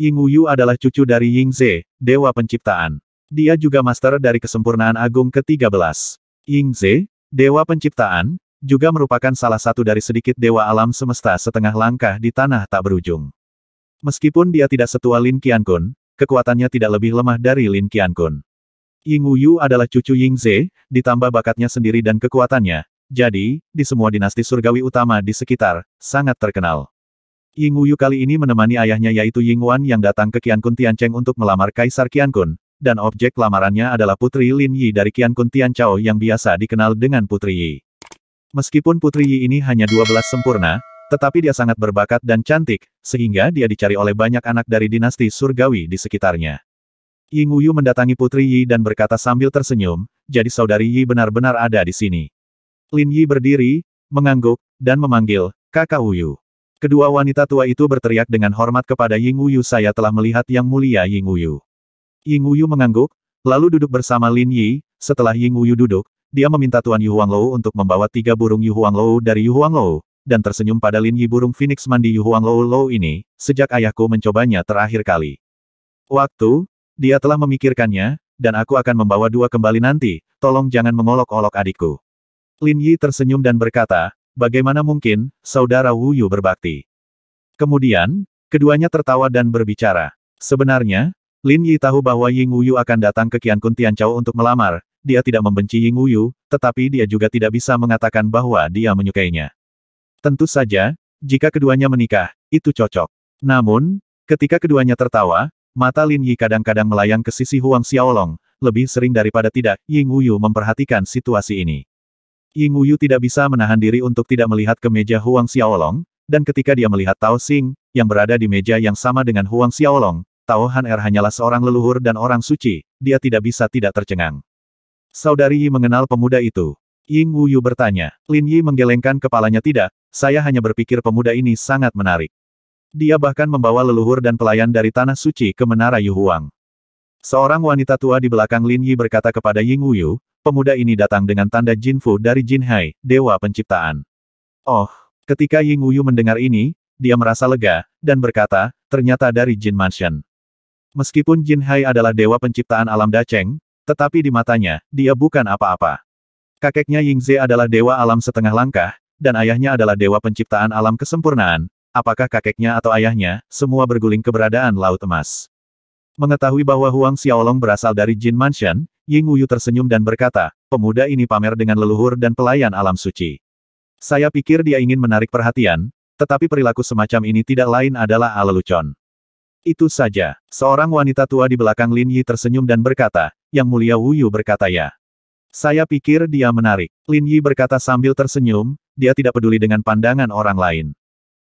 Ying Wuyu adalah cucu dari Ying Ze, Dewa Penciptaan. Dia juga master dari kesempurnaan agung ke-13. Ying Ze, Dewa Penciptaan, juga merupakan salah satu dari sedikit dewa alam semesta setengah langkah di tanah tak berujung. Meskipun dia tidak setua Lin Qiankun, kekuatannya tidak lebih lemah dari Lin Qiankun. Ying Wuyu adalah cucu Ying Ze, ditambah bakatnya sendiri dan kekuatannya, jadi, di semua dinasti surgawi utama di sekitar, sangat terkenal. Ying Wuyu kali ini menemani ayahnya yaitu Ying Wan yang datang ke Qiankun Tiancheng untuk melamar Kaisar Qiankun, dan objek lamarannya adalah Putri Lin Yi dari Qiankun Tiancao yang biasa dikenal dengan Putri Yi. Meskipun Putri Yi ini hanya 12 sempurna, tetapi dia sangat berbakat dan cantik, sehingga dia dicari oleh banyak anak dari dinasti surgawi di sekitarnya. Ying Wuyu mendatangi Putri Yi dan berkata sambil tersenyum, jadi saudari Yi benar-benar ada di sini. Lin Yi berdiri, mengangguk, dan memanggil, kakak Wuyu. Kedua wanita tua itu berteriak dengan hormat kepada Ying Wuyu saya telah melihat yang mulia Ying Wuyu. Ying Wuyu mengangguk, lalu duduk bersama Lin Yi, setelah Ying Wuyu duduk, dia meminta Tuan Yu Lou untuk membawa tiga burung Yu Lou dari Yu Lou, dan tersenyum pada Lin Yi burung Phoenix mandi Yu Lou Lou ini, sejak ayahku mencobanya terakhir kali. Waktu, dia telah memikirkannya, dan aku akan membawa dua kembali nanti, tolong jangan mengolok-olok adikku. Lin Yi tersenyum dan berkata, Bagaimana mungkin, saudara Wu Yu berbakti? Kemudian, keduanya tertawa dan berbicara. Sebenarnya, Lin Yi tahu bahwa Ying Wuyu akan datang ke Qian Kun Chao untuk melamar, dia tidak membenci Ying Wuyu, tetapi dia juga tidak bisa mengatakan bahwa dia menyukainya. Tentu saja, jika keduanya menikah, itu cocok. Namun, ketika keduanya tertawa, mata Lin Yi kadang-kadang melayang ke sisi Huang Xiaolong, lebih sering daripada tidak, Ying Wuyu memperhatikan situasi ini. Ying Wuyu tidak bisa menahan diri untuk tidak melihat ke meja Huang Xiaolong, dan ketika dia melihat Tao Xing, yang berada di meja yang sama dengan Huang Xiaolong, Tao Han Er hanyalah seorang leluhur dan orang suci, dia tidak bisa tidak tercengang. Saudari Yi mengenal pemuda itu. Ying Wuyu bertanya. Lin Yi menggelengkan kepalanya tidak, saya hanya berpikir pemuda ini sangat menarik. Dia bahkan membawa leluhur dan pelayan dari Tanah Suci ke Menara Yu Huang. Seorang wanita tua di belakang Lin Yi berkata kepada Ying Wuyu, pemuda ini datang dengan tanda Jinfu dari Jin Hai, Dewa Penciptaan. Oh, ketika Ying Wuyu mendengar ini, dia merasa lega, dan berkata, ternyata dari Jin Mansion. Meskipun Jin Hai adalah dewa penciptaan alam Daceng, tetapi di matanya, dia bukan apa-apa. Kakeknya Ying Ze adalah dewa alam setengah langkah, dan ayahnya adalah dewa penciptaan alam kesempurnaan. Apakah kakeknya atau ayahnya, semua berguling keberadaan Laut Emas. Mengetahui bahwa Huang Xiaolong berasal dari Jin Mansion, Ying Wuyu tersenyum dan berkata, pemuda ini pamer dengan leluhur dan pelayan alam suci. Saya pikir dia ingin menarik perhatian, tetapi perilaku semacam ini tidak lain adalah alelucon. Itu saja, seorang wanita tua di belakang Lin Yi tersenyum dan berkata, Yang Mulia Wuyu berkata ya. Saya pikir dia menarik. Lin Yi berkata sambil tersenyum, dia tidak peduli dengan pandangan orang lain.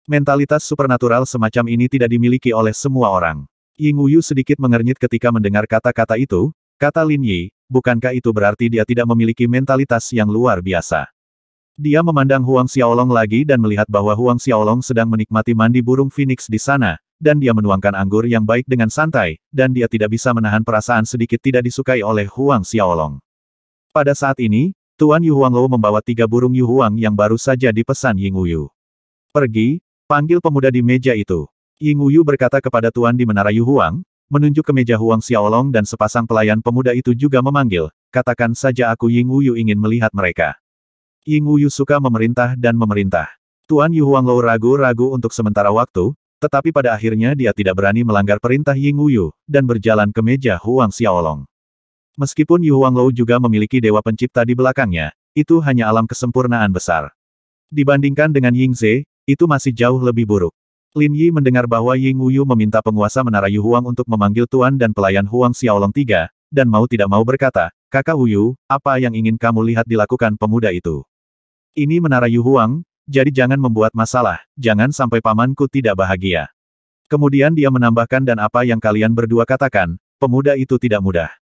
Mentalitas supernatural semacam ini tidak dimiliki oleh semua orang. Ying Wuyu sedikit mengernyit ketika mendengar kata-kata itu, Kata Lin Yi, bukankah itu berarti dia tidak memiliki mentalitas yang luar biasa? Dia memandang Huang Xiaolong lagi dan melihat bahwa Huang Xiaolong sedang menikmati mandi burung phoenix di sana, dan dia menuangkan anggur yang baik dengan santai, dan dia tidak bisa menahan perasaan sedikit tidak disukai oleh Huang Xiaolong. Pada saat ini, Tuan Yu Huang Huanglo membawa tiga burung Yu Huang yang baru saja dipesan Ying Uyu. Pergi, panggil pemuda di meja itu. Ying Uyu berkata kepada Tuan di Menara Yu Huang, menunjuk ke meja Huang Xiaolong dan sepasang pelayan pemuda itu juga memanggil, katakan saja aku Ying Wuyu ingin melihat mereka. Ying Wuyu suka memerintah dan memerintah. Tuan Yu Huang Lou ragu-ragu untuk sementara waktu, tetapi pada akhirnya dia tidak berani melanggar perintah Ying Wuyu, dan berjalan ke meja Huang Xiaolong. Meskipun Yu Huang Lou juga memiliki dewa pencipta di belakangnya, itu hanya alam kesempurnaan besar. Dibandingkan dengan Ying Ze, itu masih jauh lebih buruk. Lin Yi mendengar bahwa Ying Wuyu meminta penguasa menara Yu Huang untuk memanggil tuan dan pelayan Huang Xiaolong III, dan mau tidak mau berkata, Kakak Wuyu, apa yang ingin kamu lihat dilakukan pemuda itu? Ini menara Yu Huang, jadi jangan membuat masalah, jangan sampai pamanku tidak bahagia. Kemudian dia menambahkan dan apa yang kalian berdua katakan, pemuda itu tidak mudah.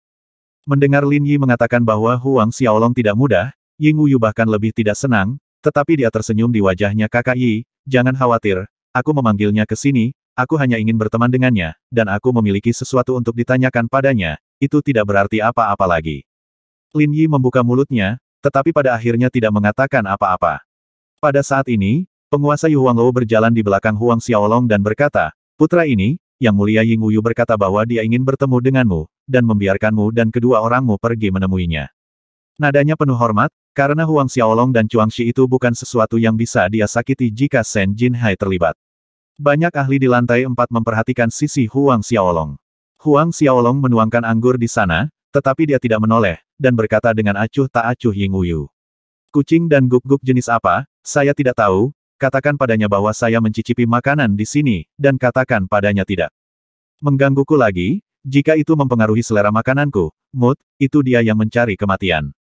Mendengar Lin Yi mengatakan bahwa Huang Xiaolong tidak mudah, Ying Wuyu bahkan lebih tidak senang, tetapi dia tersenyum di wajahnya kakak Yi, jangan khawatir, Aku memanggilnya ke sini, aku hanya ingin berteman dengannya, dan aku memiliki sesuatu untuk ditanyakan padanya, itu tidak berarti apa-apa lagi. Lin Yi membuka mulutnya, tetapi pada akhirnya tidak mengatakan apa-apa. Pada saat ini, penguasa Yu Lou berjalan di belakang Huang Xiaolong dan berkata, Putra ini, Yang Mulia Ying Uyu berkata bahwa dia ingin bertemu denganmu, dan membiarkanmu dan kedua orangmu pergi menemuinya. Nadanya penuh hormat, karena Huang Xiaolong dan Chuang Shi itu bukan sesuatu yang bisa dia sakiti jika Shen Jin Hai terlibat. Banyak ahli di lantai empat memperhatikan sisi Huang Xiaolong. Huang Xiaolong menuangkan anggur di sana, tetapi dia tidak menoleh, dan berkata dengan acuh tak acuh Ying Uyu. Kucing dan guk-guk jenis apa, saya tidak tahu, katakan padanya bahwa saya mencicipi makanan di sini, dan katakan padanya tidak. Menggangguku lagi, jika itu mempengaruhi selera makananku, mood, itu dia yang mencari kematian.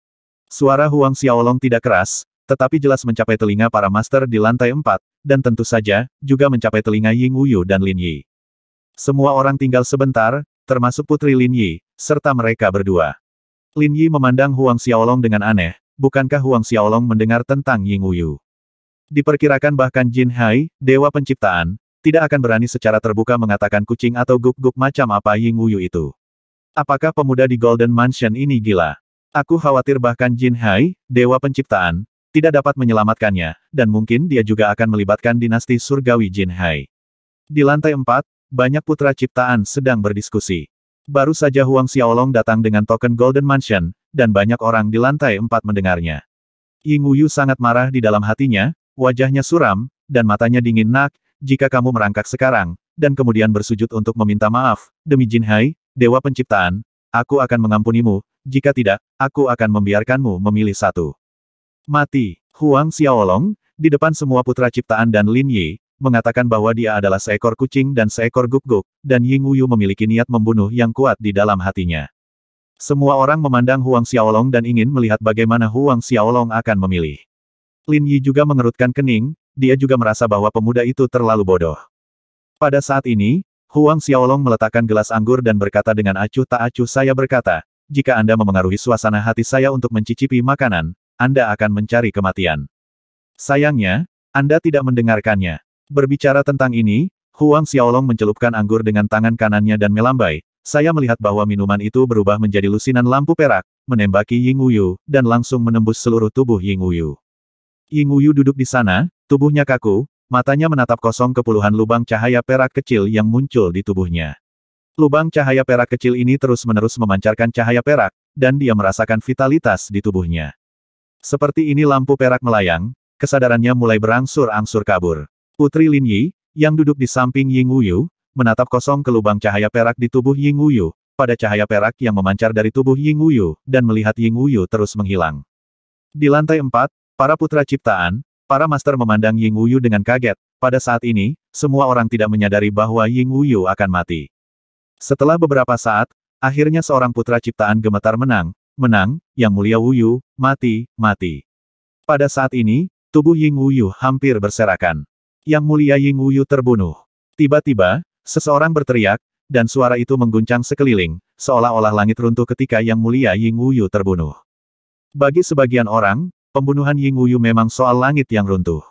Suara Huang Xiaolong tidak keras, tetapi jelas mencapai telinga para master di lantai empat, dan tentu saja, juga mencapai telinga Ying Wuyu dan Lin Yi. Semua orang tinggal sebentar, termasuk putri Lin Yi, serta mereka berdua. Lin Yi memandang Huang Xiaolong dengan aneh, bukankah Huang Xiaolong mendengar tentang Ying Wuyu? Diperkirakan bahkan Jin Hai, Dewa Penciptaan, tidak akan berani secara terbuka mengatakan kucing atau guk-guk macam apa Ying Wuyu itu. Apakah pemuda di Golden Mansion ini gila? Aku khawatir bahkan Jin Hai, Dewa Penciptaan, tidak dapat menyelamatkannya, dan mungkin dia juga akan melibatkan dinasti surgawi Jin Hai. Di lantai empat, banyak putra ciptaan sedang berdiskusi. Baru saja Huang Xiaolong datang dengan token Golden Mansion, dan banyak orang di lantai empat mendengarnya. Ying Wuyu sangat marah di dalam hatinya, wajahnya suram, dan matanya dingin nak, jika kamu merangkak sekarang, dan kemudian bersujud untuk meminta maaf, demi Jin Hai, Dewa Penciptaan, aku akan mengampunimu, jika tidak, aku akan membiarkanmu memilih satu. Mati, Huang Xiaolong, di depan semua putra ciptaan dan Lin Yi, mengatakan bahwa dia adalah seekor kucing dan seekor guk-guk, dan Ying Wuyu memiliki niat membunuh yang kuat di dalam hatinya. Semua orang memandang Huang Xiaolong dan ingin melihat bagaimana Huang Xiaolong akan memilih. Lin Yi juga mengerutkan kening, dia juga merasa bahwa pemuda itu terlalu bodoh. Pada saat ini, Huang Xiaolong meletakkan gelas anggur dan berkata dengan acuh tak acuh saya berkata, jika Anda memengaruhi suasana hati saya untuk mencicipi makanan, Anda akan mencari kematian. Sayangnya, Anda tidak mendengarkannya. Berbicara tentang ini, Huang Xiaolong mencelupkan anggur dengan tangan kanannya dan melambai. Saya melihat bahwa minuman itu berubah menjadi lusinan lampu perak, menembaki Ying Wuyu, dan langsung menembus seluruh tubuh Ying Wuyu. Ying Wuyu duduk di sana, tubuhnya kaku, matanya menatap kosong ke puluhan lubang cahaya perak kecil yang muncul di tubuhnya. Lubang cahaya perak kecil ini terus-menerus memancarkan cahaya perak, dan dia merasakan vitalitas di tubuhnya. Seperti ini lampu perak melayang, kesadarannya mulai berangsur-angsur kabur. Putri Lin Yi, yang duduk di samping Ying Wuyu, menatap kosong ke lubang cahaya perak di tubuh Ying Wuyu, pada cahaya perak yang memancar dari tubuh Ying Wuyu, dan melihat Ying Wuyu terus menghilang. Di lantai empat, para putra ciptaan, para master memandang Ying Wuyu dengan kaget, pada saat ini, semua orang tidak menyadari bahwa Ying Wuyu akan mati. Setelah beberapa saat, akhirnya seorang putra ciptaan gemetar menang, menang, yang mulia Wuyu, mati, mati. Pada saat ini, tubuh Ying Wuyu hampir berserakan. Yang mulia Ying Wuyu terbunuh. Tiba-tiba, seseorang berteriak, dan suara itu mengguncang sekeliling, seolah-olah langit runtuh ketika Yang mulia Ying Wuyu terbunuh. Bagi sebagian orang, pembunuhan Ying Wuyu memang soal langit yang runtuh.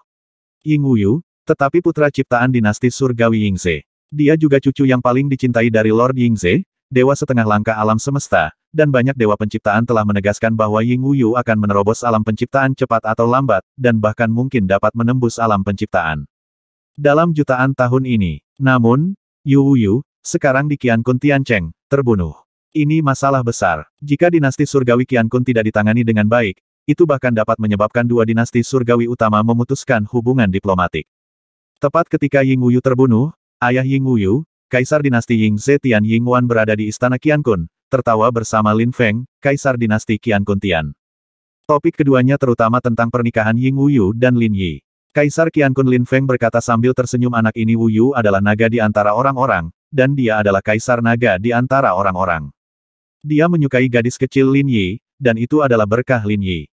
Ying Wuyu, tetapi putra ciptaan dinasti surgawi Yingze. Dia juga cucu yang paling dicintai dari Lord Yingze, dewa setengah langkah alam semesta, dan banyak dewa penciptaan telah menegaskan bahwa Ying Wuyu akan menerobos alam penciptaan cepat atau lambat, dan bahkan mungkin dapat menembus alam penciptaan. Dalam jutaan tahun ini, namun, Yu Wuyu, sekarang di Qiankun Tiancheng, terbunuh. Ini masalah besar. Jika dinasti surgawi Qiankun tidak ditangani dengan baik, itu bahkan dapat menyebabkan dua dinasti surgawi utama memutuskan hubungan diplomatik. Tepat ketika Ying Wuyu terbunuh, Ayah Ying Wuyu, Kaisar Dinasti Ying Zetian Ying Wan berada di Istana Kun, tertawa bersama Lin Feng, Kaisar Dinasti Kun Tian. Topik keduanya terutama tentang pernikahan Ying Wuyu dan Lin Yi. Kaisar Kun Lin Feng berkata sambil tersenyum anak ini Wuyu adalah naga di antara orang-orang, dan dia adalah kaisar naga di antara orang-orang. Dia menyukai gadis kecil Lin Yi, dan itu adalah berkah Lin Yi.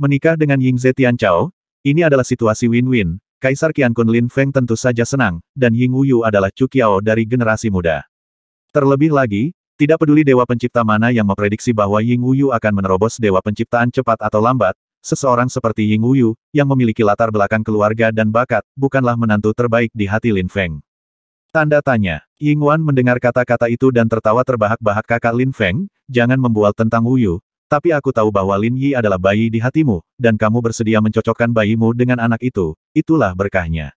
Menikah dengan Ying Zetian Chao, ini adalah situasi win-win, Kaisar Qian Kun Lin Feng tentu saja senang, dan Ying Wuyu adalah Chu Qiao dari generasi muda. Terlebih lagi, tidak peduli dewa pencipta mana yang memprediksi bahwa Ying Wuyu akan menerobos dewa penciptaan cepat atau lambat, seseorang seperti Ying Wuyu, yang memiliki latar belakang keluarga dan bakat, bukanlah menantu terbaik di hati Lin Feng. Tanda tanya, Ying Wan mendengar kata-kata itu dan tertawa terbahak-bahak kakak Lin Feng, jangan membual tentang Wuyu, tapi aku tahu bahwa Lin Yi adalah bayi di hatimu, dan kamu bersedia mencocokkan bayimu dengan anak itu, itulah berkahnya.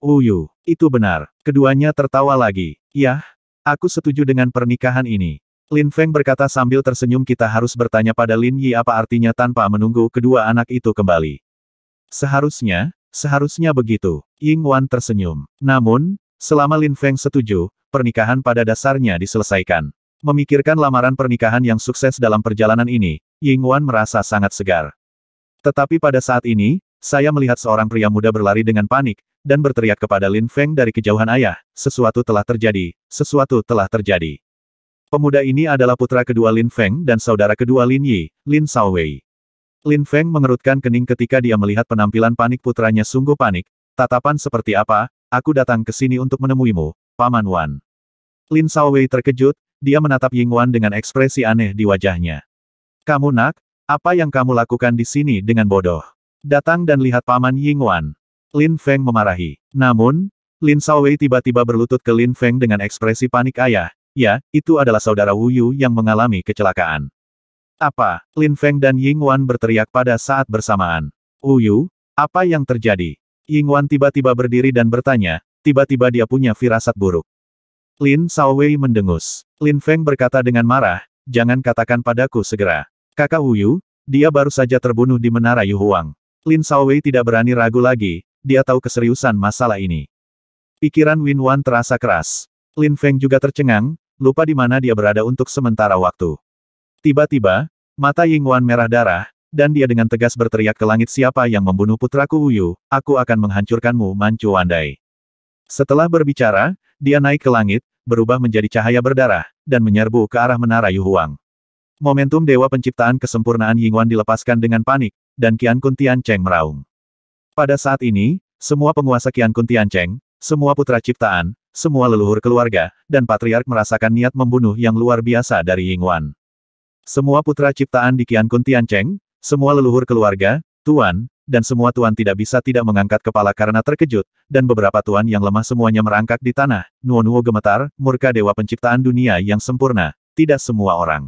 Uyu, itu benar. Keduanya tertawa lagi. Yah, aku setuju dengan pernikahan ini. Lin Feng berkata sambil tersenyum kita harus bertanya pada Lin Yi apa artinya tanpa menunggu kedua anak itu kembali. Seharusnya, seharusnya begitu. Ying Wan tersenyum. Namun, selama Lin Feng setuju, pernikahan pada dasarnya diselesaikan. Memikirkan lamaran pernikahan yang sukses dalam perjalanan ini, Ying Wan merasa sangat segar. Tetapi pada saat ini, saya melihat seorang pria muda berlari dengan panik, dan berteriak kepada Lin Feng dari kejauhan ayah, sesuatu telah terjadi, sesuatu telah terjadi. Pemuda ini adalah putra kedua Lin Feng dan saudara kedua Lin Yi, Lin Shaowei. Lin Feng mengerutkan kening ketika dia melihat penampilan panik putranya sungguh panik, tatapan seperti apa, aku datang ke sini untuk menemuimu, Paman Wan. Lin Shaowei terkejut, dia menatap Ying Wan dengan ekspresi aneh di wajahnya. Kamu nak, apa yang kamu lakukan di sini dengan bodoh? Datang dan lihat paman Ying Wan. Lin Feng memarahi. Namun, Lin Wei tiba-tiba berlutut ke Lin Feng dengan ekspresi panik ayah. Ya, itu adalah saudara Wu Yu yang mengalami kecelakaan. Apa? Lin Feng dan Ying Wan berteriak pada saat bersamaan. Wu Yu, apa yang terjadi? Ying Wan tiba-tiba berdiri dan bertanya, tiba-tiba dia punya firasat buruk. Lin Wei mendengus. Lin Feng berkata dengan marah, jangan katakan padaku segera. Kakak Wuyu, dia baru saja terbunuh di Menara Yuhuang. Lin Wei tidak berani ragu lagi, dia tahu keseriusan masalah ini. Pikiran Win Wan terasa keras. Lin Feng juga tercengang, lupa di mana dia berada untuk sementara waktu. Tiba-tiba, mata Ying Wan merah darah, dan dia dengan tegas berteriak ke langit siapa yang membunuh putraku Wuyu, aku akan menghancurkanmu Mancu Andai." Setelah berbicara, dia naik ke langit, berubah menjadi cahaya berdarah, dan menyerbu ke arah menara Yuhuang. Momentum Dewa Penciptaan Kesempurnaan Yingwan dilepaskan dengan panik, dan Qian Kun Tian Cheng meraung. Pada saat ini, semua penguasa Qian Kun Tian Cheng, semua putra ciptaan, semua leluhur keluarga, dan patriark merasakan niat membunuh yang luar biasa dari Yingwan. Semua putra ciptaan di Qian Kun Tian Cheng, semua leluhur keluarga, tuan, dan semua tuan tidak bisa tidak mengangkat kepala karena terkejut, dan beberapa tuan yang lemah semuanya merangkak di tanah. nuo gemetar, murka dewa penciptaan dunia yang sempurna, tidak semua orang.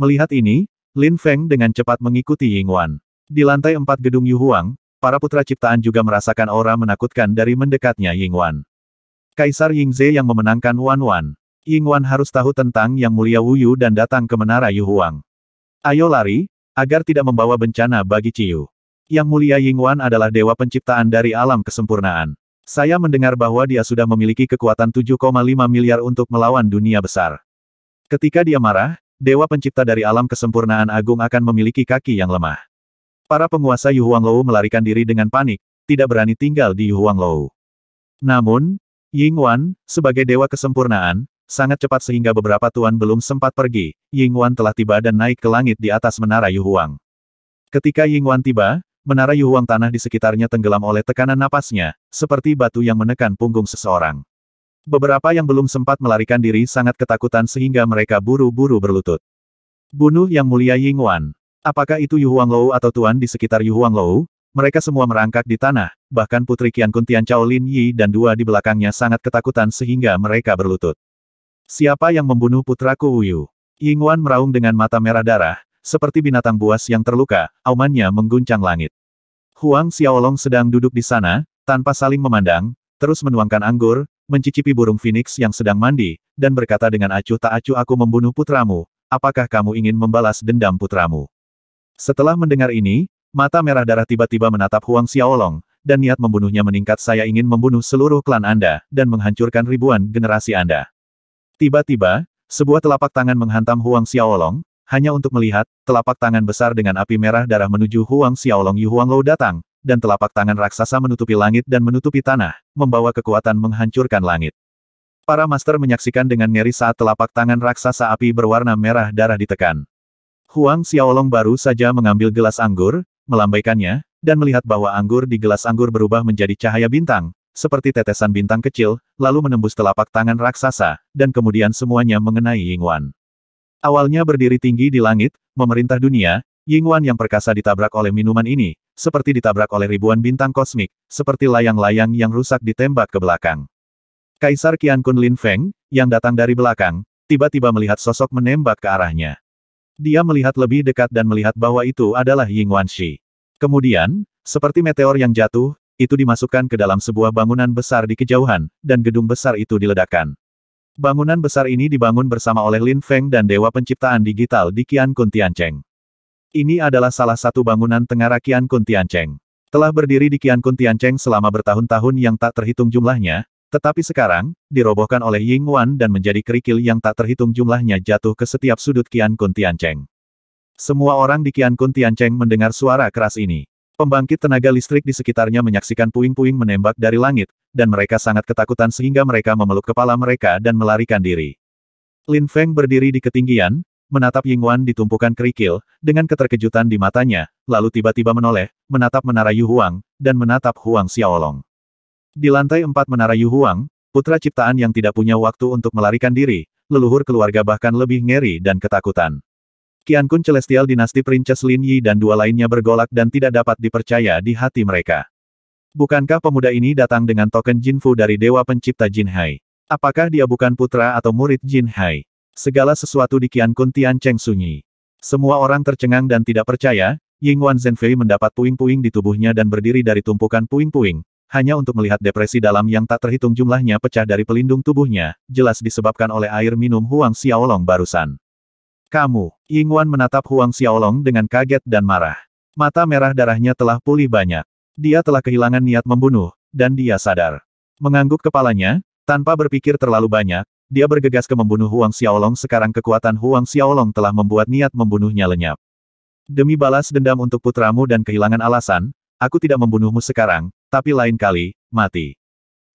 Melihat ini, Lin Feng dengan cepat mengikuti Ying Wan. Di lantai empat gedung Yu Huang, para putra ciptaan juga merasakan aura menakutkan dari mendekatnya Ying Wan. Kaisar Ying Ze yang memenangkan Wan Wan. Ying Wan harus tahu tentang Yang Mulia Wuyu dan datang ke Menara Yu Huang. Ayo lari, agar tidak membawa bencana bagi Ciyu. Yang mulia Ying Wan adalah dewa penciptaan dari alam kesempurnaan. Saya mendengar bahwa dia sudah memiliki kekuatan 7,5 miliar untuk melawan dunia besar. Ketika dia marah, dewa pencipta dari alam kesempurnaan agung akan memiliki kaki yang lemah. Para penguasa Yuhuanglou melarikan diri dengan panik, tidak berani tinggal di Yuhuanglou. Namun, Ying Wan, sebagai dewa kesempurnaan, sangat cepat sehingga beberapa tuan belum sempat pergi, Ying Wan telah tiba dan naik ke langit di atas menara Huang. Ketika Ying Wan tiba, menara Yuhuang tanah di sekitarnya tenggelam oleh tekanan napasnya, seperti batu yang menekan punggung seseorang. Beberapa yang belum sempat melarikan diri sangat ketakutan sehingga mereka buru-buru berlutut. Bunuh yang mulia Ying Wan. Apakah itu Yu Huang Lou atau Tuan di sekitar Yu Huang Lou? Mereka semua merangkak di tanah, bahkan Putri Qian Kuntian Chao Lin Yi dan dua di belakangnya sangat ketakutan sehingga mereka berlutut. Siapa yang membunuh putraku Yu? Ying Wan meraung dengan mata merah darah, seperti binatang buas yang terluka, aumannya mengguncang langit. Huang Xiaolong sedang duduk di sana, tanpa saling memandang, terus menuangkan anggur, mencicipi burung phoenix yang sedang mandi, dan berkata dengan acuh tak acuh aku membunuh putramu, apakah kamu ingin membalas dendam putramu? Setelah mendengar ini, mata merah darah tiba-tiba menatap Huang Xiaolong, dan niat membunuhnya meningkat saya ingin membunuh seluruh klan Anda, dan menghancurkan ribuan generasi Anda. Tiba-tiba, sebuah telapak tangan menghantam Huang Xiaolong, hanya untuk melihat, telapak tangan besar dengan api merah darah menuju Huang Xiaolong Yu Huang Lou datang, dan telapak tangan raksasa menutupi langit dan menutupi tanah, membawa kekuatan menghancurkan langit. Para master menyaksikan dengan ngeri saat telapak tangan raksasa api berwarna merah darah ditekan. Huang Xiaolong baru saja mengambil gelas anggur, melambaikannya, dan melihat bahwa anggur di gelas anggur berubah menjadi cahaya bintang, seperti tetesan bintang kecil, lalu menembus telapak tangan raksasa, dan kemudian semuanya mengenai Ying Wan. Awalnya berdiri tinggi di langit, memerintah dunia, Ying Wan yang perkasa ditabrak oleh minuman ini, seperti ditabrak oleh ribuan bintang kosmik, seperti layang-layang yang rusak ditembak ke belakang. Kaisar Qian Kun Lin Feng, yang datang dari belakang, tiba-tiba melihat sosok menembak ke arahnya. Dia melihat lebih dekat dan melihat bahwa itu adalah Ying Wan Shi. Kemudian, seperti meteor yang jatuh, itu dimasukkan ke dalam sebuah bangunan besar di kejauhan, dan gedung besar itu diledakkan. Bangunan besar ini dibangun bersama oleh Lin Feng dan Dewa Penciptaan Digital di Qiankun Tiancheng. Ini adalah salah satu bangunan tengara Qiankun Tiancheng. Telah berdiri di Qiankun Tiancheng selama bertahun-tahun yang tak terhitung jumlahnya, tetapi sekarang, dirobohkan oleh Ying Wan dan menjadi kerikil yang tak terhitung jumlahnya jatuh ke setiap sudut Qiankun Tiancheng. Semua orang di Qiankun Tiancheng mendengar suara keras ini. Pembangkit tenaga listrik di sekitarnya menyaksikan puing-puing menembak dari langit, dan mereka sangat ketakutan sehingga mereka memeluk kepala mereka dan melarikan diri. Lin Feng berdiri di ketinggian, menatap Ying Wan di tumpukan kerikil, dengan keterkejutan di matanya, lalu tiba-tiba menoleh, menatap menara Yu Huang, dan menatap Huang Xiaolong. Di lantai empat menara Yu Huang, putra ciptaan yang tidak punya waktu untuk melarikan diri, leluhur keluarga bahkan lebih ngeri dan ketakutan. Qian Kun Celestial Dinasti Princess Lin Yi dan dua lainnya bergolak dan tidak dapat dipercaya di hati mereka. Bukankah pemuda ini datang dengan token Jinfu dari Dewa Pencipta Jin Hai? Apakah dia bukan putra atau murid Jin Hai? Segala sesuatu di Kian Kun Tian Cheng sunyi. Semua orang tercengang dan tidak percaya, Ying Wan Zhenfei mendapat puing-puing di tubuhnya dan berdiri dari tumpukan puing-puing, hanya untuk melihat depresi dalam yang tak terhitung jumlahnya pecah dari pelindung tubuhnya, jelas disebabkan oleh air minum Huang Xiaolong barusan. Kamu, Ying Wan menatap Huang Xiaolong dengan kaget dan marah. Mata merah darahnya telah pulih banyak. Dia telah kehilangan niat membunuh, dan dia sadar. Mengangguk kepalanya, tanpa berpikir terlalu banyak, dia bergegas ke membunuh Huang Xiaolong sekarang kekuatan Huang Xiaolong telah membuat niat membunuhnya lenyap. Demi balas dendam untuk putramu dan kehilangan alasan, aku tidak membunuhmu sekarang, tapi lain kali, mati.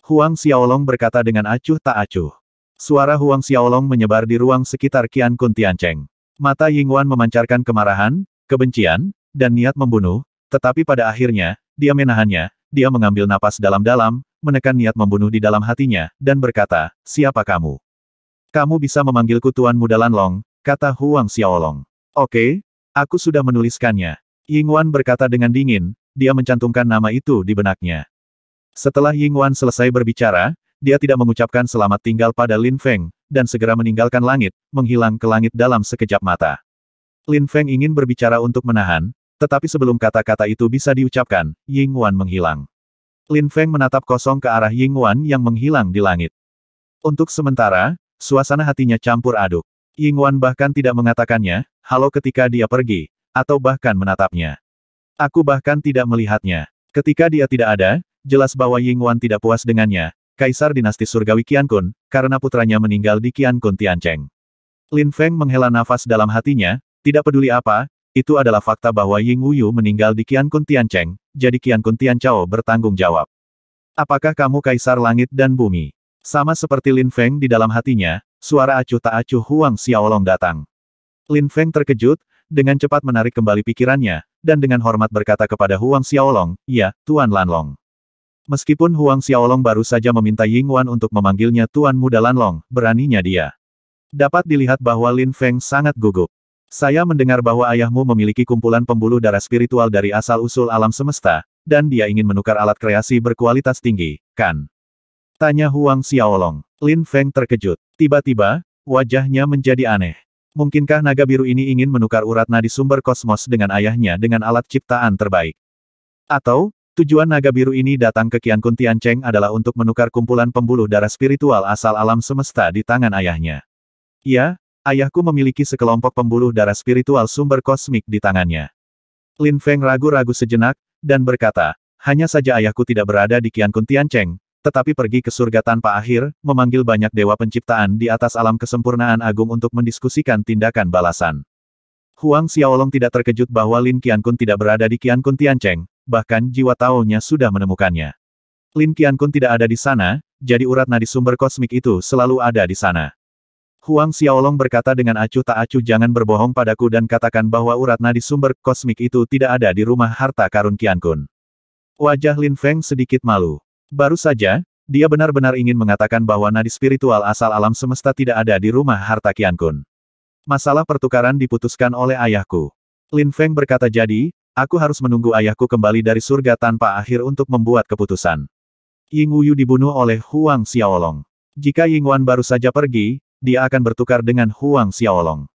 Huang Xiaolong berkata dengan acuh tak acuh. Suara Huang Xiaolong menyebar di ruang sekitar Qian Kun Tiancheng. Mata Ying Wan memancarkan kemarahan, kebencian, dan niat membunuh, tetapi pada akhirnya, dia menahannya, dia mengambil napas dalam-dalam, menekan niat membunuh di dalam hatinya, dan berkata, siapa kamu? Kamu bisa memanggilku Tuan Muda Lanlong, kata Huang Xiaolong. Oke, aku sudah menuliskannya. Ying Wan berkata dengan dingin, dia mencantumkan nama itu di benaknya. Setelah Ying Wan selesai berbicara, dia tidak mengucapkan selamat tinggal pada Lin Feng, dan segera meninggalkan langit, menghilang ke langit dalam sekejap mata. Lin Feng ingin berbicara untuk menahan, tetapi sebelum kata-kata itu bisa diucapkan, Ying Wan menghilang. Lin Feng menatap kosong ke arah Ying Wan yang menghilang di langit. Untuk sementara, suasana hatinya campur aduk. Ying Wan bahkan tidak mengatakannya, halo ketika dia pergi, atau bahkan menatapnya. Aku bahkan tidak melihatnya. Ketika dia tidak ada, jelas bahwa Ying Wan tidak puas dengannya, Kaisar Dinasti Surgawi Kun, karena putranya meninggal di Qiankun Tiancheng. Lin Feng menghela nafas dalam hatinya, tidak peduli apa, itu adalah fakta bahwa Ying Wuyu meninggal di Qiankun Cheng, jadi Qiankun Chao bertanggung jawab. Apakah kamu kaisar langit dan bumi? Sama seperti Lin Feng di dalam hatinya, suara acuh tak acuh Huang Xiaolong datang. Lin Feng terkejut, dengan cepat menarik kembali pikirannya, dan dengan hormat berkata kepada Huang Xiaolong, ya, Tuan Lanlong. Meskipun Huang Xiaolong baru saja meminta Ying Wan untuk memanggilnya Tuan Muda Lanlong, beraninya dia. Dapat dilihat bahwa Lin Feng sangat gugup. Saya mendengar bahwa ayahmu memiliki kumpulan pembuluh darah spiritual dari asal-usul alam semesta, dan dia ingin menukar alat kreasi berkualitas tinggi, kan? Tanya Huang Xiaolong. Lin Feng terkejut. Tiba-tiba, wajahnya menjadi aneh. Mungkinkah naga biru ini ingin menukar urat nadi sumber kosmos dengan ayahnya dengan alat ciptaan terbaik? Atau, tujuan naga biru ini datang ke Kian Kun Cheng adalah untuk menukar kumpulan pembuluh darah spiritual asal alam semesta di tangan ayahnya? Ya, Ayahku memiliki sekelompok pembuluh darah spiritual sumber kosmik di tangannya. Lin Feng ragu-ragu sejenak, dan berkata, hanya saja ayahku tidak berada di Kian Kuntian Cheng, tetapi pergi ke surga tanpa akhir, memanggil banyak dewa penciptaan di atas alam kesempurnaan agung untuk mendiskusikan tindakan balasan. Huang Xiaolong tidak terkejut bahwa Lin Qiankun tidak berada di Qian Kuntian Cheng, bahkan jiwa taunya sudah menemukannya. Lin Qiankun tidak ada di sana, jadi urat nadi sumber kosmik itu selalu ada di sana. Huang Xiaolong berkata dengan acuh tak acuh jangan berbohong padaku dan katakan bahwa urat nadi sumber kosmik itu tidak ada di rumah harta karun Qian Kun. Wajah Lin Feng sedikit malu. Baru saja, dia benar-benar ingin mengatakan bahwa nadi spiritual asal alam semesta tidak ada di rumah harta Qian Kun. Masalah pertukaran diputuskan oleh ayahku. Lin Feng berkata jadi, aku harus menunggu ayahku kembali dari surga tanpa akhir untuk membuat keputusan. Ying Wuyu dibunuh oleh Huang Xiaolong. Jika Ying Wan baru saja pergi, dia akan bertukar dengan Huang Xiaolong.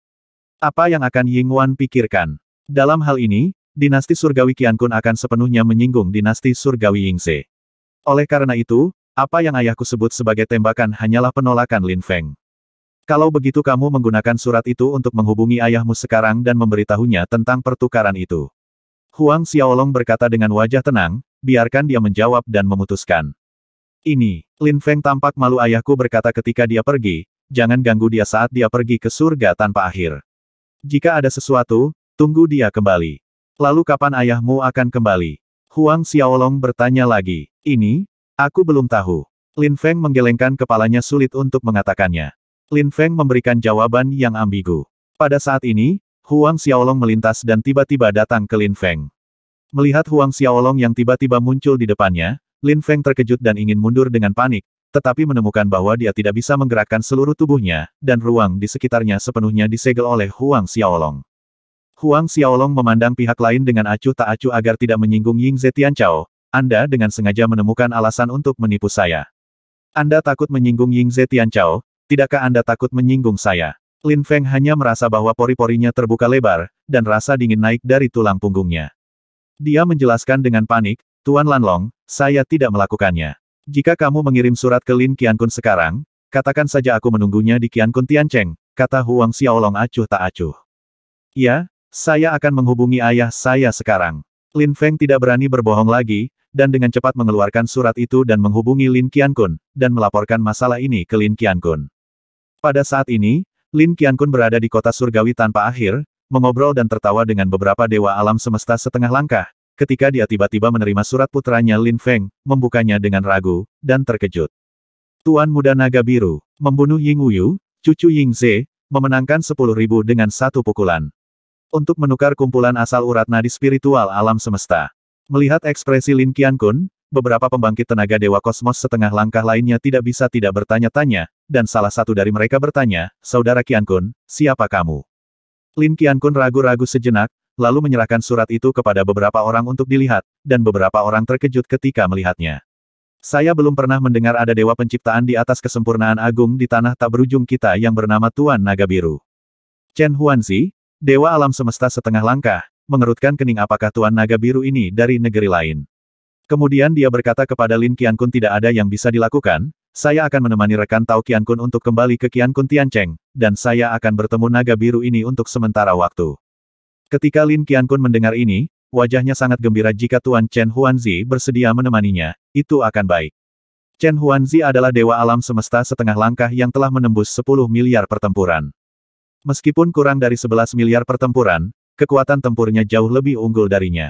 Apa yang akan Ying Wan pikirkan? Dalam hal ini, dinasti surgawi Qiankun akan sepenuhnya menyinggung dinasti surgawi Yingze. Oleh karena itu, apa yang ayahku sebut sebagai tembakan hanyalah penolakan Lin Feng. Kalau begitu kamu menggunakan surat itu untuk menghubungi ayahmu sekarang dan memberitahunya tentang pertukaran itu. Huang Xiaolong berkata dengan wajah tenang, biarkan dia menjawab dan memutuskan. Ini, Lin Feng tampak malu ayahku berkata ketika dia pergi, jangan ganggu dia saat dia pergi ke surga tanpa akhir. Jika ada sesuatu, tunggu dia kembali. Lalu kapan ayahmu akan kembali? Huang Xiaolong bertanya lagi. Ini? Aku belum tahu. Lin Feng menggelengkan kepalanya sulit untuk mengatakannya. Lin Feng memberikan jawaban yang ambigu. Pada saat ini, Huang Xiaolong melintas dan tiba-tiba datang ke Lin Feng. Melihat Huang Xiaolong yang tiba-tiba muncul di depannya, Lin Feng terkejut dan ingin mundur dengan panik, tetapi menemukan bahwa dia tidak bisa menggerakkan seluruh tubuhnya, dan ruang di sekitarnya sepenuhnya disegel oleh Huang Xiaolong. Huang Xiaolong memandang pihak lain dengan acuh tak acuh agar tidak menyinggung Ying Zetian Chao, Anda dengan sengaja menemukan alasan untuk menipu saya. Anda takut menyinggung Ying Zetian Chao, tidakkah Anda takut menyinggung saya? Lin Feng hanya merasa bahwa pori-porinya terbuka lebar, dan rasa dingin naik dari tulang punggungnya. Dia menjelaskan dengan panik, Tuan Lanlong, saya tidak melakukannya. Jika kamu mengirim surat ke Lin Qiankun sekarang, katakan saja aku menunggunya di Qiankun Tiancheng, kata Huang Xiaolong acuh tak acuh. Ya, saya akan menghubungi ayah saya sekarang. Lin Feng tidak berani berbohong lagi, dan dengan cepat mengeluarkan surat itu dan menghubungi Lin Qiankun, dan melaporkan masalah ini ke Lin Qiankun. Pada saat ini, Lin Qiankun berada di kota surgawi tanpa akhir, mengobrol dan tertawa dengan beberapa dewa alam semesta setengah langkah, ketika dia tiba-tiba menerima surat putranya Lin Feng, membukanya dengan ragu, dan terkejut. Tuan Muda Naga Biru, membunuh Ying Wuyu, cucu Ying Ze, memenangkan ribu dengan satu pukulan. Untuk menukar kumpulan asal urat nadi spiritual alam semesta. Melihat ekspresi Lin Qiankun, beberapa pembangkit tenaga Dewa Kosmos setengah langkah lainnya tidak bisa tidak bertanya-tanya, dan salah satu dari mereka bertanya, Saudara Qiankun, siapa kamu? Lin Qiankun ragu-ragu sejenak, lalu menyerahkan surat itu kepada beberapa orang untuk dilihat, dan beberapa orang terkejut ketika melihatnya. Saya belum pernah mendengar ada dewa penciptaan di atas kesempurnaan agung di tanah tak berujung kita yang bernama Tuan Naga Biru. Chen Huanzi, dewa alam semesta setengah langkah, mengerutkan kening apakah Tuan Naga Biru ini dari negeri lain. Kemudian dia berkata kepada Lin Qiankun tidak ada yang bisa dilakukan, saya akan menemani rekan Tao Qiankun untuk kembali ke Qiankun Tiancheng, dan saya akan bertemu Naga Biru ini untuk sementara waktu. Ketika Lin Qiankun mendengar ini, wajahnya sangat gembira jika Tuan Chen Huanzi bersedia menemaninya, itu akan baik. Chen Huanzi adalah dewa alam semesta setengah langkah yang telah menembus 10 miliar pertempuran. Meskipun kurang dari 11 miliar pertempuran, kekuatan tempurnya jauh lebih unggul darinya.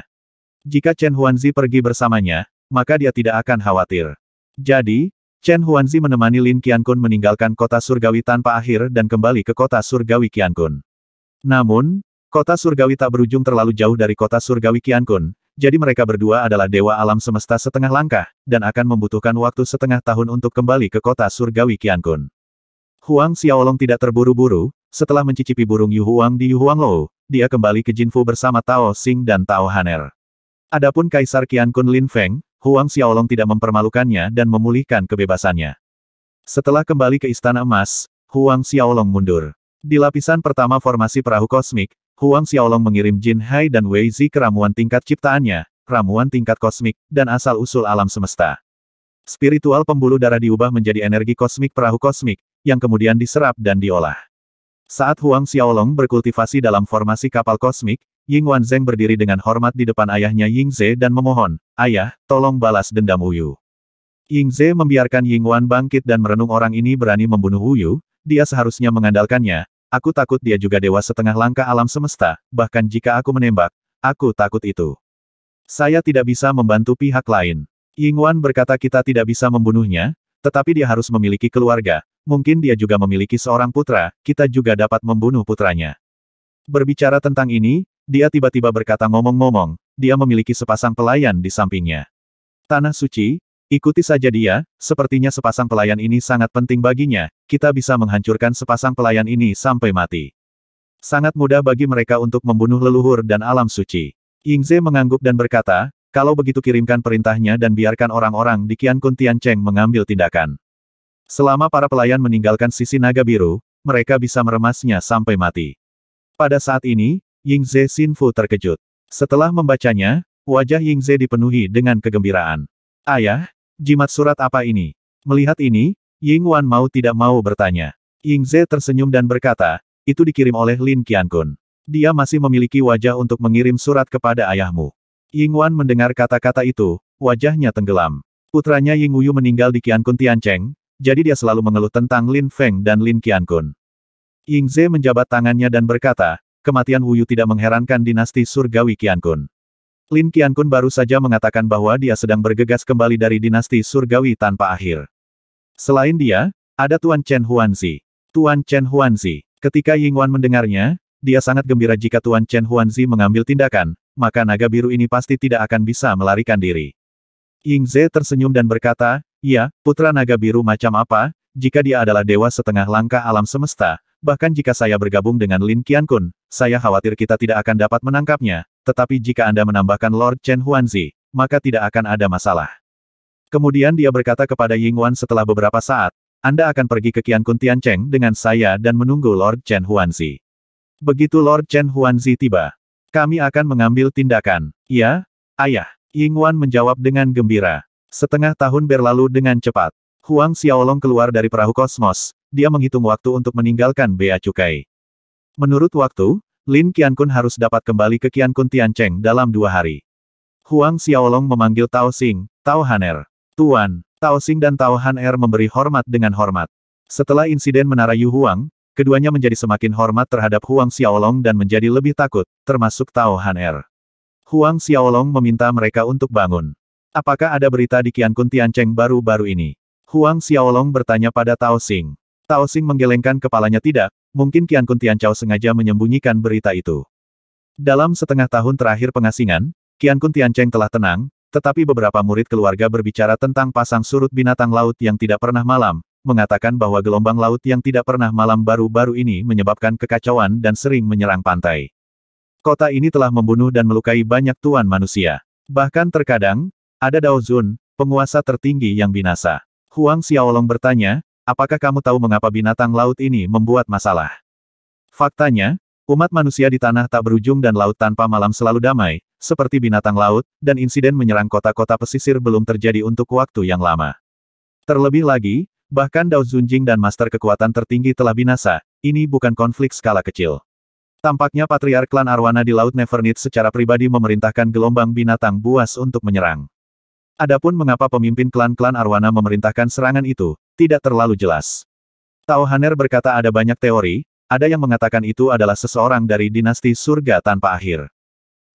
Jika Chen Huanzi pergi bersamanya, maka dia tidak akan khawatir. Jadi, Chen Huanzi menemani Lin Qiankun meninggalkan kota surgawi tanpa akhir dan kembali ke kota surgawi Qiankun. Namun, Kota surgawi tak berujung terlalu jauh dari kota surgawi Kun, jadi mereka berdua adalah dewa alam semesta setengah langkah, dan akan membutuhkan waktu setengah tahun untuk kembali ke kota surgawi Kun. Huang Xiaolong tidak terburu-buru, setelah mencicipi burung Yu Huang di Yu Huang Lou, dia kembali ke Jinfu bersama Tao Xing dan Tao Haner. Adapun Kaisar Kun Lin Feng, Huang Xiaolong tidak mempermalukannya dan memulihkan kebebasannya. Setelah kembali ke Istana Emas, Huang Xiaolong mundur. Di lapisan pertama formasi perahu kosmik, Huang Xiaolong mengirim Jin Hai dan Wei Zi ke ramuan tingkat ciptaannya, ramuan tingkat kosmik, dan asal-usul alam semesta. Spiritual pembuluh darah diubah menjadi energi kosmik perahu kosmik, yang kemudian diserap dan diolah. Saat Huang Xiaolong berkultivasi dalam formasi kapal kosmik, Ying Wan Wanzeng berdiri dengan hormat di depan ayahnya Ying Ze dan memohon, Ayah, tolong balas dendam Wuyu. Ying Ze membiarkan Ying Wan bangkit dan merenung orang ini berani membunuh Wuyu, dia seharusnya mengandalkannya, Aku takut dia juga dewa setengah langkah alam semesta, bahkan jika aku menembak, aku takut itu. Saya tidak bisa membantu pihak lain. Ying Wan berkata kita tidak bisa membunuhnya, tetapi dia harus memiliki keluarga, mungkin dia juga memiliki seorang putra, kita juga dapat membunuh putranya. Berbicara tentang ini, dia tiba-tiba berkata ngomong-ngomong, dia memiliki sepasang pelayan di sampingnya. Tanah suci, Ikuti saja dia, sepertinya sepasang pelayan ini sangat penting baginya, kita bisa menghancurkan sepasang pelayan ini sampai mati. Sangat mudah bagi mereka untuk membunuh leluhur dan alam suci. Yingze mengangguk dan berkata, kalau begitu kirimkan perintahnya dan biarkan orang-orang di Qiankun Tiancheng mengambil tindakan. Selama para pelayan meninggalkan sisi naga biru, mereka bisa meremasnya sampai mati. Pada saat ini, Yingze Sinfu terkejut. Setelah membacanya, wajah Yingze dipenuhi dengan kegembiraan. Ayah, Jimat surat apa ini? Melihat ini, Ying Wan mau tidak mau bertanya. Ying Ze tersenyum dan berkata, itu dikirim oleh Lin Qiankun. Dia masih memiliki wajah untuk mengirim surat kepada ayahmu. Ying Wan mendengar kata-kata itu, wajahnya tenggelam. Putranya Ying Wuyu meninggal di Qiankun Tiancheng, jadi dia selalu mengeluh tentang Lin Feng dan Lin Qiankun. Ying Ze menjabat tangannya dan berkata, kematian Wuyu tidak mengherankan dinasti surgawi Qiankun. Lin Qiankun baru saja mengatakan bahwa dia sedang bergegas kembali dari dinasti surgawi tanpa akhir. Selain dia, ada Tuan Chen Huanzi. Tuan Chen Huanzi. Ketika Ying Wan mendengarnya, dia sangat gembira jika Tuan Chen Huanzi mengambil tindakan, maka naga biru ini pasti tidak akan bisa melarikan diri. Ying Ze tersenyum dan berkata, Ya, putra naga biru macam apa, jika dia adalah dewa setengah langkah alam semesta, bahkan jika saya bergabung dengan Lin Qiankun, saya khawatir kita tidak akan dapat menangkapnya, tetapi jika Anda menambahkan Lord Chen Huanzi, maka tidak akan ada masalah. Kemudian dia berkata kepada Ying Wan setelah beberapa saat, Anda akan pergi ke Qian Kun Cheng dengan saya dan menunggu Lord Chen Huanzi. Begitu Lord Chen Huanzi tiba, kami akan mengambil tindakan. Ya, ayah. Ying Wan menjawab dengan gembira. Setengah tahun berlalu dengan cepat. Huang Xiaolong keluar dari perahu kosmos, dia menghitung waktu untuk meninggalkan bea cukai. Menurut waktu, Lin Qiankun harus dapat kembali ke Qiankun Tiancheng dalam dua hari. Huang Xiaolong memanggil Tao Xing, Tao Haner. Tuan, Tao Xing dan Tao Haner memberi hormat dengan hormat. Setelah insiden menara Yu Huang, keduanya menjadi semakin hormat terhadap Huang Xiaolong dan menjadi lebih takut, termasuk Tao Haner. Huang Xiaolong meminta mereka untuk bangun. Apakah ada berita di Qiankun Tiancheng baru-baru ini? Huang Xiaolong bertanya pada Tao Xing. Tao Xing menggelengkan kepalanya tidak, Mungkin Kian Kun Tian Chao sengaja menyembunyikan berita itu. Dalam setengah tahun terakhir pengasingan, Kian Kun Tian Cheng telah tenang, tetapi beberapa murid keluarga berbicara tentang pasang surut binatang laut yang tidak pernah malam, mengatakan bahwa gelombang laut yang tidak pernah malam baru-baru ini menyebabkan kekacauan dan sering menyerang pantai. Kota ini telah membunuh dan melukai banyak tuan manusia. Bahkan terkadang, ada Dao Zun, penguasa tertinggi yang binasa. Huang Xiaolong bertanya, Apakah kamu tahu mengapa binatang laut ini membuat masalah? Faktanya, umat manusia di tanah tak berujung dan laut tanpa malam selalu damai, seperti binatang laut, dan insiden menyerang kota-kota pesisir belum terjadi untuk waktu yang lama. Terlebih lagi, bahkan Dao Zunjing dan Master kekuatan tertinggi telah binasa, ini bukan konflik skala kecil. Tampaknya Patriark Klan Arwana di Laut Nevernit secara pribadi memerintahkan gelombang binatang buas untuk menyerang. Adapun mengapa pemimpin klan-klan Arwana memerintahkan serangan itu, tidak terlalu jelas. Tao Haner berkata ada banyak teori, ada yang mengatakan itu adalah seseorang dari dinasti surga tanpa akhir.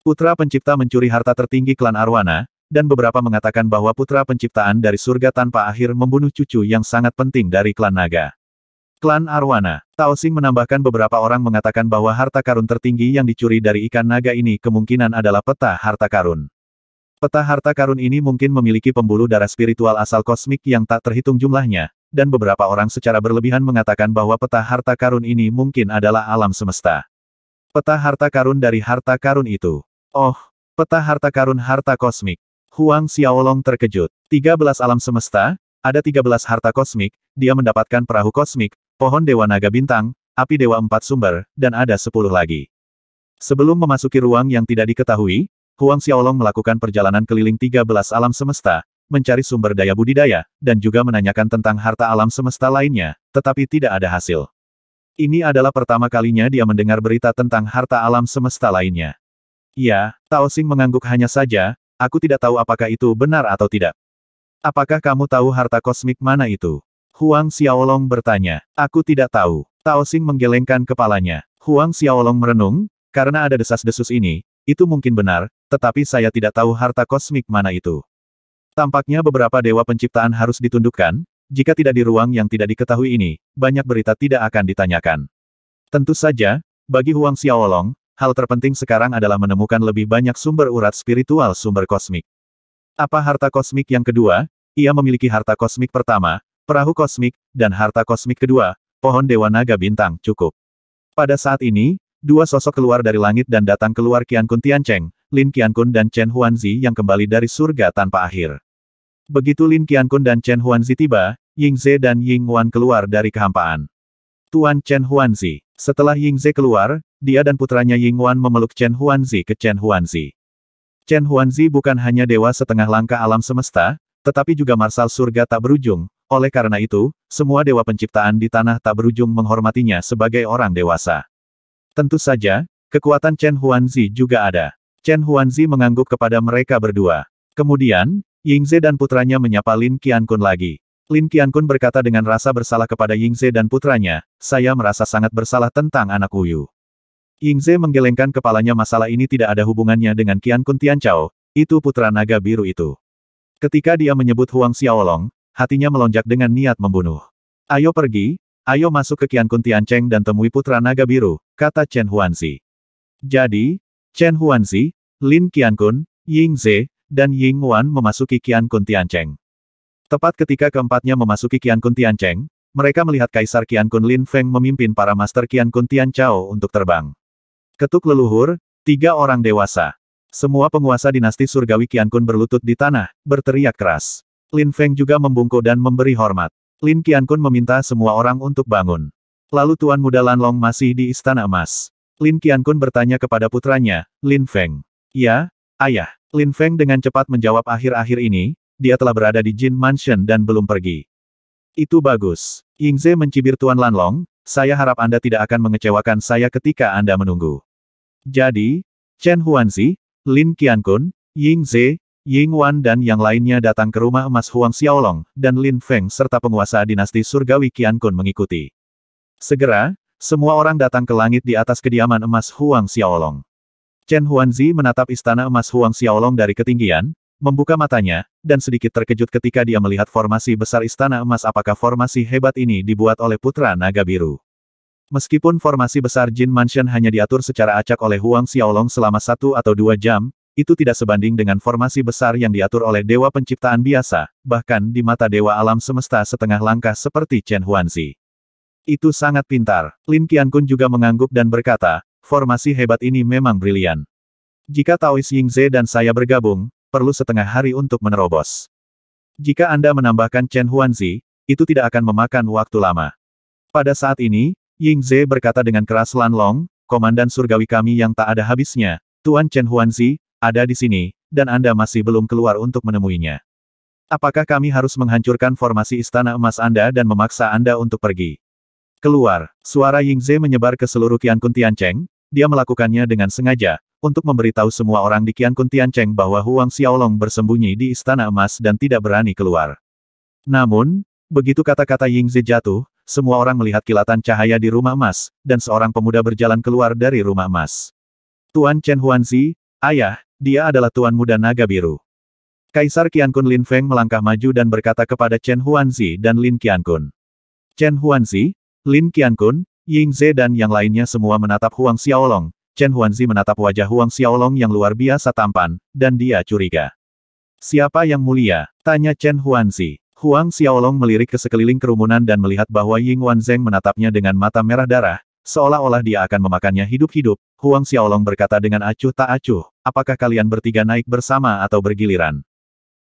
Putra pencipta mencuri harta tertinggi klan Arwana, dan beberapa mengatakan bahwa putra penciptaan dari surga tanpa akhir membunuh cucu yang sangat penting dari klan naga. Klan Arwana, Tao Xing menambahkan beberapa orang mengatakan bahwa harta karun tertinggi yang dicuri dari ikan naga ini kemungkinan adalah peta harta karun. Peta harta karun ini mungkin memiliki pembuluh darah spiritual asal kosmik yang tak terhitung jumlahnya, dan beberapa orang secara berlebihan mengatakan bahwa peta harta karun ini mungkin adalah alam semesta. Peta harta karun dari harta karun itu. Oh, peta harta karun harta kosmik. Huang Xiaolong terkejut. 13 alam semesta, ada 13 harta kosmik, dia mendapatkan perahu kosmik, pohon dewa naga bintang, api dewa empat sumber, dan ada 10 lagi. Sebelum memasuki ruang yang tidak diketahui, Huang Xiaolong melakukan perjalanan keliling 13 alam semesta, mencari sumber daya budidaya, dan juga menanyakan tentang harta alam semesta lainnya, tetapi tidak ada hasil. Ini adalah pertama kalinya dia mendengar berita tentang harta alam semesta lainnya. Ya, Tao Xing mengangguk hanya saja, aku tidak tahu apakah itu benar atau tidak. Apakah kamu tahu harta kosmik mana itu? Huang Xiaolong bertanya. Aku tidak tahu. Tao Xing menggelengkan kepalanya. Huang Xiaolong merenung, karena ada desas-desus ini, itu mungkin benar, tetapi saya tidak tahu harta kosmik mana itu. Tampaknya beberapa dewa penciptaan harus ditundukkan, jika tidak di ruang yang tidak diketahui ini, banyak berita tidak akan ditanyakan. Tentu saja, bagi Huang Xiaolong, hal terpenting sekarang adalah menemukan lebih banyak sumber urat spiritual sumber kosmik. Apa harta kosmik yang kedua? Ia memiliki harta kosmik pertama, perahu kosmik, dan harta kosmik kedua, pohon Dewa Naga Bintang, cukup. Pada saat ini, dua sosok keluar dari langit dan datang keluar Kian Kun Tiancheng, Lin Qiankun dan Chen Huanzi yang kembali dari surga tanpa akhir. Begitu Lin Qiankun dan Chen Huanzi tiba, Ying Yingze dan Ying Wan keluar dari kehampaan. Tuan Chen Huanzi. Setelah Ying Yingze keluar, dia dan putranya Ying Wan memeluk Chen Huanzi ke Chen Huanzi. Chen Huanzi bukan hanya dewa setengah langkah alam semesta, tetapi juga marsal surga tak berujung, oleh karena itu, semua dewa penciptaan di tanah tak berujung menghormatinya sebagai orang dewasa. Tentu saja, kekuatan Chen Huanzi juga ada. Chen Huanzi mengangguk kepada mereka berdua. Kemudian, Yingze dan putranya menyapa Lin Qiankun lagi. Lin Qiankun berkata dengan rasa bersalah kepada Yingze dan putranya, saya merasa sangat bersalah tentang anak Uyu. Yingze menggelengkan kepalanya masalah ini tidak ada hubungannya dengan Qiankun Tianchao, itu putra naga biru itu. Ketika dia menyebut Huang Xiaolong, hatinya melonjak dengan niat membunuh. Ayo pergi, ayo masuk ke Qiankun Tiancheng dan temui putra naga biru, kata Chen Huanzi. Jadi, Chen Huanzi, Lin Qiankun, Ying Ze, dan Ying Wan memasuki Qiankun Tiancheng. Tepat ketika keempatnya memasuki Qiankun Tiancheng, mereka melihat Kaisar Qiankun Lin Feng memimpin para Master Qiankun Tian untuk terbang. Ketuk leluhur, tiga orang dewasa. Semua penguasa dinasti surgawi Qiankun berlutut di tanah, berteriak keras. Lin Feng juga membungkuk dan memberi hormat. Lin Qiankun meminta semua orang untuk bangun. Lalu Tuan Muda Lanlong masih di Istana Emas. Lin Qiankun bertanya kepada putranya, Lin Feng. Ya, ayah. Lin Feng dengan cepat menjawab akhir-akhir ini, dia telah berada di Jin Mansion dan belum pergi. Itu bagus. Yingze mencibir Tuan Lanlong, saya harap Anda tidak akan mengecewakan saya ketika Anda menunggu. Jadi, Chen Huanzi, Lin Qiankun, Yingze, Ying Wan dan yang lainnya datang ke rumah emas Huang Xiaolong, dan Lin Feng serta penguasa dinasti surgawi Qiankun mengikuti. Segera, semua orang datang ke langit di atas kediaman emas Huang Xiaolong. Chen Huanzi menatap istana emas Huang Xiaolong dari ketinggian, membuka matanya, dan sedikit terkejut ketika dia melihat formasi besar istana emas apakah formasi hebat ini dibuat oleh putra naga biru. Meskipun formasi besar Jin Mansion hanya diatur secara acak oleh Huang Xiaolong selama satu atau dua jam, itu tidak sebanding dengan formasi besar yang diatur oleh Dewa Penciptaan biasa, bahkan di mata Dewa Alam Semesta setengah langkah seperti Chen Huanzi. Itu sangat pintar. Lin Qiankun juga mengangguk dan berkata, formasi hebat ini memang brilian. Jika Taois Yingze dan saya bergabung, perlu setengah hari untuk menerobos. Jika Anda menambahkan Chen Huanzi, itu tidak akan memakan waktu lama. Pada saat ini, Yingze berkata dengan keras Lan Long, komandan surgawi kami yang tak ada habisnya, Tuan Chen Huanzi, ada di sini, dan Anda masih belum keluar untuk menemuinya. Apakah kami harus menghancurkan formasi istana emas Anda dan memaksa Anda untuk pergi? Keluar, suara Ying Yingze menyebar ke seluruh Qian Kun Cheng, dia melakukannya dengan sengaja, untuk memberitahu semua orang di Qian Kun Cheng bahwa Huang Xiaolong bersembunyi di Istana Emas dan tidak berani keluar. Namun, begitu kata-kata Ying Yingze jatuh, semua orang melihat kilatan cahaya di rumah emas, dan seorang pemuda berjalan keluar dari rumah emas. Tuan Chen Huanzi, ayah, dia adalah Tuan Muda Naga Biru. Kaisar Kun Lin Feng melangkah maju dan berkata kepada Chen Huanzi dan Lin Kun. Chen Huanzi, Lin Qiankun, Ying Ze dan yang lainnya semua menatap Huang Xiaolong, Chen Huanzi menatap wajah Huang Xiaolong yang luar biasa tampan, dan dia curiga. Siapa yang mulia? Tanya Chen Huanzi. Huang Xiaolong melirik ke sekeliling kerumunan dan melihat bahwa Ying Wanzeng menatapnya dengan mata merah darah, seolah-olah dia akan memakannya hidup-hidup. Huang Xiaolong berkata dengan acuh tak acuh, apakah kalian bertiga naik bersama atau bergiliran?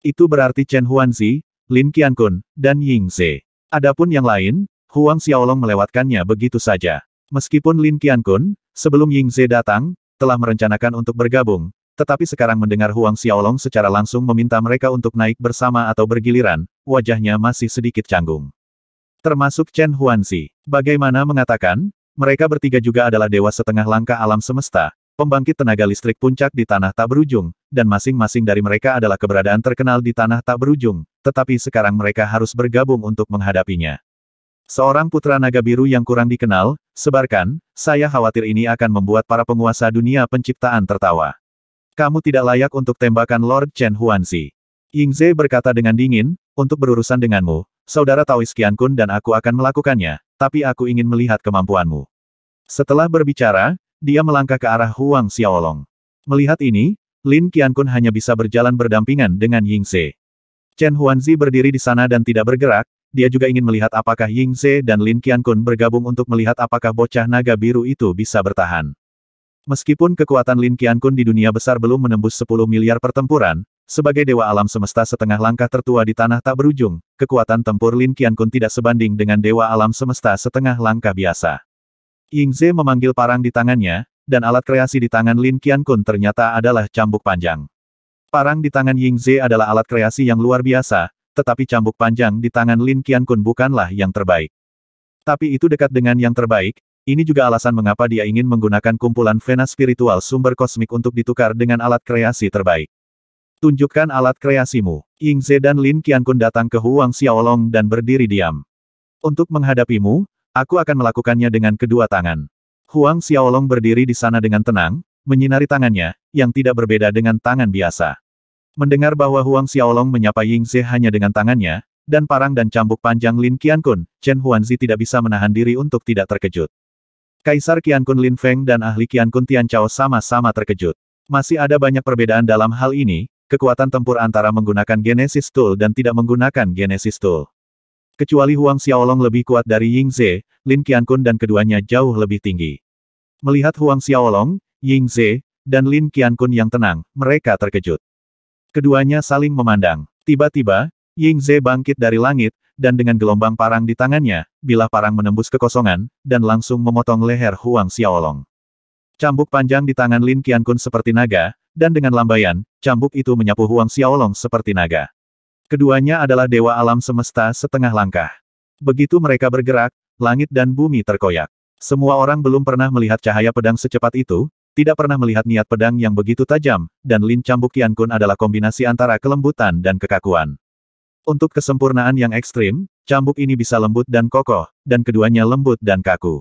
Itu berarti Chen Huanzi, Lin Qiankun, dan Ying Ze. Adapun yang lain, Huang Xiaolong melewatkannya begitu saja. Meskipun Lin Qiankun, sebelum Ying Ze datang, telah merencanakan untuk bergabung, tetapi sekarang mendengar Huang Xiaolong secara langsung meminta mereka untuk naik bersama atau bergiliran, wajahnya masih sedikit canggung. Termasuk Chen Huanxi. Bagaimana mengatakan, mereka bertiga juga adalah dewa setengah langkah alam semesta, pembangkit tenaga listrik puncak di tanah tak berujung, dan masing-masing dari mereka adalah keberadaan terkenal di tanah tak berujung, tetapi sekarang mereka harus bergabung untuk menghadapinya. Seorang putra naga biru yang kurang dikenal, sebarkan, saya khawatir ini akan membuat para penguasa dunia penciptaan tertawa. Kamu tidak layak untuk tembakan Lord Chen Huanzi. Yingze berkata dengan dingin, untuk berurusan denganmu, saudara Taois Qiankun dan aku akan melakukannya, tapi aku ingin melihat kemampuanmu. Setelah berbicara, dia melangkah ke arah Huang Xiaolong. Melihat ini, Lin Qiankun hanya bisa berjalan berdampingan dengan Yingze. Chen Huanzi berdiri di sana dan tidak bergerak, dia juga ingin melihat apakah Ying Ze dan Lin Qiankun bergabung untuk melihat apakah bocah naga biru itu bisa bertahan. Meskipun kekuatan Lin Qiankun di dunia besar belum menembus 10 miliar pertempuran, sebagai dewa alam semesta setengah langkah tertua di tanah tak berujung, kekuatan tempur Lin Qiankun tidak sebanding dengan dewa alam semesta setengah langkah biasa. Ying Ze memanggil parang di tangannya, dan alat kreasi di tangan Lin Qiankun ternyata adalah cambuk panjang. Parang di tangan Ying Ze adalah alat kreasi yang luar biasa, tetapi cambuk panjang di tangan Lin Kun bukanlah yang terbaik. Tapi itu dekat dengan yang terbaik, ini juga alasan mengapa dia ingin menggunakan kumpulan vena spiritual sumber kosmik untuk ditukar dengan alat kreasi terbaik. Tunjukkan alat kreasimu. Yingze dan Lin Kun datang ke Huang Xiaolong dan berdiri diam. Untuk menghadapimu, aku akan melakukannya dengan kedua tangan. Huang Xiaolong berdiri di sana dengan tenang, menyinari tangannya, yang tidak berbeda dengan tangan biasa. Mendengar bahwa Huang Xiaolong menyapa Ying Ze hanya dengan tangannya, dan parang dan cambuk panjang Lin Qiankun, Chen Huanzi tidak bisa menahan diri untuk tidak terkejut. Kaisar Qiankun Lin Feng dan ahli Qiankun Tian Chao sama-sama terkejut. Masih ada banyak perbedaan dalam hal ini, kekuatan tempur antara menggunakan Genesis Tool dan tidak menggunakan Genesis Tool. Kecuali Huang Xiaolong lebih kuat dari Ying Ze, Lin Qiankun dan keduanya jauh lebih tinggi. Melihat Huang Xiaolong, Ying Ze, dan Lin Qiankun yang tenang, mereka terkejut. Keduanya saling memandang. Tiba-tiba, Ying Ze bangkit dari langit, dan dengan gelombang parang di tangannya, bila parang menembus kekosongan, dan langsung memotong leher Huang Xiaolong. Cambuk panjang di tangan Lin Qiankun seperti naga, dan dengan lambaian, cambuk itu menyapu Huang Xiaolong seperti naga. Keduanya adalah dewa alam semesta setengah langkah. Begitu mereka bergerak, langit dan bumi terkoyak. Semua orang belum pernah melihat cahaya pedang secepat itu, tidak pernah melihat niat pedang yang begitu tajam, dan lin cambuk Kian Kun adalah kombinasi antara kelembutan dan kekakuan. Untuk kesempurnaan yang ekstrim, cambuk ini bisa lembut dan kokoh, dan keduanya lembut dan kaku.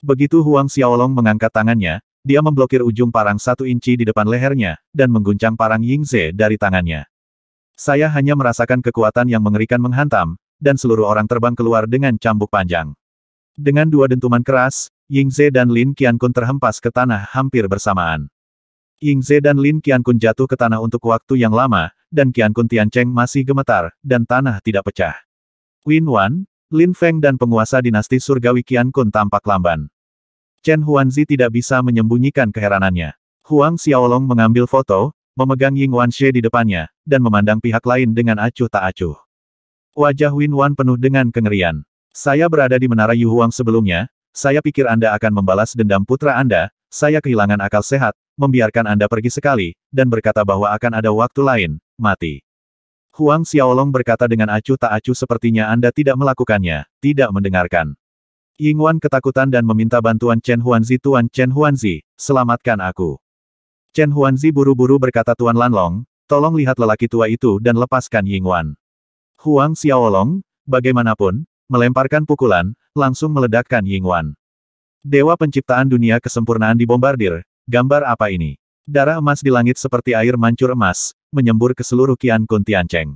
Begitu Huang Xiaolong mengangkat tangannya, dia memblokir ujung parang satu inci di depan lehernya, dan mengguncang parang Yingze dari tangannya. Saya hanya merasakan kekuatan yang mengerikan menghantam, dan seluruh orang terbang keluar dengan cambuk panjang. Dengan dua dentuman keras, Yingze dan Lin Qiankun terhempas ke tanah hampir bersamaan. Yingze dan Lin Qiankun jatuh ke tanah untuk waktu yang lama, dan Qiankun Tiancheng masih gemetar, dan tanah tidak pecah. Win Wan, Lin Feng dan penguasa dinasti surgawi Qiankun tampak lamban. Chen Huanzi tidak bisa menyembunyikan keheranannya. Huang Xiaolong mengambil foto, memegang Ying Wan Xie di depannya, dan memandang pihak lain dengan acuh tak acuh. Wajah Win Wan penuh dengan kengerian. Saya berada di menara Yu Huang sebelumnya, saya pikir Anda akan membalas dendam putra Anda, saya kehilangan akal sehat, membiarkan Anda pergi sekali, dan berkata bahwa akan ada waktu lain, mati. Huang Xiaolong berkata dengan acuh tak acuh sepertinya Anda tidak melakukannya, tidak mendengarkan. Ying Wan ketakutan dan meminta bantuan Chen Huanzi Tuan Chen Huanzi, selamatkan aku. Chen Huanzi buru-buru berkata Tuan Lanlong, tolong lihat lelaki tua itu dan lepaskan Ying Wan. Huang Xiaolong, bagaimanapun, melemparkan pukulan, langsung meledakkan Ying Wan, Dewa penciptaan dunia kesempurnaan dibombardir, gambar apa ini? Darah emas di langit seperti air mancur emas, menyembur ke seluruh Qian Kun Tian Cheng.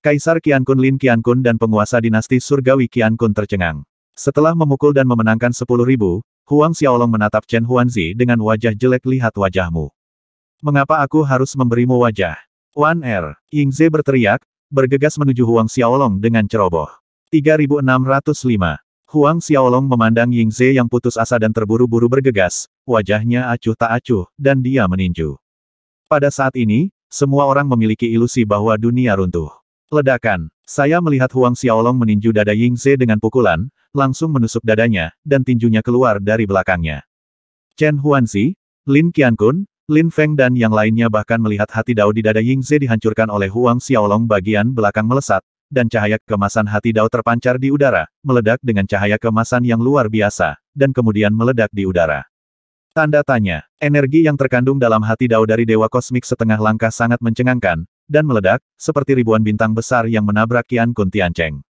Kaisar Qian Kun Lin Qian Kun dan penguasa dinasti surgawi Qian Kun tercengang. Setelah memukul dan memenangkan sepuluh ribu, Huang Xiaolong menatap Chen Huanzi dengan wajah jelek lihat wajahmu. Mengapa aku harus memberimu wajah? Wan Er, Yingze berteriak, bergegas menuju Huang Xiaolong dengan ceroboh. 3605. Huang Xiaolong memandang Ying Yingze yang putus asa dan terburu-buru bergegas, wajahnya acuh tak acuh, dan dia meninju. Pada saat ini, semua orang memiliki ilusi bahwa dunia runtuh. Ledakan, saya melihat Huang Xiaolong meninju dada Ying Yingze dengan pukulan, langsung menusuk dadanya, dan tinjunya keluar dari belakangnya. Chen Huanzi, Lin Qiankun, Lin Feng dan yang lainnya bahkan melihat hati Dao di dada Ying Yingze dihancurkan oleh Huang Xiaolong bagian belakang melesat, dan cahaya kemasan hati Dao terpancar di udara, meledak dengan cahaya kemasan yang luar biasa, dan kemudian meledak di udara. Tanda tanya, energi yang terkandung dalam hati Dao dari Dewa Kosmik setengah langkah sangat mencengangkan, dan meledak, seperti ribuan bintang besar yang menabrak Kian Kun Tiancheng.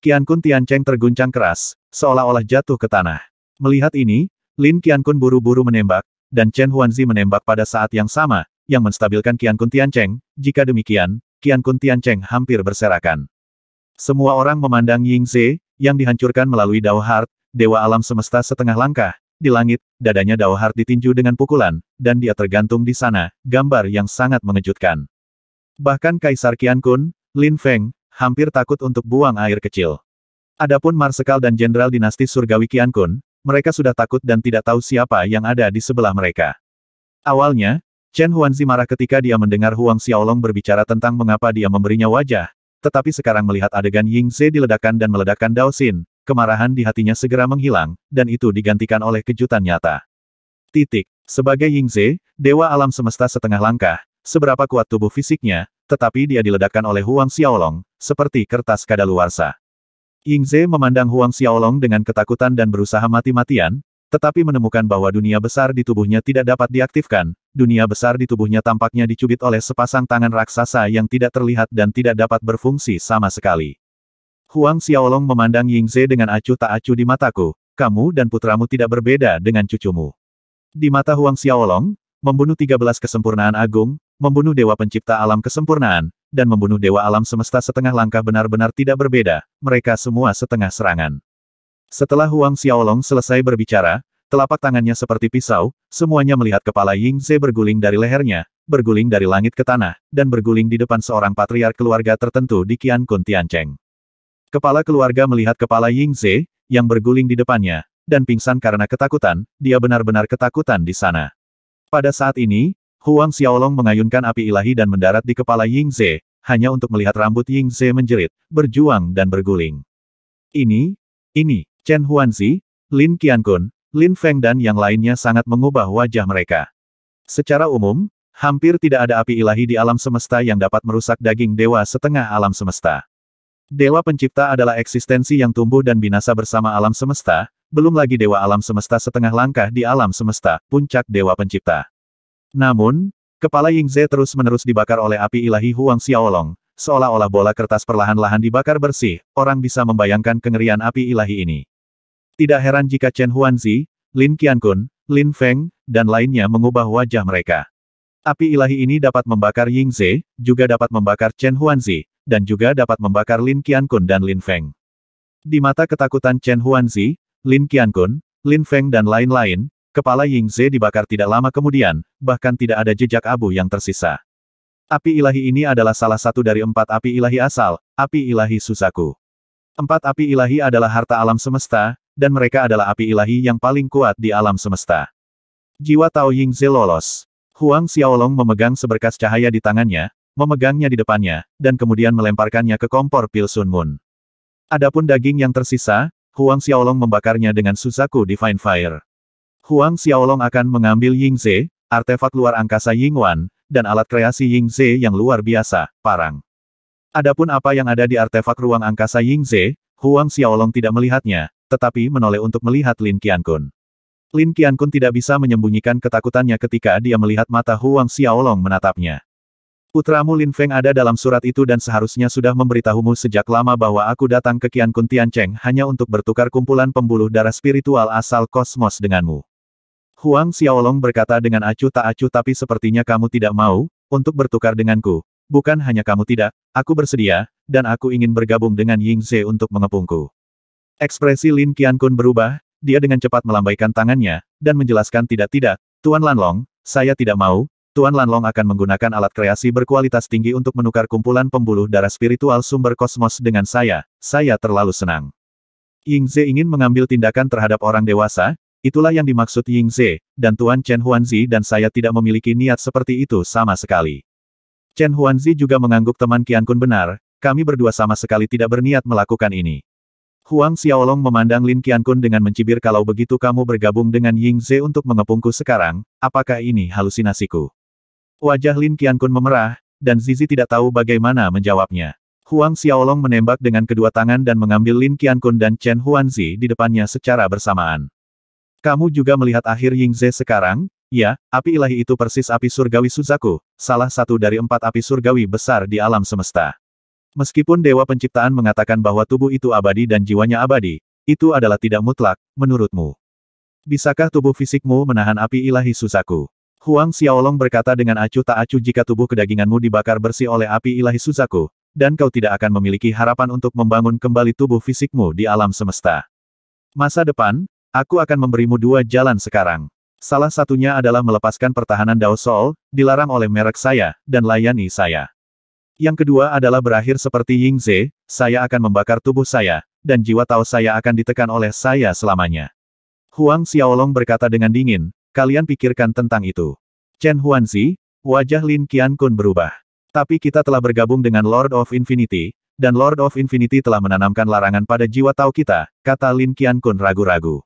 Kian Kun Tiancheng terguncang keras, seolah-olah jatuh ke tanah. Melihat ini, Lin Kian Kun buru-buru menembak, dan Chen Huanzi menembak pada saat yang sama, yang menstabilkan Kian Kun Tiancheng, jika demikian, Kian Kun Tian Cheng hampir berserakan. Semua orang memandang Ying Ze, yang dihancurkan melalui Dao Heart, Dewa Alam Semesta setengah langkah, di langit, dadanya Dao Heart ditinju dengan pukulan, dan dia tergantung di sana, gambar yang sangat mengejutkan. Bahkan Kaisar Kian Kun, Lin Feng, hampir takut untuk buang air kecil. Adapun Marsekal dan Jenderal Dinasti Surgawi Kian Kun, mereka sudah takut dan tidak tahu siapa yang ada di sebelah mereka. Awalnya, Chen Huanzi marah ketika dia mendengar Huang Xiaolong berbicara tentang mengapa dia memberinya wajah, tetapi sekarang melihat adegan Ying Ze diledakkan dan meledakkan Dao Xin, kemarahan di hatinya segera menghilang, dan itu digantikan oleh kejutan nyata. Titik. Sebagai Ying Ze, Dewa Alam Semesta setengah langkah, seberapa kuat tubuh fisiknya, tetapi dia diledakkan oleh Huang Xiaolong, seperti kertas kadaluarsa. Ying Ze memandang Huang Xiaolong dengan ketakutan dan berusaha mati-matian, tetapi menemukan bahwa dunia besar di tubuhnya tidak dapat diaktifkan, dunia besar di tubuhnya tampaknya dicubit oleh sepasang tangan raksasa yang tidak terlihat dan tidak dapat berfungsi sama sekali. Huang Xiaolong memandang Yingze dengan acuh tak acuh di mataku, kamu dan putramu tidak berbeda dengan cucumu. Di mata Huang Xiaolong, membunuh 13 kesempurnaan agung, membunuh dewa pencipta alam kesempurnaan, dan membunuh dewa alam semesta setengah langkah benar-benar tidak berbeda, mereka semua setengah serangan. Setelah Huang Xiaolong selesai berbicara, telapak tangannya seperti pisau, semuanya melihat kepala Ying Ze berguling dari lehernya, berguling dari langit ke tanah, dan berguling di depan seorang patriark keluarga tertentu di Qian Kun Tiancheng. Kepala keluarga melihat kepala Ying Ze yang berguling di depannya, dan pingsan karena ketakutan, dia benar-benar ketakutan di sana. Pada saat ini, Huang Xiaolong mengayunkan api ilahi dan mendarat di kepala Ying Ze, hanya untuk melihat rambut Ying Ze menjerit, berjuang dan berguling. Ini, ini, Chen Huanzi, Lin Qiankun, Lin Feng dan yang lainnya sangat mengubah wajah mereka. Secara umum, hampir tidak ada api ilahi di alam semesta yang dapat merusak daging dewa setengah alam semesta. Dewa pencipta adalah eksistensi yang tumbuh dan binasa bersama alam semesta, belum lagi dewa alam semesta setengah langkah di alam semesta, puncak dewa pencipta. Namun, kepala Ying Yingze terus-menerus dibakar oleh api ilahi Huang Xiaolong, seolah-olah bola kertas perlahan-lahan dibakar bersih, orang bisa membayangkan kengerian api ilahi ini. Tidak heran jika Chen Huanzi, Lin Qiankun, Lin Feng, dan lainnya mengubah wajah mereka. Api ilahi ini dapat membakar Ying Yingze, juga dapat membakar Chen Huanzi, dan juga dapat membakar Lin Qiankun dan Lin Feng. Di mata ketakutan Chen Huanzi, Lin Qiankun, Lin Feng dan lain-lain, kepala Ying Yingze dibakar tidak lama kemudian, bahkan tidak ada jejak abu yang tersisa. Api ilahi ini adalah salah satu dari empat api ilahi asal, api ilahi Susaku. Empat api ilahi adalah harta alam semesta, dan mereka adalah api ilahi yang paling kuat di alam semesta. Jiwa Tao Ying Yingzi lolos. Huang Xiaolong memegang seberkas cahaya di tangannya, memegangnya di depannya, dan kemudian melemparkannya ke kompor pil Sun Moon. Adapun daging yang tersisa, Huang Xiaolong membakarnya dengan Suzaku Divine Fire. Huang Xiaolong akan mengambil Ying Yingze, artefak luar angkasa Ying Yingwan, dan alat kreasi Ying Yingze yang luar biasa, parang. Adapun apa yang ada di artefak ruang angkasa Ying Yingze, Huang Xiaolong tidak melihatnya, tetapi menoleh untuk melihat Lin Qiankun. Lin Qiankun tidak bisa menyembunyikan ketakutannya ketika dia melihat mata Huang Xiaolong menatapnya. Putramu Lin Feng ada dalam surat itu dan seharusnya sudah memberitahumu sejak lama bahwa aku datang ke Qiankun Tiancheng hanya untuk bertukar kumpulan pembuluh darah spiritual asal kosmos denganmu. Huang Xiaolong berkata dengan acuh tak acuh tapi sepertinya kamu tidak mau, untuk bertukar denganku. Bukan hanya kamu tidak, aku bersedia, dan aku ingin bergabung dengan Ying Ze untuk mengepungku. Ekspresi Lin Qiankun berubah, dia dengan cepat melambaikan tangannya, dan menjelaskan tidak-tidak, Tuan Lanlong, saya tidak mau, Tuan Lanlong akan menggunakan alat kreasi berkualitas tinggi untuk menukar kumpulan pembuluh darah spiritual sumber kosmos dengan saya, saya terlalu senang. Ying Yingze ingin mengambil tindakan terhadap orang dewasa, itulah yang dimaksud Ying Yingze, dan Tuan Chen Huanzi dan saya tidak memiliki niat seperti itu sama sekali. Chen Huanzi juga mengangguk teman Qiankun benar, kami berdua sama sekali tidak berniat melakukan ini. Huang Xiaolong memandang Lin Qiankun dengan mencibir kalau begitu kamu bergabung dengan Ying Ze untuk mengepungku sekarang, apakah ini halusinasiku? Wajah Lin Qiankun memerah, dan Zizi tidak tahu bagaimana menjawabnya. Huang Xiaolong menembak dengan kedua tangan dan mengambil Lin Qiankun dan Chen Huanzi di depannya secara bersamaan. Kamu juga melihat akhir Ying Ze sekarang? Ya, api ilahi itu persis api surgawi Suzaku, salah satu dari empat api surgawi besar di alam semesta. Meskipun Dewa Penciptaan mengatakan bahwa tubuh itu abadi dan jiwanya abadi, itu adalah tidak mutlak, menurutmu. Bisakah tubuh fisikmu menahan api ilahi Suzaku? Huang Xiaolong berkata dengan acuh tak acuh jika tubuh kedaginganmu dibakar bersih oleh api ilahi Suzaku, dan kau tidak akan memiliki harapan untuk membangun kembali tubuh fisikmu di alam semesta. Masa depan, aku akan memberimu dua jalan sekarang. Salah satunya adalah melepaskan pertahanan Dao Sol, dilarang oleh merek saya, dan layani saya. Yang kedua adalah berakhir seperti Ying Ze, saya akan membakar tubuh saya, dan jiwa Tao saya akan ditekan oleh saya selamanya. Huang Xiaolong berkata dengan dingin, kalian pikirkan tentang itu. Chen Huanzi, wajah Lin Qian Kun berubah. Tapi kita telah bergabung dengan Lord of Infinity, dan Lord of Infinity telah menanamkan larangan pada jiwa Tao kita, kata Lin Qian Kun ragu-ragu.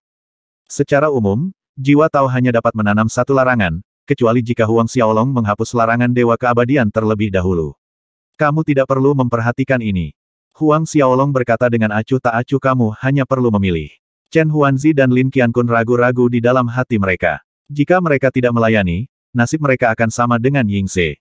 Secara umum, jiwa Tao hanya dapat menanam satu larangan, kecuali jika Huang Xiaolong menghapus larangan Dewa Keabadian terlebih dahulu. Kamu tidak perlu memperhatikan ini. Huang Xiaolong berkata dengan acuh tak acuh kamu hanya perlu memilih. Chen Huanzi dan Lin Qiankun ragu-ragu di dalam hati mereka. Jika mereka tidak melayani, nasib mereka akan sama dengan Yingxi.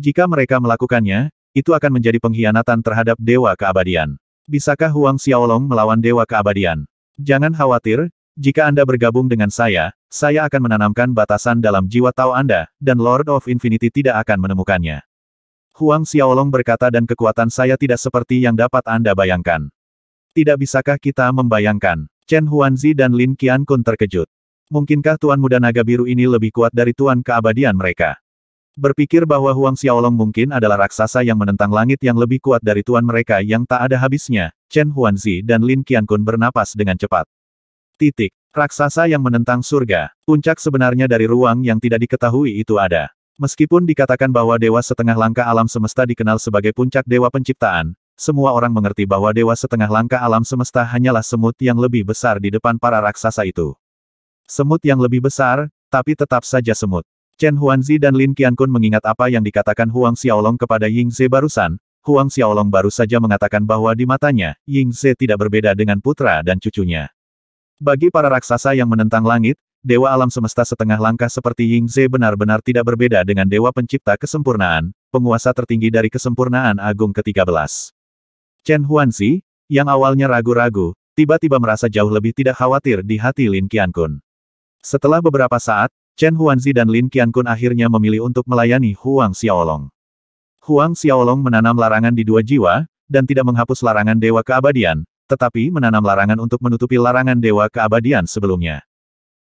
Jika mereka melakukannya, itu akan menjadi pengkhianatan terhadap Dewa Keabadian. Bisakah Huang Xiaolong melawan Dewa Keabadian? Jangan khawatir, jika Anda bergabung dengan saya, saya akan menanamkan batasan dalam jiwa Tao Anda, dan Lord of Infinity tidak akan menemukannya. Huang Xiaolong berkata dan kekuatan saya tidak seperti yang dapat Anda bayangkan. Tidak bisakah kita membayangkan? Chen Huanzi dan Lin Qiankun terkejut. Mungkinkah Tuan Muda Naga Biru ini lebih kuat dari Tuan Keabadian mereka? Berpikir bahwa Huang Xiaolong mungkin adalah raksasa yang menentang langit yang lebih kuat dari Tuan mereka yang tak ada habisnya, Chen Huanzi dan Lin Qiankun bernapas dengan cepat. Titik. Raksasa yang menentang surga, puncak sebenarnya dari ruang yang tidak diketahui itu ada. Meskipun dikatakan bahwa dewa setengah langkah alam semesta dikenal sebagai puncak dewa penciptaan, semua orang mengerti bahwa dewa setengah langkah alam semesta hanyalah semut yang lebih besar di depan para raksasa itu. Semut yang lebih besar, tapi tetap saja semut. Chen Huanzi dan Lin Qiankun mengingat apa yang dikatakan Huang Xiaolong kepada Ying Ze barusan, Huang Xiaolong baru saja mengatakan bahwa di matanya, Ying Ze tidak berbeda dengan putra dan cucunya. Bagi para raksasa yang menentang langit, Dewa alam semesta setengah langkah seperti Ying Yingze benar-benar tidak berbeda dengan Dewa Pencipta Kesempurnaan, penguasa tertinggi dari Kesempurnaan Agung ke-13. Chen Huanzi yang awalnya ragu-ragu, tiba-tiba merasa jauh lebih tidak khawatir di hati Lin Qiankun. Setelah beberapa saat, Chen Huanzi dan Lin Qiankun akhirnya memilih untuk melayani Huang Xiaolong. Huang Xiaolong menanam larangan di dua jiwa, dan tidak menghapus larangan Dewa Keabadian, tetapi menanam larangan untuk menutupi larangan Dewa Keabadian sebelumnya.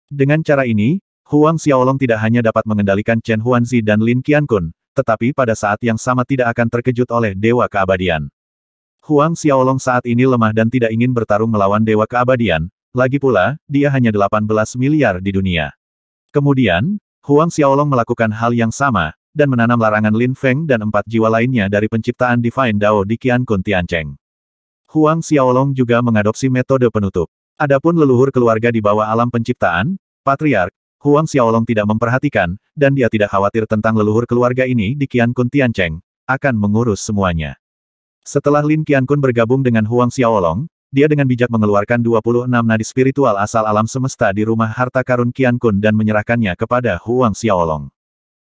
Dengan cara ini, Huang Xiaolong tidak hanya dapat mengendalikan Chen Huanzi dan Lin Qiankun, tetapi pada saat yang sama tidak akan terkejut oleh Dewa Keabadian. Huang Xiaolong saat ini lemah dan tidak ingin bertarung melawan Dewa Keabadian, lagi pula, dia hanya 18 miliar di dunia. Kemudian, Huang Xiaolong melakukan hal yang sama, dan menanam larangan Lin Feng dan empat jiwa lainnya dari penciptaan Divine Dao di Qiankun Tiancheng. Huang Xiaolong juga mengadopsi metode penutup. Adapun leluhur keluarga di bawah alam penciptaan, Patriark, Huang Xiaolong tidak memperhatikan, dan dia tidak khawatir tentang leluhur keluarga ini di Qiankun Tiancheng, akan mengurus semuanya. Setelah Lin Kun bergabung dengan Huang Xiaolong, dia dengan bijak mengeluarkan 26 nadi spiritual asal alam semesta di rumah harta karun Kun dan menyerahkannya kepada Huang Xiaolong.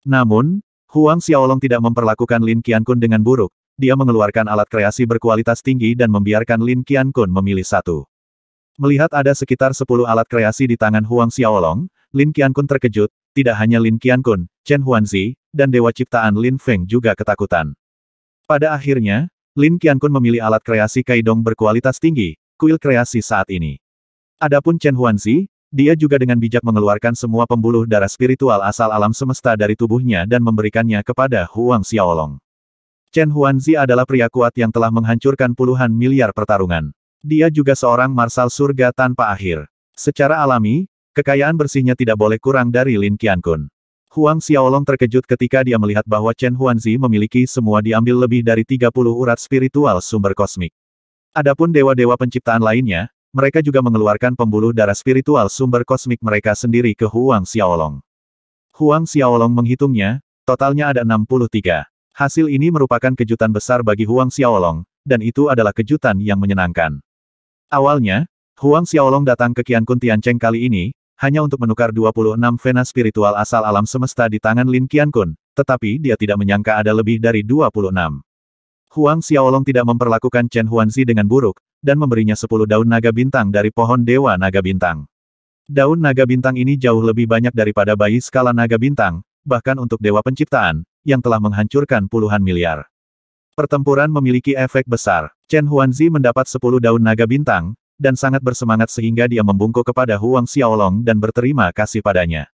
Namun, Huang Xiaolong tidak memperlakukan Lin Kun dengan buruk, dia mengeluarkan alat kreasi berkualitas tinggi dan membiarkan Lin Kun memilih satu. Melihat ada sekitar 10 alat kreasi di tangan Huang Xiaolong, Lin Qiankun terkejut, tidak hanya Lin Qiankun, Chen Huanzi, dan dewa ciptaan Lin Feng juga ketakutan. Pada akhirnya, Lin Qiankun memilih alat kreasi Kaidong berkualitas tinggi, kuil kreasi saat ini. Adapun Chen Huanzi, dia juga dengan bijak mengeluarkan semua pembuluh darah spiritual asal alam semesta dari tubuhnya dan memberikannya kepada Huang Xiaolong. Chen Huanzi adalah pria kuat yang telah menghancurkan puluhan miliar pertarungan. Dia juga seorang marsal surga tanpa akhir. Secara alami, kekayaan bersihnya tidak boleh kurang dari Lin Qiankun. Huang Xiaolong terkejut ketika dia melihat bahwa Chen Huanzi memiliki semua diambil lebih dari 30 urat spiritual sumber kosmik. Adapun dewa-dewa penciptaan lainnya, mereka juga mengeluarkan pembuluh darah spiritual sumber kosmik mereka sendiri ke Huang Xiaolong. Huang Xiaolong menghitungnya, totalnya ada 63. Hasil ini merupakan kejutan besar bagi Huang Xiaolong, dan itu adalah kejutan yang menyenangkan. Awalnya, Huang Xiaolong datang ke Qiankun Kun Tiancheng kali ini, hanya untuk menukar 26 vena spiritual asal alam semesta di tangan Lin Qiankun. Kun, tetapi dia tidak menyangka ada lebih dari 26. Huang Xiaolong tidak memperlakukan Chen Huanzi dengan buruk, dan memberinya 10 daun naga bintang dari pohon Dewa Naga Bintang. Daun naga bintang ini jauh lebih banyak daripada bayi skala naga bintang, bahkan untuk dewa penciptaan, yang telah menghancurkan puluhan miliar. Pertempuran memiliki efek besar. Chen Huanzi mendapat 10 daun naga bintang, dan sangat bersemangat sehingga dia membungkuk kepada Huang Xiaolong dan berterima kasih padanya.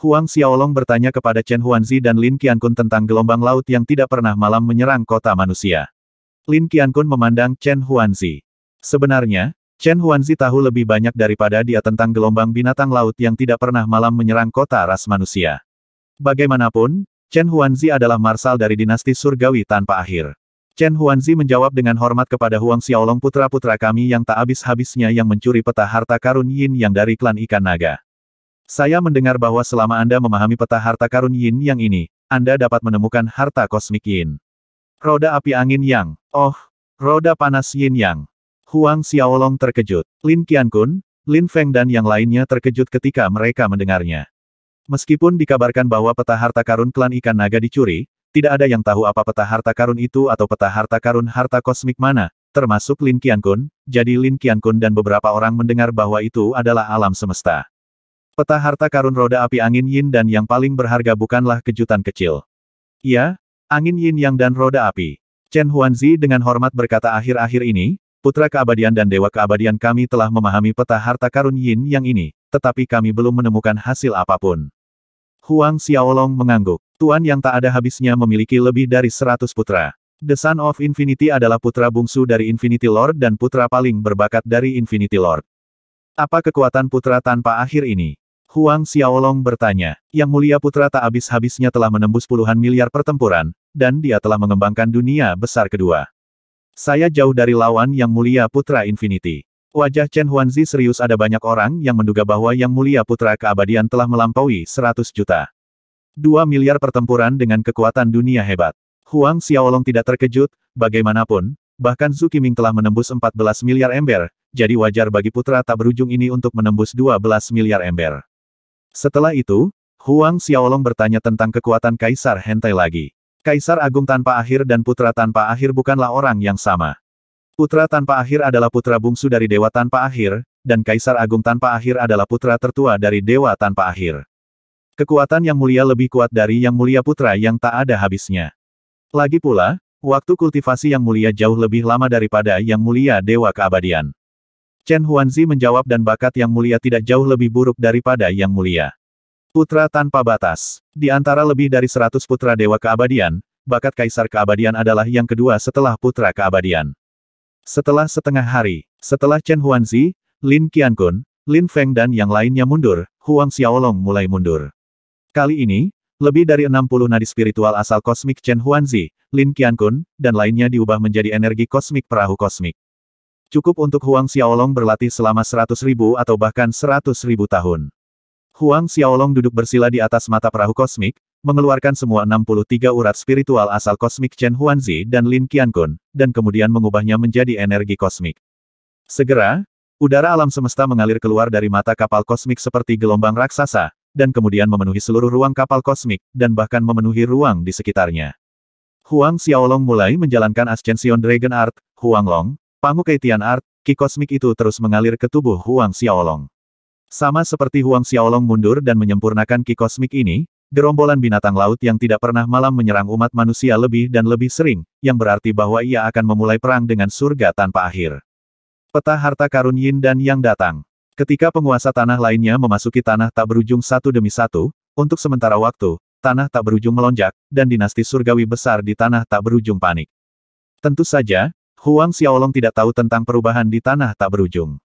Huang Xiaolong bertanya kepada Chen Huanzi dan Lin Qiankun tentang gelombang laut yang tidak pernah malam menyerang kota manusia. Lin Qiankun memandang Chen Huanzi. Sebenarnya, Chen Huanzi tahu lebih banyak daripada dia tentang gelombang binatang laut yang tidak pernah malam menyerang kota ras manusia. Bagaimanapun, Chen Huanzi adalah marsal dari dinasti surgawi tanpa akhir. Chen Huanzi menjawab dengan hormat kepada Huang Xiaolong putra-putra kami yang tak habis-habisnya yang mencuri peta harta karun yin yang dari klan ikan naga. Saya mendengar bahwa selama Anda memahami peta harta karun yin yang ini, Anda dapat menemukan harta kosmik yin. Roda api angin yang, oh, roda panas yin yang. Huang Xiaolong terkejut. Lin Qiankun, Lin Feng dan yang lainnya terkejut ketika mereka mendengarnya. Meskipun dikabarkan bahwa peta harta karun klan ikan naga dicuri, tidak ada yang tahu apa peta harta karun itu atau peta harta karun harta kosmik mana, termasuk Lin Qiankun, jadi Lin Qiankun dan beberapa orang mendengar bahwa itu adalah alam semesta. Peta harta karun roda api angin yin dan yang paling berharga bukanlah kejutan kecil. Ya, angin yin yang dan roda api. Chen Huanzi dengan hormat berkata akhir-akhir ini, Putra keabadian dan Dewa keabadian kami telah memahami peta harta karun yin yang ini, tetapi kami belum menemukan hasil apapun. Huang Xiaolong mengangguk. Tuan yang tak ada habisnya memiliki lebih dari seratus putra. The Son of Infinity adalah putra bungsu dari Infinity Lord dan putra paling berbakat dari Infinity Lord. Apa kekuatan putra tanpa akhir ini? Huang Xiaolong bertanya. Yang mulia putra tak habis-habisnya telah menembus puluhan miliar pertempuran, dan dia telah mengembangkan dunia besar kedua. Saya jauh dari lawan yang mulia putra Infinity. Wajah Chen Huanzi serius ada banyak orang yang menduga bahwa Yang Mulia Putra Keabadian telah melampaui 100 juta. 2 miliar pertempuran dengan kekuatan dunia hebat. Huang Xiaolong tidak terkejut, bagaimanapun, bahkan Zhu Qiming telah menembus 14 miliar ember, jadi wajar bagi putra tak berujung ini untuk menembus 12 miliar ember. Setelah itu, Huang Xiaolong bertanya tentang kekuatan Kaisar Hentai lagi. Kaisar Agung tanpa akhir dan putra tanpa akhir bukanlah orang yang sama. Putra tanpa akhir adalah putra bungsu dari Dewa tanpa akhir, dan Kaisar Agung tanpa akhir adalah putra tertua dari Dewa tanpa akhir. Kekuatan yang mulia lebih kuat dari yang mulia putra yang tak ada habisnya. Lagi pula, waktu kultivasi yang mulia jauh lebih lama daripada yang mulia Dewa keabadian. Chen Huanzi menjawab dan bakat yang mulia tidak jauh lebih buruk daripada yang mulia. Putra tanpa batas. Di antara lebih dari seratus putra dewa keabadian, bakat kaisar keabadian adalah yang kedua setelah putra keabadian. Setelah setengah hari, setelah Chen Huanzi, Lin Qiankun, Lin Feng dan yang lainnya mundur, Huang Xiaolong mulai mundur. Kali ini, lebih dari 60 nadi spiritual asal kosmik Chen Huanzi, Lin Qiankun, dan lainnya diubah menjadi energi kosmik perahu kosmik. Cukup untuk Huang Xiaolong berlatih selama 100 ribu atau bahkan 100 ribu tahun. Huang Xiaolong duduk bersila di atas mata perahu kosmik, mengeluarkan semua 63 urat spiritual asal kosmik Chen Huanzi dan Lin Qiankun, dan kemudian mengubahnya menjadi energi kosmik. Segera, udara alam semesta mengalir keluar dari mata kapal kosmik seperti gelombang raksasa, dan kemudian memenuhi seluruh ruang kapal kosmik, dan bahkan memenuhi ruang di sekitarnya. Huang Xiaolong mulai menjalankan Ascension Dragon Art, Huang Long, Pangu Keitian Art, Ki Kosmik itu terus mengalir ke tubuh Huang Xiaolong. Sama seperti Huang Xiaolong mundur dan menyempurnakan Ki Kosmik ini, Gerombolan binatang laut yang tidak pernah malam menyerang umat manusia lebih dan lebih sering, yang berarti bahwa ia akan memulai perang dengan surga tanpa akhir. Peta harta karun Yin dan Yang datang. Ketika penguasa tanah lainnya memasuki tanah tak berujung satu demi satu, untuk sementara waktu, tanah tak berujung melonjak, dan dinasti surgawi besar di tanah tak berujung panik. Tentu saja, Huang Xiaolong tidak tahu tentang perubahan di tanah tak berujung.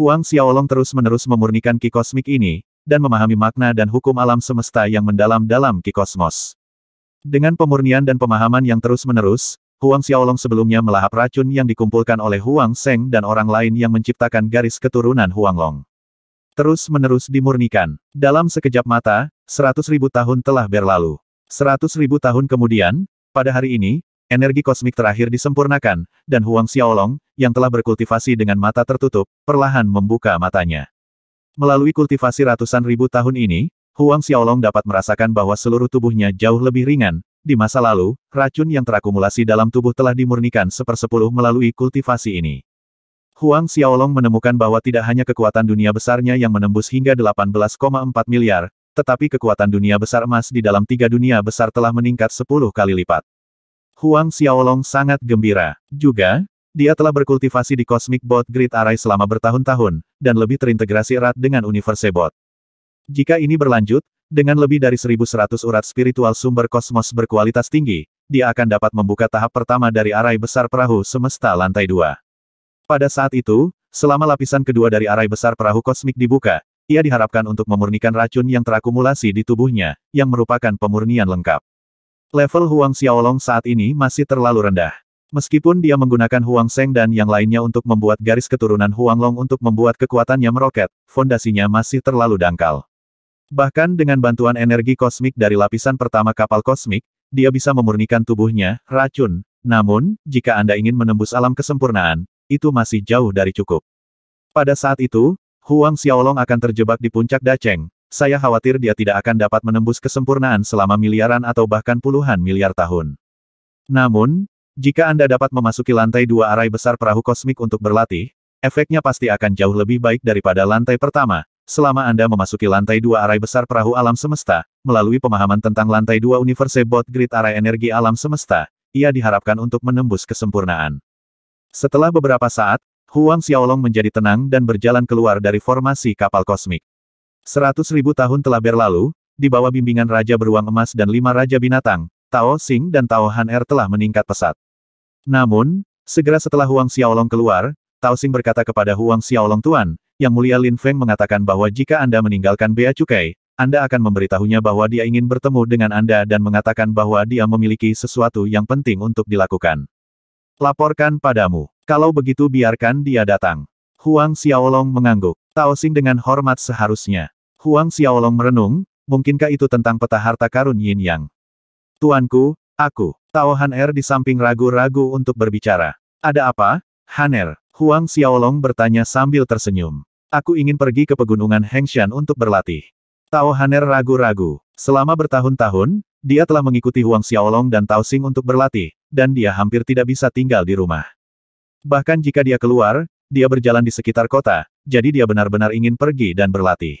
Huang Xiaolong terus-menerus memurnikan ki kosmik ini, dan memahami makna dan hukum alam semesta yang mendalam dalam Ki Kosmos. Dengan pemurnian dan pemahaman yang terus-menerus, Huang Xiaolong sebelumnya melahap racun yang dikumpulkan oleh Huang Seng dan orang lain yang menciptakan garis keturunan Huang Long. Terus-menerus dimurnikan. Dalam sekejap mata, seratus ribu tahun telah berlalu. Seratus ribu tahun kemudian, pada hari ini, energi kosmik terakhir disempurnakan, dan Huang Xiaolong, yang telah berkultivasi dengan mata tertutup, perlahan membuka matanya. Melalui kultivasi ratusan ribu tahun ini, Huang Xiaolong dapat merasakan bahwa seluruh tubuhnya jauh lebih ringan. Di masa lalu, racun yang terakumulasi dalam tubuh telah dimurnikan sepersepuluh melalui kultivasi ini. Huang Xiaolong menemukan bahwa tidak hanya kekuatan dunia besarnya yang menembus hingga 18,4 miliar, tetapi kekuatan dunia besar emas di dalam tiga dunia besar telah meningkat 10 kali lipat. Huang Xiaolong sangat gembira. Juga, dia telah berkultivasi di Cosmic Bot Grid Array selama bertahun-tahun, dan lebih terintegrasi erat dengan Universe Bot. Jika ini berlanjut, dengan lebih dari 1100 urat spiritual sumber kosmos berkualitas tinggi, dia akan dapat membuka tahap pertama dari Array besar perahu semesta lantai 2. Pada saat itu, selama lapisan kedua dari Array besar perahu kosmik dibuka, ia diharapkan untuk memurnikan racun yang terakumulasi di tubuhnya, yang merupakan pemurnian lengkap. Level Huang Xiaolong saat ini masih terlalu rendah. Meskipun dia menggunakan Huang Seng dan yang lainnya untuk membuat garis keturunan Huang Long untuk membuat kekuatannya meroket, fondasinya masih terlalu dangkal. Bahkan dengan bantuan energi kosmik dari lapisan pertama kapal kosmik, dia bisa memurnikan tubuhnya, racun. Namun, jika Anda ingin menembus alam kesempurnaan, itu masih jauh dari cukup. Pada saat itu, Huang Xiaolong akan terjebak di puncak Daceng. Saya khawatir dia tidak akan dapat menembus kesempurnaan selama miliaran atau bahkan puluhan miliar tahun. Namun, jika Anda dapat memasuki lantai dua arai besar perahu kosmik untuk berlatih, efeknya pasti akan jauh lebih baik daripada lantai pertama, selama Anda memasuki lantai dua arai besar perahu alam semesta, melalui pemahaman tentang lantai dua universe bot grid arai energi alam semesta, ia diharapkan untuk menembus kesempurnaan. Setelah beberapa saat, Huang Xiaolong menjadi tenang dan berjalan keluar dari formasi kapal kosmik. Seratus ribu tahun telah berlalu, di bawah bimbingan Raja Beruang Emas dan lima Raja Binatang, Tao Xing dan Tao Han Er telah meningkat pesat. Namun, segera setelah Huang Xiaolong keluar, Tao Xing berkata kepada Huang Xiaolong Tuan, Yang Mulia Lin Feng mengatakan bahwa jika Anda meninggalkan Bea Cukai, Anda akan memberitahunya bahwa dia ingin bertemu dengan Anda dan mengatakan bahwa dia memiliki sesuatu yang penting untuk dilakukan. Laporkan padamu. Kalau begitu biarkan dia datang. Huang Xiaolong mengangguk. Tao Xing dengan hormat seharusnya. Huang Xiaolong merenung, mungkinkah itu tentang peta harta karun yin yang? Tuanku, aku. Tao Han Er di samping ragu-ragu untuk berbicara. Ada apa, Hanner? Huang Xiaolong bertanya sambil tersenyum. Aku ingin pergi ke pegunungan Hengshan untuk berlatih. Tao Er ragu-ragu. Selama bertahun-tahun, dia telah mengikuti Huang Xiaolong dan Tao Xing untuk berlatih, dan dia hampir tidak bisa tinggal di rumah. Bahkan jika dia keluar, dia berjalan di sekitar kota, jadi dia benar-benar ingin pergi dan berlatih.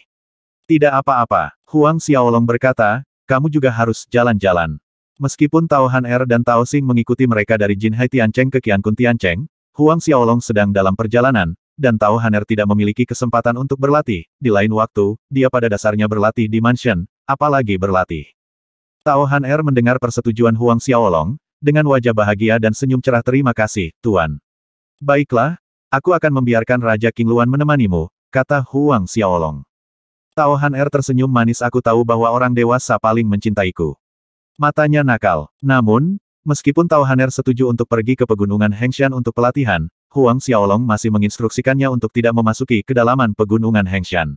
Tidak apa-apa, Huang Xiaolong berkata, kamu juga harus jalan-jalan. Meskipun Tao Han Er dan Tao Xing mengikuti mereka dari Jin Hai Tiancheng ke Tian Tiancheng, Huang Xiaolong sedang dalam perjalanan, dan Tao Han Er tidak memiliki kesempatan untuk berlatih. Di lain waktu, dia pada dasarnya berlatih di mansion, apalagi berlatih. Tao Han Er mendengar persetujuan Huang Xiaolong, dengan wajah bahagia dan senyum cerah terima kasih, Tuan. Baiklah, aku akan membiarkan Raja King Luan menemanimu, kata Huang Xiaolong. Tao Han Er tersenyum manis aku tahu bahwa orang dewasa paling mencintaiku. Matanya nakal. Namun, meskipun Tao Haner setuju untuk pergi ke pegunungan Hengshan untuk pelatihan, Huang Xiaolong masih menginstruksikannya untuk tidak memasuki kedalaman pegunungan Hengshan.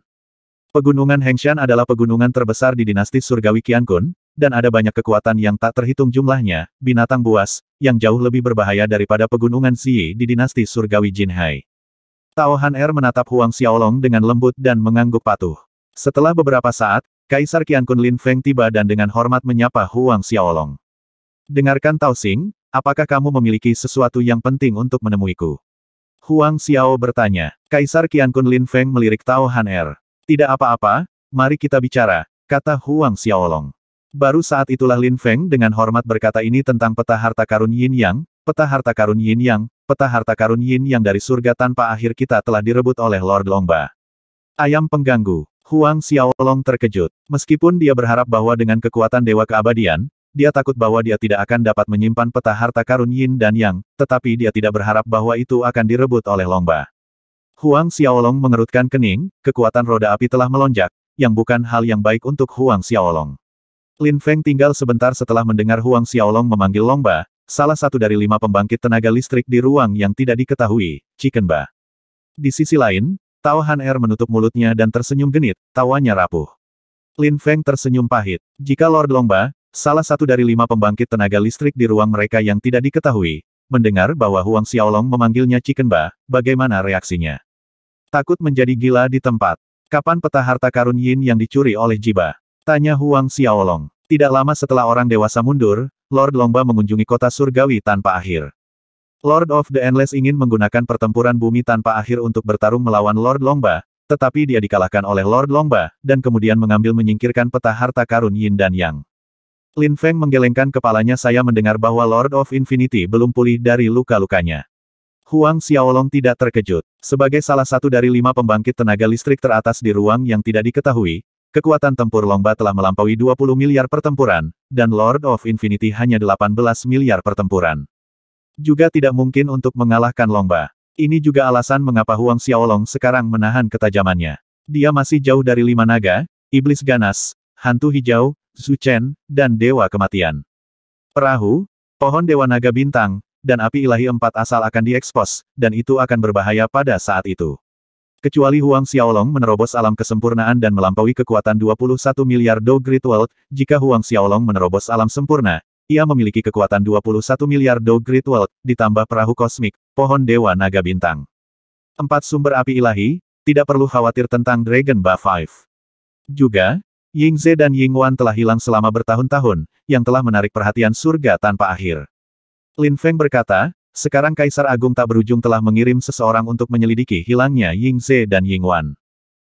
Pegunungan Hengshan adalah pegunungan terbesar di dinasti surgawi Qiankun, dan ada banyak kekuatan yang tak terhitung jumlahnya, binatang buas, yang jauh lebih berbahaya daripada pegunungan Xi di dinasti surgawi Jinhai. Tao Han menatap Huang Xiaolong dengan lembut dan mengangguk patuh. Setelah beberapa saat, Kaisar Qian Kun Lin Feng tiba dan dengan hormat menyapa Huang Xiaolong. Dengarkan Tao Xing, apakah kamu memiliki sesuatu yang penting untuk menemuiku? Huang Xiao bertanya. Kaisar Qian Kun Lin Feng melirik Tao Han Er. Tidak apa-apa, mari kita bicara, kata Huang Xiaolong. Baru saat itulah Lin Feng dengan hormat berkata ini tentang peta harta karun Yin Yang, peta harta karun Yin Yang, peta harta karun Yin Yang dari surga tanpa akhir kita telah direbut oleh Lord Longba. Ayam pengganggu. Huang Xiaolong terkejut. Meskipun dia berharap bahwa dengan kekuatan Dewa Keabadian, dia takut bahwa dia tidak akan dapat menyimpan peta harta karun Yin dan Yang, tetapi dia tidak berharap bahwa itu akan direbut oleh Longba. Huang Xiaolong mengerutkan kening, kekuatan roda api telah melonjak, yang bukan hal yang baik untuk Huang Xiaolong. Lin Feng tinggal sebentar setelah mendengar Huang Xiaolong memanggil Longba, salah satu dari lima pembangkit tenaga listrik di ruang yang tidak diketahui, Chicken Ba. Di sisi lain, Tao Han Er menutup mulutnya dan tersenyum genit, tawanya rapuh. Lin Feng tersenyum pahit. Jika Lord Longba, salah satu dari lima pembangkit tenaga listrik di ruang mereka yang tidak diketahui, mendengar bahwa Huang Xiaolong memanggilnya Chicken Ba, bagaimana reaksinya? Takut menjadi gila di tempat. Kapan peta harta karun Yin yang dicuri oleh Jiba? Tanya Huang Xiaolong. Tidak lama setelah orang dewasa mundur, Lord Longba mengunjungi kota surgawi tanpa akhir. Lord of the Endless ingin menggunakan pertempuran bumi tanpa akhir untuk bertarung melawan Lord Longba, tetapi dia dikalahkan oleh Lord Longba, dan kemudian mengambil menyingkirkan peta harta karun Yin dan Yang. Lin Feng menggelengkan kepalanya saya mendengar bahwa Lord of Infinity belum pulih dari luka-lukanya. Huang Xiaolong tidak terkejut. Sebagai salah satu dari lima pembangkit tenaga listrik teratas di ruang yang tidak diketahui, kekuatan tempur Longba telah melampaui 20 miliar pertempuran, dan Lord of Infinity hanya 18 miliar pertempuran. Juga tidak mungkin untuk mengalahkan lomba. Ini juga alasan mengapa Huang Xiaolong sekarang menahan ketajamannya. Dia masih jauh dari lima naga, iblis ganas, hantu hijau, Chen, dan dewa kematian. Perahu, pohon dewa naga bintang, dan api ilahi empat asal akan diekspos, dan itu akan berbahaya pada saat itu. Kecuali Huang Xiaolong menerobos alam kesempurnaan dan melampaui kekuatan 21 miliar Do Great World, jika Huang Xiaolong menerobos alam sempurna, ia memiliki kekuatan 21 miliar Great World, ditambah perahu kosmik, pohon Dewa Naga Bintang. Empat sumber api ilahi, tidak perlu khawatir tentang Dragon Ba 5. Juga, Ying Ze dan Ying Wan telah hilang selama bertahun-tahun, yang telah menarik perhatian surga tanpa akhir. Lin Feng berkata, sekarang Kaisar Agung tak berujung telah mengirim seseorang untuk menyelidiki hilangnya Ying Ze dan Ying Wan.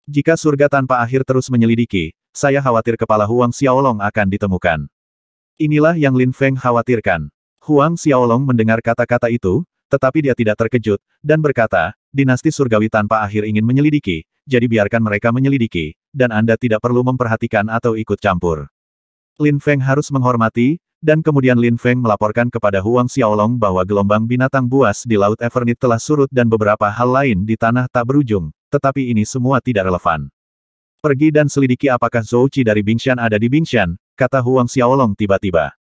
Jika surga tanpa akhir terus menyelidiki, saya khawatir kepala Huang Xiaolong akan ditemukan. Inilah yang Lin Feng khawatirkan. Huang Xiaolong mendengar kata-kata itu, tetapi dia tidak terkejut, dan berkata, dinasti surgawi tanpa akhir ingin menyelidiki, jadi biarkan mereka menyelidiki, dan Anda tidak perlu memperhatikan atau ikut campur. Lin Feng harus menghormati, dan kemudian Lin Feng melaporkan kepada Huang Xiaolong bahwa gelombang binatang buas di Laut Evernit telah surut dan beberapa hal lain di tanah tak berujung, tetapi ini semua tidak relevan. Pergi dan selidiki apakah Zhou Qi dari Bingshan ada di Bingshan, kata Huang Xiaolong tiba-tiba.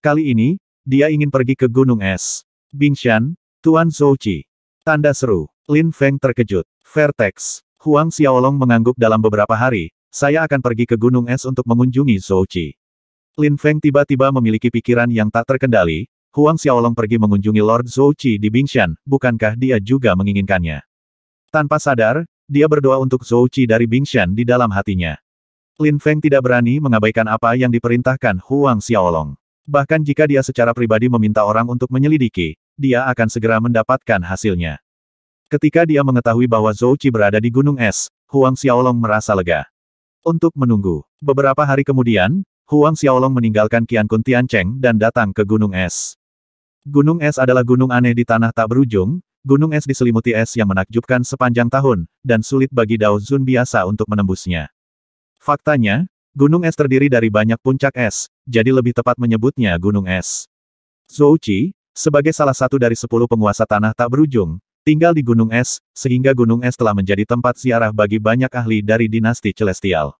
Kali ini, dia ingin pergi ke Gunung Es. Bingshan, Tuan Zhou Qi. Tanda seru. Lin Feng terkejut. Vertex. Huang Xiaolong mengangguk dalam beberapa hari, saya akan pergi ke Gunung Es untuk mengunjungi Zhou Qi. Lin Feng tiba-tiba memiliki pikiran yang tak terkendali, Huang Xiaolong pergi mengunjungi Lord Zhou Qi di Bingshan, bukankah dia juga menginginkannya? Tanpa sadar, dia berdoa untuk Zhou Qi dari Bingshan di dalam hatinya. Lin Feng tidak berani mengabaikan apa yang diperintahkan Huang Xiaolong. Bahkan jika dia secara pribadi meminta orang untuk menyelidiki, dia akan segera mendapatkan hasilnya. Ketika dia mengetahui bahwa Zhou Qi berada di gunung es, Huang Xiaolong merasa lega. Untuk menunggu, beberapa hari kemudian, Huang Xiaolong meninggalkan Kun Tian Cheng dan datang ke gunung es. Gunung es adalah gunung aneh di tanah tak berujung, Gunung es diselimuti es yang menakjubkan sepanjang tahun, dan sulit bagi Dao Zun biasa untuk menembusnya. Faktanya, gunung es terdiri dari banyak puncak es, jadi lebih tepat menyebutnya gunung es. Zhou Qi, sebagai salah satu dari sepuluh penguasa tanah tak berujung, tinggal di gunung es, sehingga gunung es telah menjadi tempat ziarah bagi banyak ahli dari dinasti celestial.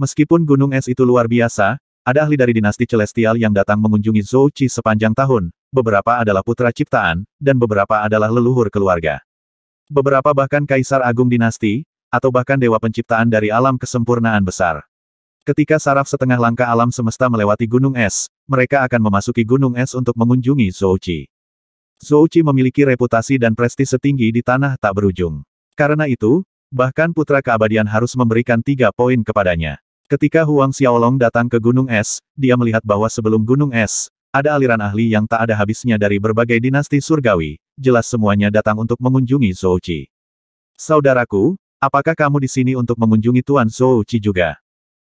Meskipun gunung es itu luar biasa, ada ahli dari dinasti celestial yang datang mengunjungi Zhou Qi sepanjang tahun, beberapa adalah putra ciptaan, dan beberapa adalah leluhur keluarga. Beberapa bahkan kaisar agung dinasti, atau bahkan dewa penciptaan dari alam kesempurnaan besar. Ketika saraf setengah langkah alam semesta melewati gunung es, mereka akan memasuki gunung es untuk mengunjungi Zouchi. Zouchi memiliki reputasi dan prestise setinggi di tanah tak berujung. Karena itu, bahkan putra keabadian harus memberikan tiga poin kepadanya. Ketika Huang Xiaolong datang ke gunung es, dia melihat bahwa sebelum gunung es, ada aliran ahli yang tak ada habisnya dari berbagai dinasti surgawi, jelas semuanya datang untuk mengunjungi Zhou Qi. Saudaraku, apakah kamu di sini untuk mengunjungi Tuan Zhou Qi juga?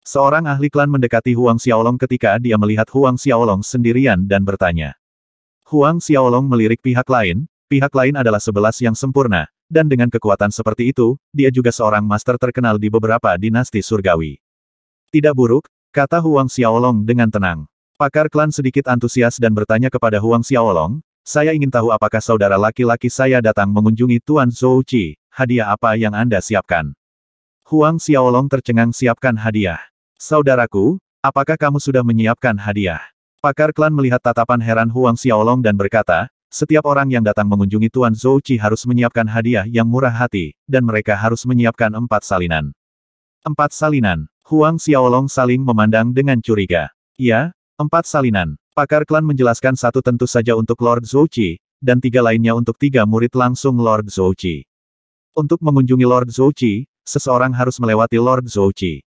Seorang ahli klan mendekati Huang Xiaolong ketika dia melihat Huang Xiaolong sendirian dan bertanya. Huang Xiaolong melirik pihak lain, pihak lain adalah sebelas yang sempurna, dan dengan kekuatan seperti itu, dia juga seorang master terkenal di beberapa dinasti surgawi. Tidak buruk, kata Huang Xiaolong dengan tenang. Pakar klan sedikit antusias dan bertanya kepada Huang Xiaolong, saya ingin tahu apakah saudara laki-laki saya datang mengunjungi Tuan Zhou Qi, hadiah apa yang Anda siapkan? Huang Xiaolong tercengang siapkan hadiah. Saudaraku, apakah kamu sudah menyiapkan hadiah? Pakar klan melihat tatapan heran Huang Xiaolong dan berkata, setiap orang yang datang mengunjungi Tuan Zhou Qi harus menyiapkan hadiah yang murah hati, dan mereka harus menyiapkan empat salinan. Empat salinan, Huang Xiaolong saling memandang dengan curiga. Ya, Empat salinan. Pakar klan menjelaskan satu tentu saja untuk Lord Zouchi, dan tiga lainnya untuk tiga murid langsung Lord Zouchi. Untuk mengunjungi Lord Zouchi, seseorang harus melewati Lord Zouchi.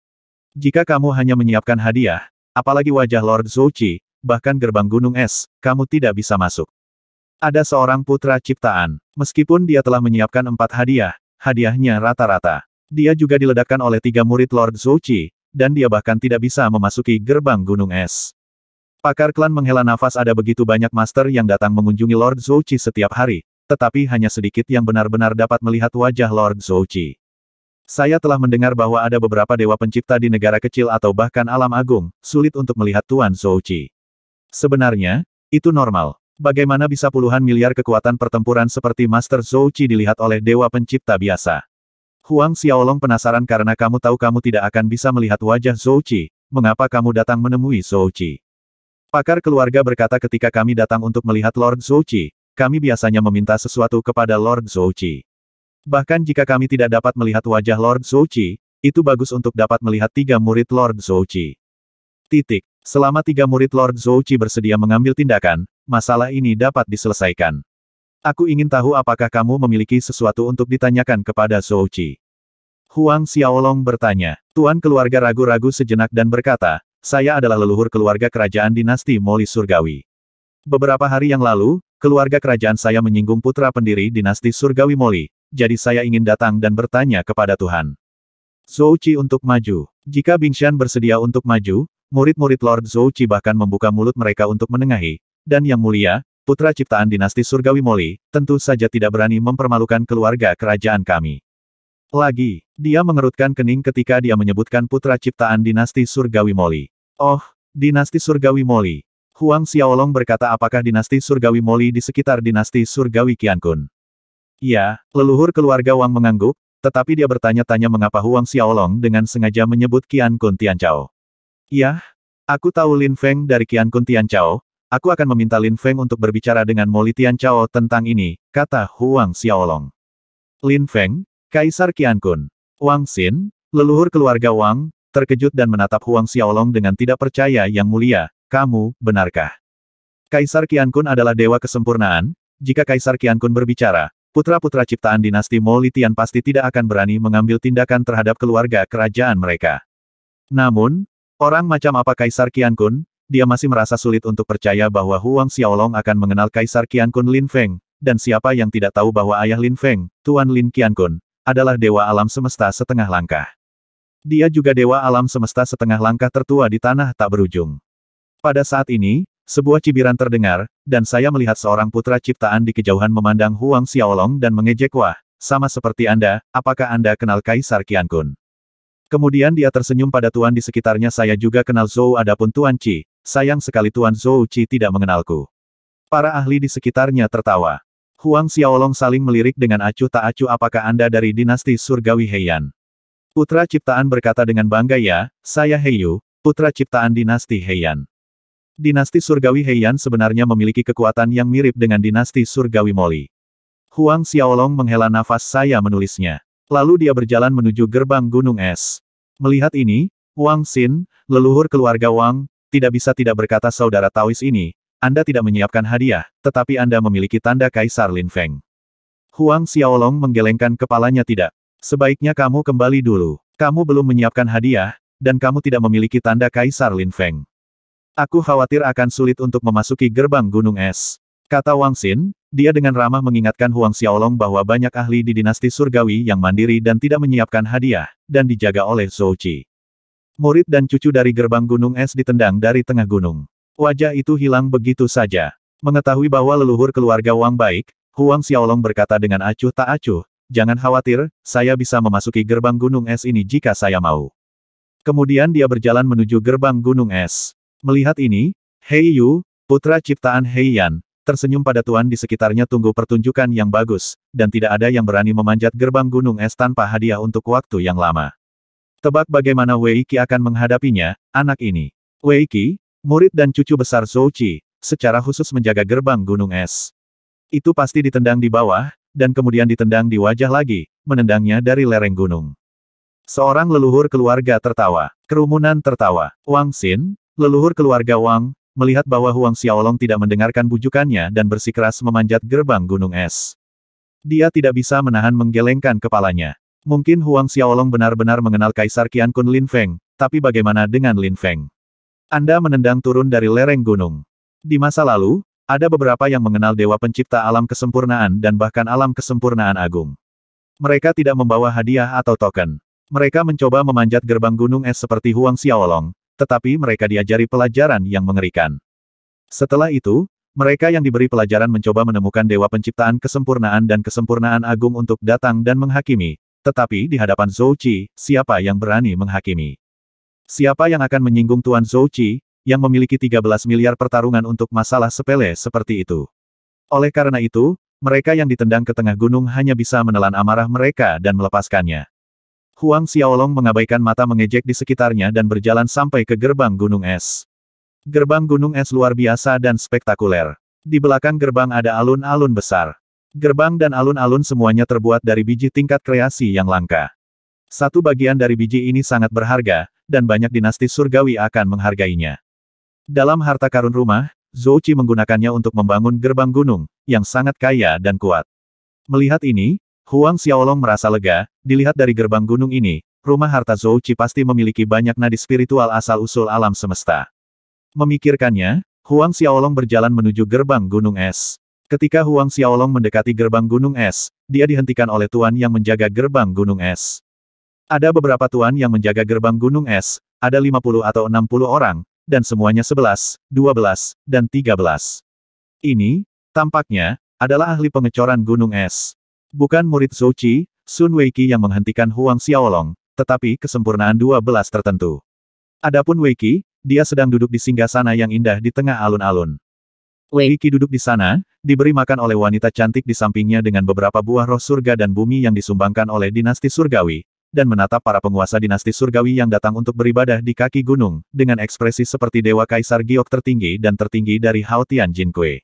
Jika kamu hanya menyiapkan hadiah, apalagi wajah Lord Zouchi, bahkan gerbang gunung es, kamu tidak bisa masuk. Ada seorang putra ciptaan. Meskipun dia telah menyiapkan empat hadiah, hadiahnya rata-rata. Dia juga diledakkan oleh tiga murid Lord Zouchi, dan dia bahkan tidak bisa memasuki gerbang gunung es. Pakar klan menghela nafas ada begitu banyak master yang datang mengunjungi Lord Zhou Qi setiap hari, tetapi hanya sedikit yang benar-benar dapat melihat wajah Lord Zhou Qi. Saya telah mendengar bahwa ada beberapa dewa pencipta di negara kecil atau bahkan alam agung, sulit untuk melihat Tuan Zhou Qi. Sebenarnya, itu normal. Bagaimana bisa puluhan miliar kekuatan pertempuran seperti Master Zhou Qi dilihat oleh dewa pencipta biasa? Huang Xiaolong penasaran karena kamu tahu kamu tidak akan bisa melihat wajah Zhou Qi, mengapa kamu datang menemui Zhou Qi? Pakar keluarga berkata ketika kami datang untuk melihat Lord Zouchi, kami biasanya meminta sesuatu kepada Lord Zouchi. Bahkan jika kami tidak dapat melihat wajah Lord Zouchi, itu bagus untuk dapat melihat tiga murid Lord Zouchi. Titik. Selama tiga murid Lord Zouchi bersedia mengambil tindakan, masalah ini dapat diselesaikan. Aku ingin tahu apakah kamu memiliki sesuatu untuk ditanyakan kepada Zouchi. Huang Xiaolong bertanya. Tuan keluarga ragu-ragu sejenak dan berkata, saya adalah leluhur keluarga kerajaan dinasti Moli Surgawi. Beberapa hari yang lalu, keluarga kerajaan saya menyinggung putra pendiri dinasti Surgawi Moli, jadi saya ingin datang dan bertanya kepada Tuhan. Qi untuk maju. Jika Bingshan bersedia untuk maju, murid-murid Lord Qi bahkan membuka mulut mereka untuk menengahi. Dan yang mulia, putra ciptaan dinasti Surgawi Moli, tentu saja tidak berani mempermalukan keluarga kerajaan kami. Lagi, dia mengerutkan kening ketika dia menyebutkan putra ciptaan dinasti Surgawi Moli. Oh, dinasti surgawi Moli. Huang Xiaolong berkata apakah dinasti surgawi Moli di sekitar dinasti surgawi Qiankun. Ya, leluhur keluarga Wang mengangguk, tetapi dia bertanya-tanya mengapa Huang Xiaolong dengan sengaja menyebut Qiankun Tianchao. Ya, aku tahu Lin Feng dari Qiankun Tianchao, aku akan meminta Lin Feng untuk berbicara dengan Moli Tianchao tentang ini, kata Huang Xiaolong. Lin Feng, Kaisar Qiankun, Wang Xin, leluhur keluarga Wang, terkejut dan menatap Huang Xiaolong dengan tidak percaya yang mulia, kamu, benarkah? Kaisar Qiankun adalah dewa kesempurnaan, jika Kaisar Qiankun berbicara, putra-putra ciptaan dinasti Litian pasti tidak akan berani mengambil tindakan terhadap keluarga kerajaan mereka. Namun, orang macam apa Kaisar Qiankun, dia masih merasa sulit untuk percaya bahwa Huang Xiaolong akan mengenal Kaisar Qiankun Lin Feng, dan siapa yang tidak tahu bahwa ayah Lin Feng, Tuan Lin Qiankun, adalah dewa alam semesta setengah langkah. Dia juga dewa alam semesta setengah langkah tertua di tanah tak berujung. Pada saat ini, sebuah cibiran terdengar, dan saya melihat seorang putra ciptaan di kejauhan memandang Huang Xiaolong dan mengejek wah, sama seperti Anda, apakah Anda kenal Kaisar Qian Kun? Kemudian dia tersenyum pada Tuan di sekitarnya saya juga kenal Zhou adapun Tuan Qi, sayang sekali Tuan Zhou Qi tidak mengenalku. Para ahli di sekitarnya tertawa. Huang Xiaolong saling melirik dengan acuh tak acuh apakah Anda dari dinasti surgawi Heian. Putra ciptaan berkata dengan bangga ya, saya Heiyu, putra ciptaan dinasti Heian. Dinasti surgawi Heian sebenarnya memiliki kekuatan yang mirip dengan dinasti surgawi Moli. Huang Xiaolong menghela nafas saya menulisnya. Lalu dia berjalan menuju gerbang gunung es. Melihat ini, Wang Xin, leluhur keluarga Wang, tidak bisa tidak berkata saudara Taois ini, Anda tidak menyiapkan hadiah, tetapi Anda memiliki tanda Kaisar Lin Feng. Huang Xiaolong menggelengkan kepalanya tidak. Sebaiknya kamu kembali dulu. Kamu belum menyiapkan hadiah, dan kamu tidak memiliki tanda Kaisar Lin Feng. Aku khawatir akan sulit untuk memasuki gerbang gunung es. Kata Wang Xin, dia dengan ramah mengingatkan Huang Xiaolong bahwa banyak ahli di dinasti surgawi yang mandiri dan tidak menyiapkan hadiah, dan dijaga oleh Zhou Qi. Murid dan cucu dari gerbang gunung es ditendang dari tengah gunung. Wajah itu hilang begitu saja. Mengetahui bahwa leluhur keluarga Wang baik, Huang Xiaolong berkata dengan acuh tak acuh, Jangan khawatir, saya bisa memasuki gerbang gunung es ini jika saya mau. Kemudian dia berjalan menuju gerbang gunung es. Melihat ini, Hei Yu, putra ciptaan Hei Yan, tersenyum pada Tuan di sekitarnya tunggu pertunjukan yang bagus, dan tidak ada yang berani memanjat gerbang gunung es tanpa hadiah untuk waktu yang lama. Tebak bagaimana Wei Qi akan menghadapinya, anak ini. Wei Qi, murid dan cucu besar Zhou Qi, secara khusus menjaga gerbang gunung es. Itu pasti ditendang di bawah, dan kemudian ditendang di wajah lagi, menendangnya dari lereng gunung. Seorang leluhur keluarga tertawa. Kerumunan tertawa. Wang Xin, leluhur keluarga Wang, melihat bahwa Huang Xiaolong tidak mendengarkan bujukannya dan bersikeras memanjat gerbang gunung es. Dia tidak bisa menahan menggelengkan kepalanya. Mungkin Huang Xiaolong benar-benar mengenal Kaisar Qian Kun Lin Feng, tapi bagaimana dengan Lin Feng? Anda menendang turun dari lereng gunung. Di masa lalu, ada beberapa yang mengenal Dewa Pencipta Alam Kesempurnaan dan bahkan Alam Kesempurnaan Agung. Mereka tidak membawa hadiah atau token. Mereka mencoba memanjat gerbang gunung es seperti Huang Xiaolong, tetapi mereka diajari pelajaran yang mengerikan. Setelah itu, mereka yang diberi pelajaran mencoba menemukan Dewa Penciptaan Kesempurnaan dan Kesempurnaan Agung untuk datang dan menghakimi, tetapi di hadapan Zhou Qi, siapa yang berani menghakimi? Siapa yang akan menyinggung Tuan Zhou Qi, yang memiliki 13 miliar pertarungan untuk masalah sepele seperti itu. Oleh karena itu, mereka yang ditendang ke tengah gunung hanya bisa menelan amarah mereka dan melepaskannya. Huang Xiaolong mengabaikan mata mengejek di sekitarnya dan berjalan sampai ke gerbang gunung es. Gerbang gunung es luar biasa dan spektakuler. Di belakang gerbang ada alun-alun besar. Gerbang dan alun-alun semuanya terbuat dari biji tingkat kreasi yang langka. Satu bagian dari biji ini sangat berharga, dan banyak dinasti surgawi akan menghargainya. Dalam harta karun rumah, Qi menggunakannya untuk membangun gerbang gunung, yang sangat kaya dan kuat. Melihat ini, Huang Xiaolong merasa lega, dilihat dari gerbang gunung ini, rumah harta Qi pasti memiliki banyak nadi spiritual asal-usul alam semesta. Memikirkannya, Huang Xiaolong berjalan menuju gerbang gunung es. Ketika Huang Xiaolong mendekati gerbang gunung es, dia dihentikan oleh tuan yang menjaga gerbang gunung es. Ada beberapa tuan yang menjaga gerbang gunung es, ada 50 atau 60 orang, dan semuanya sebelas, dua belas, dan tiga belas. Ini, tampaknya, adalah ahli pengecoran gunung es. Bukan murid Zhou Qi, Sun Qi yang menghentikan Huang Xiaolong, tetapi kesempurnaan dua belas tertentu. Adapun Wei Qi, dia sedang duduk di singgah sana yang indah di tengah alun-alun. Wei Qi duduk di sana, diberi makan oleh wanita cantik di sampingnya dengan beberapa buah roh surga dan bumi yang disumbangkan oleh dinasti surgawi, dan menatap para penguasa dinasti surgawi yang datang untuk beribadah di kaki gunung, dengan ekspresi seperti Dewa Kaisar Giok tertinggi dan tertinggi dari Hao Jin Kui.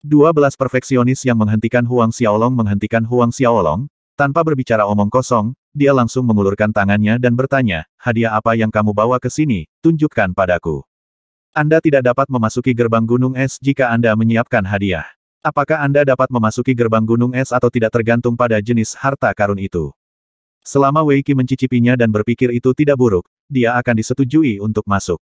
Dua belas perfeksionis yang menghentikan Huang Xiaolong menghentikan Huang Xiaolong, tanpa berbicara omong kosong, dia langsung mengulurkan tangannya dan bertanya, hadiah apa yang kamu bawa ke sini, tunjukkan padaku. Anda tidak dapat memasuki gerbang gunung es jika Anda menyiapkan hadiah. Apakah Anda dapat memasuki gerbang gunung es atau tidak tergantung pada jenis harta karun itu? Selama Wei Qi mencicipinya dan berpikir itu tidak buruk, dia akan disetujui untuk masuk.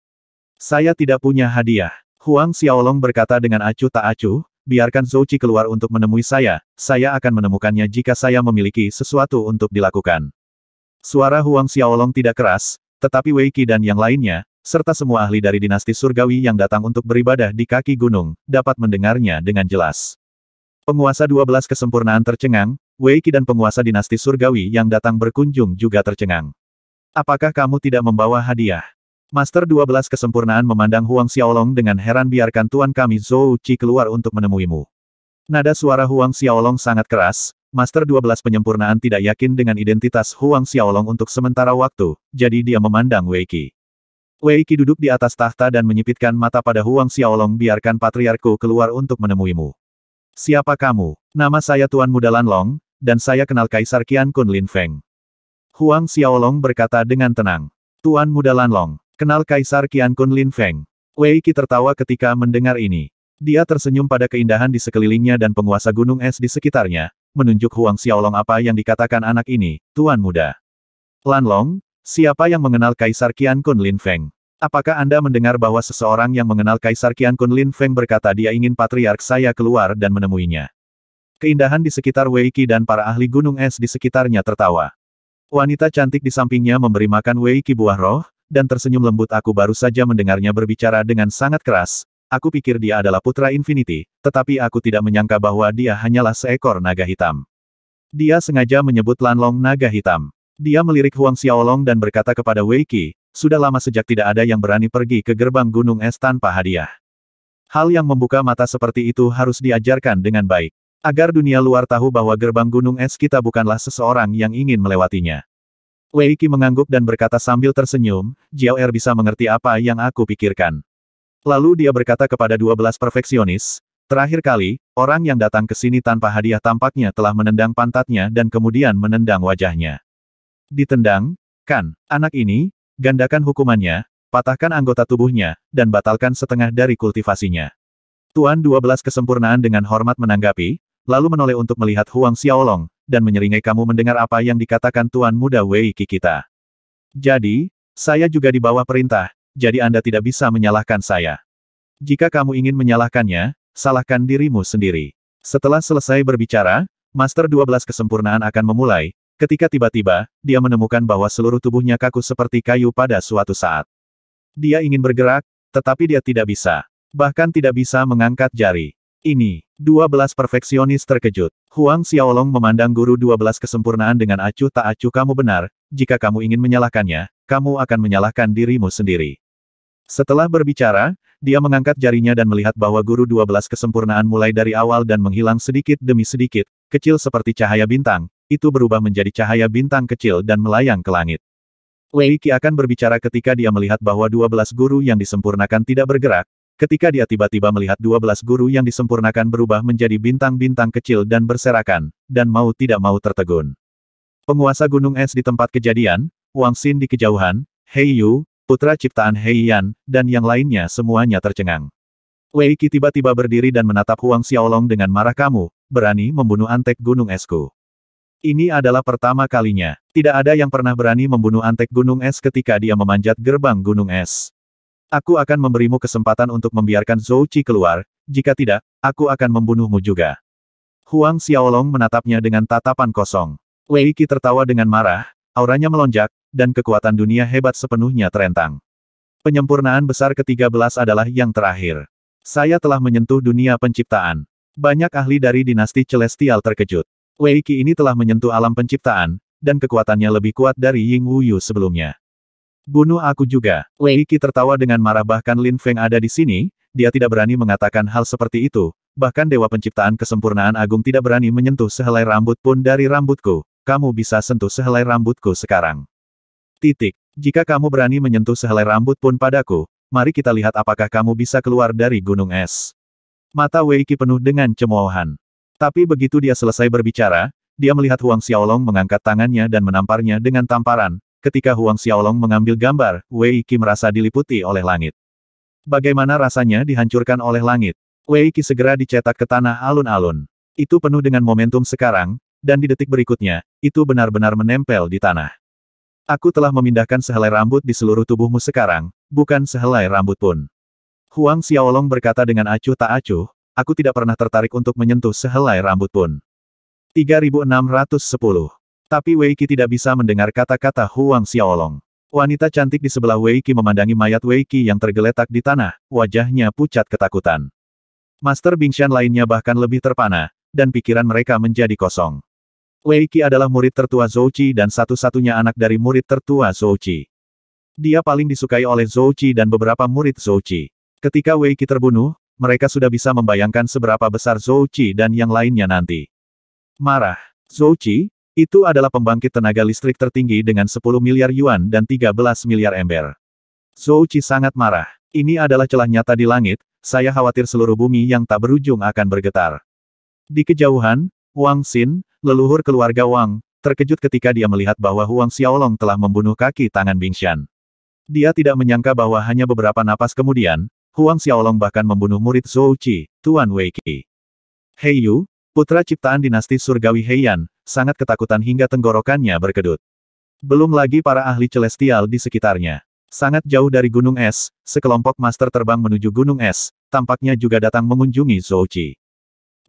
Saya tidak punya hadiah. Huang Xiaolong berkata dengan acuh tak acuh, biarkan Zhou Qi keluar untuk menemui saya, saya akan menemukannya jika saya memiliki sesuatu untuk dilakukan. Suara Huang Xiaolong tidak keras, tetapi Wei Qi dan yang lainnya, serta semua ahli dari dinasti surgawi yang datang untuk beribadah di kaki gunung, dapat mendengarnya dengan jelas. Penguasa 12 kesempurnaan tercengang, Wei Qi dan penguasa dinasti surgawi yang datang berkunjung juga tercengang. Apakah kamu tidak membawa hadiah? Master 12 kesempurnaan memandang Huang Xiaolong dengan heran biarkan tuan kami Zhou Qi keluar untuk menemuimu. Nada suara Huang Xiaolong sangat keras, Master 12 penyempurnaan tidak yakin dengan identitas Huang Xiaolong untuk sementara waktu, jadi dia memandang Wei Qi. Wei Qi duduk di atas tahta dan menyipitkan mata pada Huang Xiaolong biarkan patriarku keluar untuk menemuimu. Siapa kamu? Nama saya Tuan Muda Lanlong, dan saya kenal Kaisar Qian Kun Lin Feng. Huang Xiaolong berkata dengan tenang. Tuan muda Lanlong, kenal Kaisar Qian Kun Lin Feng. Wei Qi tertawa ketika mendengar ini. Dia tersenyum pada keindahan di sekelilingnya dan penguasa gunung es di sekitarnya, menunjuk Huang Xiaolong apa yang dikatakan anak ini, Tuan muda. Lanlong, siapa yang mengenal Kaisar Qian Kun Lin Feng? Apakah Anda mendengar bahwa seseorang yang mengenal Kaisar Qian Kun Lin Feng berkata dia ingin patriark saya keluar dan menemuinya? Keindahan di sekitar Wei Qi dan para ahli gunung es di sekitarnya tertawa. Wanita cantik di sampingnya memberi makan Wei Qi buah roh, dan tersenyum lembut aku baru saja mendengarnya berbicara dengan sangat keras. Aku pikir dia adalah putra Infinity, tetapi aku tidak menyangka bahwa dia hanyalah seekor naga hitam. Dia sengaja menyebut Lanlong naga hitam. Dia melirik Huang Xiaolong dan berkata kepada Wei Qi, sudah lama sejak tidak ada yang berani pergi ke gerbang gunung es tanpa hadiah. Hal yang membuka mata seperti itu harus diajarkan dengan baik. Agar dunia luar tahu bahwa gerbang gunung es kita bukanlah seseorang yang ingin melewatinya. Wei Qi mengangguk dan berkata sambil tersenyum, Jiao Er bisa mengerti apa yang aku pikirkan. Lalu dia berkata kepada dua belas perfeksionis, terakhir kali, orang yang datang ke sini tanpa hadiah tampaknya telah menendang pantatnya dan kemudian menendang wajahnya. Ditendang, kan, anak ini, gandakan hukumannya, patahkan anggota tubuhnya, dan batalkan setengah dari kultivasinya. Tuan 12 kesempurnaan dengan hormat menanggapi, lalu menoleh untuk melihat Huang Xiaolong, dan menyeringai kamu mendengar apa yang dikatakan Tuan Muda Wei kita. Jadi, saya juga di bawah perintah, jadi Anda tidak bisa menyalahkan saya. Jika kamu ingin menyalahkannya, salahkan dirimu sendiri. Setelah selesai berbicara, Master 12 kesempurnaan akan memulai, ketika tiba-tiba, dia menemukan bahwa seluruh tubuhnya kaku seperti kayu pada suatu saat. Dia ingin bergerak, tetapi dia tidak bisa. Bahkan tidak bisa mengangkat jari. Ini, dua belas perfeksionis terkejut. Huang Xiaolong memandang guru dua belas kesempurnaan dengan acuh tak acuh kamu benar, jika kamu ingin menyalahkannya, kamu akan menyalahkan dirimu sendiri. Setelah berbicara, dia mengangkat jarinya dan melihat bahwa guru dua belas kesempurnaan mulai dari awal dan menghilang sedikit demi sedikit, kecil seperti cahaya bintang, itu berubah menjadi cahaya bintang kecil dan melayang ke langit. Wei Qi akan berbicara ketika dia melihat bahwa dua belas guru yang disempurnakan tidak bergerak, Ketika dia tiba-tiba melihat dua belas guru yang disempurnakan berubah menjadi bintang-bintang kecil dan berserakan, dan mau tidak mau tertegun. Penguasa gunung es di tempat kejadian, Wang Xin di kejauhan, Hei Yu, putra ciptaan Hei Yan, dan yang lainnya semuanya tercengang. Wei Qi tiba-tiba berdiri dan menatap Huang Xiaolong dengan marah kamu, berani membunuh antek gunung esku. Ini adalah pertama kalinya. Tidak ada yang pernah berani membunuh antek gunung es ketika dia memanjat gerbang gunung es. Aku akan memberimu kesempatan untuk membiarkan Zhou Qi keluar, jika tidak, aku akan membunuhmu juga. Huang Xiaolong menatapnya dengan tatapan kosong. Wei Qi tertawa dengan marah, auranya melonjak, dan kekuatan dunia hebat sepenuhnya terentang. Penyempurnaan besar ke-13 adalah yang terakhir. Saya telah menyentuh dunia penciptaan. Banyak ahli dari dinasti Celestial terkejut. Wei Qi ini telah menyentuh alam penciptaan, dan kekuatannya lebih kuat dari Ying Wu Yu sebelumnya. Bunuh aku juga. Wei Qi tertawa dengan marah bahkan Lin Feng ada di sini, dia tidak berani mengatakan hal seperti itu, bahkan Dewa Penciptaan Kesempurnaan Agung tidak berani menyentuh sehelai rambut pun dari rambutku, kamu bisa sentuh sehelai rambutku sekarang. Titik. Jika kamu berani menyentuh sehelai rambut pun padaku, mari kita lihat apakah kamu bisa keluar dari gunung es. Mata Wei Qi penuh dengan cemoohan. Tapi begitu dia selesai berbicara, dia melihat Huang Xiaolong mengangkat tangannya dan menamparnya dengan tamparan, Ketika Huang Xiaolong mengambil gambar, Wei Qi merasa diliputi oleh langit. Bagaimana rasanya dihancurkan oleh langit? Wei Qi segera dicetak ke tanah alun-alun. Itu penuh dengan momentum sekarang, dan di detik berikutnya, itu benar-benar menempel di tanah. Aku telah memindahkan sehelai rambut di seluruh tubuhmu sekarang, bukan sehelai rambut pun. Huang Xiaolong berkata dengan acuh tak acuh, aku tidak pernah tertarik untuk menyentuh sehelai rambut pun. 3610 tapi Wei Qi tidak bisa mendengar kata-kata Huang Xiaolong. Wanita cantik di sebelah Wei Qi memandangi mayat Wei Qi yang tergeletak di tanah, wajahnya pucat ketakutan. Master Bingshan lainnya bahkan lebih terpana, dan pikiran mereka menjadi kosong. Wei Qi adalah murid tertua Zhou Qi dan satu-satunya anak dari murid tertua Zhou Qi. Dia paling disukai oleh Zhou Qi dan beberapa murid Zhou Qi. Ketika Wei Qi terbunuh, mereka sudah bisa membayangkan seberapa besar Zhou Qi dan yang lainnya nanti. Marah, Zhou Qi, itu adalah pembangkit tenaga listrik tertinggi dengan 10 miliar yuan dan 13 miliar ember. Zhou Qi sangat marah. Ini adalah celah nyata di langit, saya khawatir seluruh bumi yang tak berujung akan bergetar. Di kejauhan, Wang Xin, leluhur keluarga Wang, terkejut ketika dia melihat bahwa Huang Xiaolong telah membunuh kaki tangan Bingshan. Dia tidak menyangka bahwa hanya beberapa napas kemudian, Huang Xiaolong bahkan membunuh murid Zhou Qi, Tuan Wei Qi. Hei Yu, putra ciptaan dinasti surgawi Heian, sangat ketakutan hingga tenggorokannya berkedut. Belum lagi para ahli celestial di sekitarnya. Sangat jauh dari gunung es, sekelompok master terbang menuju gunung es, tampaknya juga datang mengunjungi Zouchi.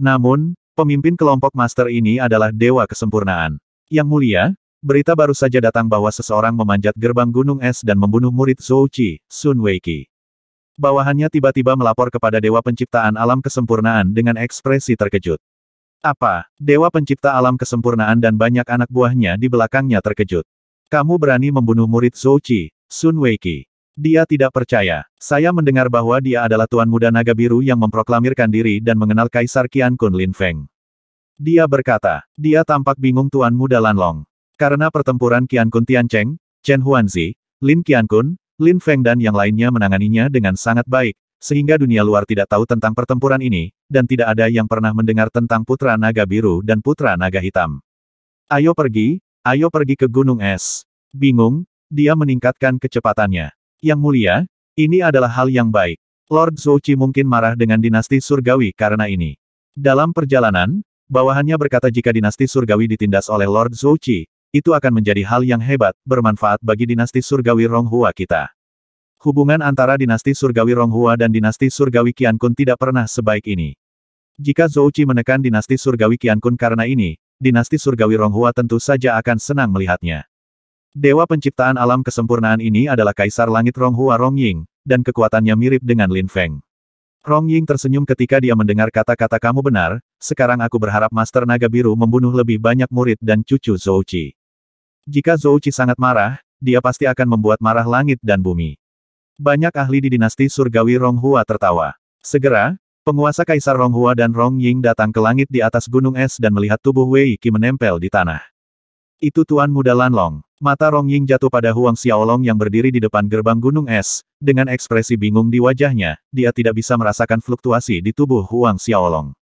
Namun, pemimpin kelompok master ini adalah dewa kesempurnaan. Yang mulia, berita baru saja datang bahwa seseorang memanjat gerbang gunung es dan membunuh murid Zouchi, Sun Weiki. Bawahannya tiba-tiba melapor kepada Dewa Penciptaan Alam Kesempurnaan dengan ekspresi terkejut. Apa, Dewa Pencipta Alam Kesempurnaan dan banyak anak buahnya di belakangnya terkejut. Kamu berani membunuh murid Zhou Qi, Sun Qi. Dia tidak percaya. Saya mendengar bahwa dia adalah Tuan Muda Naga Biru yang memproklamirkan diri dan mengenal Kaisar Qian Kun Lin Feng. Dia berkata, dia tampak bingung Tuan Muda Lan Long. Karena pertempuran Qian Kun Tian Cheng, Chen Huanzi, Lin Qian Kun, Lin Feng dan yang lainnya menanganinya dengan sangat baik, sehingga dunia luar tidak tahu tentang pertempuran ini, dan tidak ada yang pernah mendengar tentang Putra Naga Biru dan Putra Naga Hitam. Ayo pergi, ayo pergi ke Gunung Es. Bingung, dia meningkatkan kecepatannya. Yang mulia, ini adalah hal yang baik. Lord Zouchi mungkin marah dengan dinasti surgawi karena ini. Dalam perjalanan, bawahannya berkata jika dinasti surgawi ditindas oleh Lord Zouchi, itu akan menjadi hal yang hebat, bermanfaat bagi dinasti surgawi Ronghua kita. Hubungan antara dinasti surgawi Ronghua dan dinasti surgawi Qiankun tidak pernah sebaik ini. Jika Zhou Qi menekan dinasti surgawi Qiankun karena ini, dinasti surgawi Ronghua tentu saja akan senang melihatnya. Dewa penciptaan alam kesempurnaan ini adalah Kaisar Langit Ronghua Rongying, dan kekuatannya mirip dengan Lin Feng. Rongying tersenyum ketika dia mendengar kata-kata kamu benar, sekarang aku berharap Master Naga Biru membunuh lebih banyak murid dan cucu Zhou Qi. Jika Zhou Qi sangat marah, dia pasti akan membuat marah langit dan bumi. Banyak ahli di dinasti surgawi Ronghua tertawa. Segera, penguasa Kaisar Ronghua dan Rong Ying datang ke langit di atas gunung es dan melihat tubuh Wei Qi menempel di tanah. Itu Tuan Muda Lanlong. Mata Rong Ying jatuh pada Huang Xiaolong yang berdiri di depan gerbang gunung es. Dengan ekspresi bingung di wajahnya, dia tidak bisa merasakan fluktuasi di tubuh Huang Xiaolong.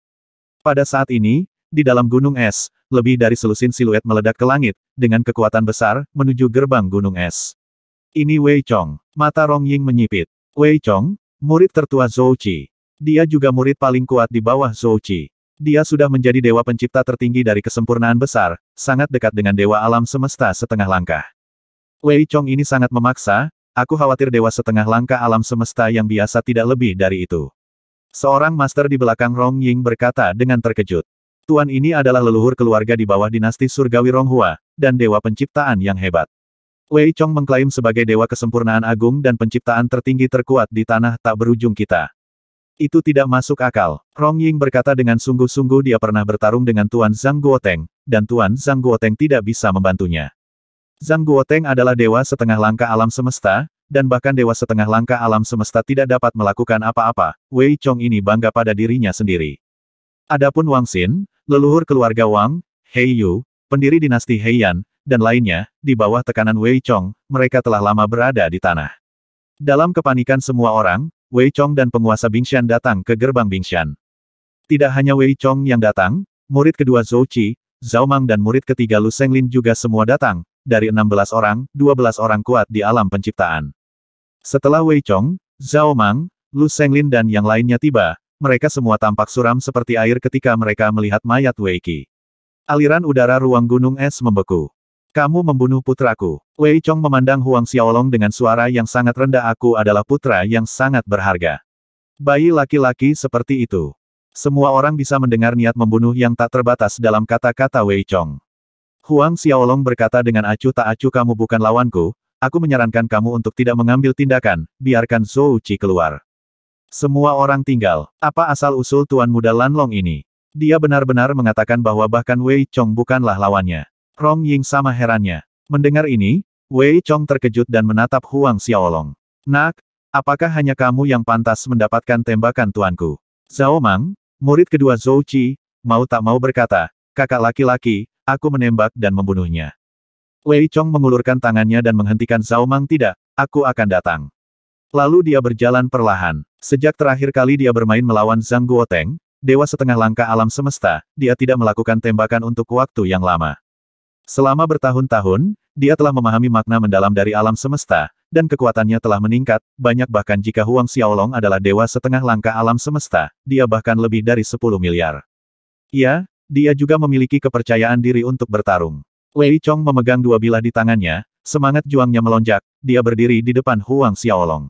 Pada saat ini, di dalam gunung es, lebih dari selusin siluet meledak ke langit, dengan kekuatan besar, menuju gerbang gunung es. Ini Wei Chong. Mata Rong Ying menyipit. Wei Chong, murid tertua Zhou Qi. Dia juga murid paling kuat di bawah Zhou Qi. Dia sudah menjadi dewa pencipta tertinggi dari kesempurnaan besar, sangat dekat dengan dewa alam semesta setengah langkah. Wei Chong ini sangat memaksa, aku khawatir dewa setengah langkah alam semesta yang biasa tidak lebih dari itu. Seorang master di belakang Rong Ying berkata dengan terkejut. Tuan ini adalah leluhur keluarga di bawah dinasti surgawi Ronghua, dan dewa penciptaan yang hebat. Wei Chong mengklaim sebagai dewa kesempurnaan agung dan penciptaan tertinggi terkuat di tanah tak berujung kita. Itu tidak masuk akal. Rong Ying berkata dengan sungguh-sungguh dia pernah bertarung dengan Tuan Zhang Guoteng, dan Tuan Zhang Guoteng tidak bisa membantunya. Zhang Guoteng adalah dewa setengah langkah alam semesta, dan bahkan dewa setengah langkah alam semesta tidak dapat melakukan apa-apa, Wei Chong ini bangga pada dirinya sendiri. Adapun Wang Xin, leluhur keluarga Wang, Hei Yu, pendiri dinasti Heian, dan lainnya, di bawah tekanan Wei Chong, mereka telah lama berada di tanah. Dalam kepanikan semua orang, Wei Chong dan penguasa Bingshan datang ke gerbang Bingshan. Tidak hanya Wei Chong yang datang, murid kedua Zhou Qi, Zhao Mang dan murid ketiga Lu Senglin juga semua datang, dari 16 orang, 12 orang kuat di alam penciptaan. Setelah Wei Chong, Zhao Mang, Lu Senglin dan yang lainnya tiba, mereka semua tampak suram seperti air ketika mereka melihat mayat Wei Qi. Aliran udara ruang gunung es membeku. Kamu membunuh putraku. Wei Chong memandang Huang Xiaolong dengan suara yang sangat rendah aku adalah putra yang sangat berharga. Bayi laki-laki seperti itu. Semua orang bisa mendengar niat membunuh yang tak terbatas dalam kata-kata Wei Chong. Huang Xiaolong berkata dengan acuh tak acuh kamu bukan lawanku, aku menyarankan kamu untuk tidak mengambil tindakan, biarkan Zhou Qi keluar. Semua orang tinggal, apa asal-usul Tuan Muda Lanlong ini? Dia benar-benar mengatakan bahwa bahkan Wei Chong bukanlah lawannya. Rong Ying sama herannya. Mendengar ini, Wei Chong terkejut dan menatap Huang Xiaolong. Nak, apakah hanya kamu yang pantas mendapatkan tembakan tuanku? Zhao Mang, murid kedua Zhou Qi, mau tak mau berkata, kakak laki-laki, aku menembak dan membunuhnya. Wei Chong mengulurkan tangannya dan menghentikan Zhao Mang tidak, aku akan datang. Lalu dia berjalan perlahan. Sejak terakhir kali dia bermain melawan Zhang Guoteng, dewa setengah langkah alam semesta, dia tidak melakukan tembakan untuk waktu yang lama. Selama bertahun-tahun, dia telah memahami makna mendalam dari alam semesta, dan kekuatannya telah meningkat, banyak bahkan jika Huang Xiaolong adalah dewa setengah langkah alam semesta, dia bahkan lebih dari 10 miliar. Ia, dia juga memiliki kepercayaan diri untuk bertarung. Wei Chong memegang dua bilah di tangannya, semangat juangnya melonjak, dia berdiri di depan Huang Xiaolong.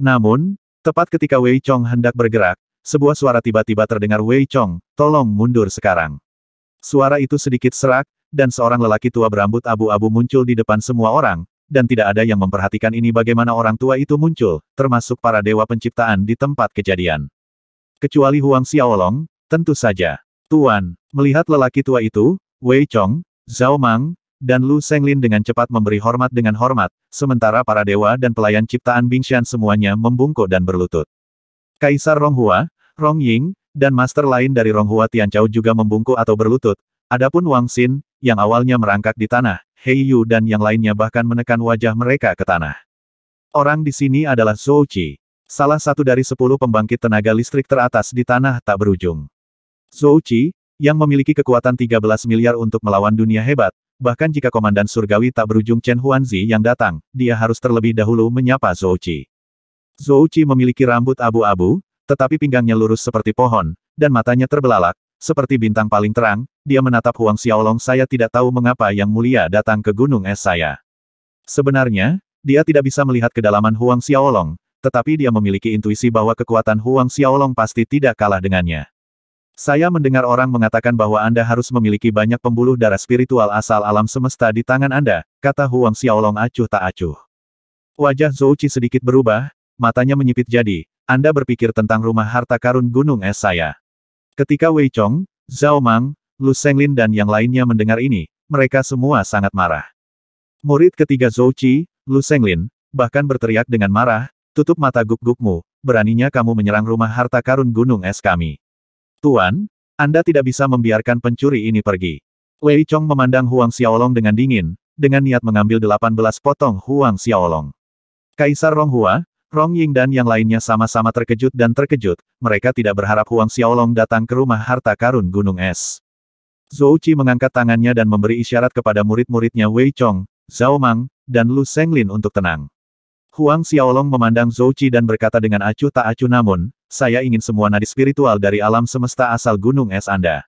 Namun, tepat ketika Wei Chong hendak bergerak, sebuah suara tiba-tiba terdengar Wei Chong, tolong mundur sekarang. Suara itu sedikit serak, dan seorang lelaki tua berambut abu-abu muncul di depan semua orang, dan tidak ada yang memperhatikan ini bagaimana orang tua itu muncul, termasuk para dewa penciptaan di tempat kejadian. Kecuali Huang Xiaolong, tentu saja. Tuan, melihat lelaki tua itu, Wei Chong, Zhao Mang, dan Lu Senglin dengan cepat memberi hormat dengan hormat, sementara para dewa dan pelayan ciptaan Bingshan semuanya membungkuk dan berlutut. Kaisar Ronghua, Rong Ying, dan master lain dari Ronghua Tianchao juga membungkuk atau berlutut, adapun Wang Xin, yang awalnya merangkak di tanah, Hei Yu dan yang lainnya bahkan menekan wajah mereka ke tanah. Orang di sini adalah Zhou Qi, salah satu dari sepuluh pembangkit tenaga listrik teratas di tanah tak berujung. Zhou Qi, yang memiliki kekuatan 13 miliar untuk melawan dunia hebat, bahkan jika Komandan Surgawi tak berujung Chen Huanzi yang datang, dia harus terlebih dahulu menyapa Zhou Qi. Zhou Qi memiliki rambut abu-abu, tetapi pinggangnya lurus seperti pohon, dan matanya terbelalak, seperti bintang paling terang, dia menatap Huang Xiaolong saya tidak tahu mengapa Yang Mulia datang ke gunung es saya. Sebenarnya, dia tidak bisa melihat kedalaman Huang Xiaolong, tetapi dia memiliki intuisi bahwa kekuatan Huang Xiaolong pasti tidak kalah dengannya. Saya mendengar orang mengatakan bahwa Anda harus memiliki banyak pembuluh darah spiritual asal alam semesta di tangan Anda, kata Huang Xiaolong acuh tak acuh. Wajah Zhou Qi sedikit berubah, matanya menyipit jadi, Anda berpikir tentang rumah harta karun gunung es saya. Ketika Wei Chong, Zhao Mang, Lu Senglin dan yang lainnya mendengar ini, mereka semua sangat marah. Murid ketiga Zhou Qi, Lu Senglin, bahkan berteriak dengan marah, tutup mata guk-gukmu, beraninya kamu menyerang rumah harta karun gunung es kami. Tuan, Anda tidak bisa membiarkan pencuri ini pergi. Wei Chong memandang Huang Xiaolong dengan dingin, dengan niat mengambil 18 potong Huang Xiaolong. Kaisar Ronghua, Rong Ying dan yang lainnya sama-sama terkejut dan terkejut, mereka tidak berharap Huang Xiaolong datang ke rumah harta karun Gunung Es. Zhou Qi mengangkat tangannya dan memberi isyarat kepada murid-muridnya Wei Chong, Zhao Mang, dan Lu Senglin untuk tenang. Huang Xiaolong memandang Zhou Qi dan berkata dengan acuh tak acuh namun, saya ingin semua nadi spiritual dari alam semesta asal Gunung Es Anda.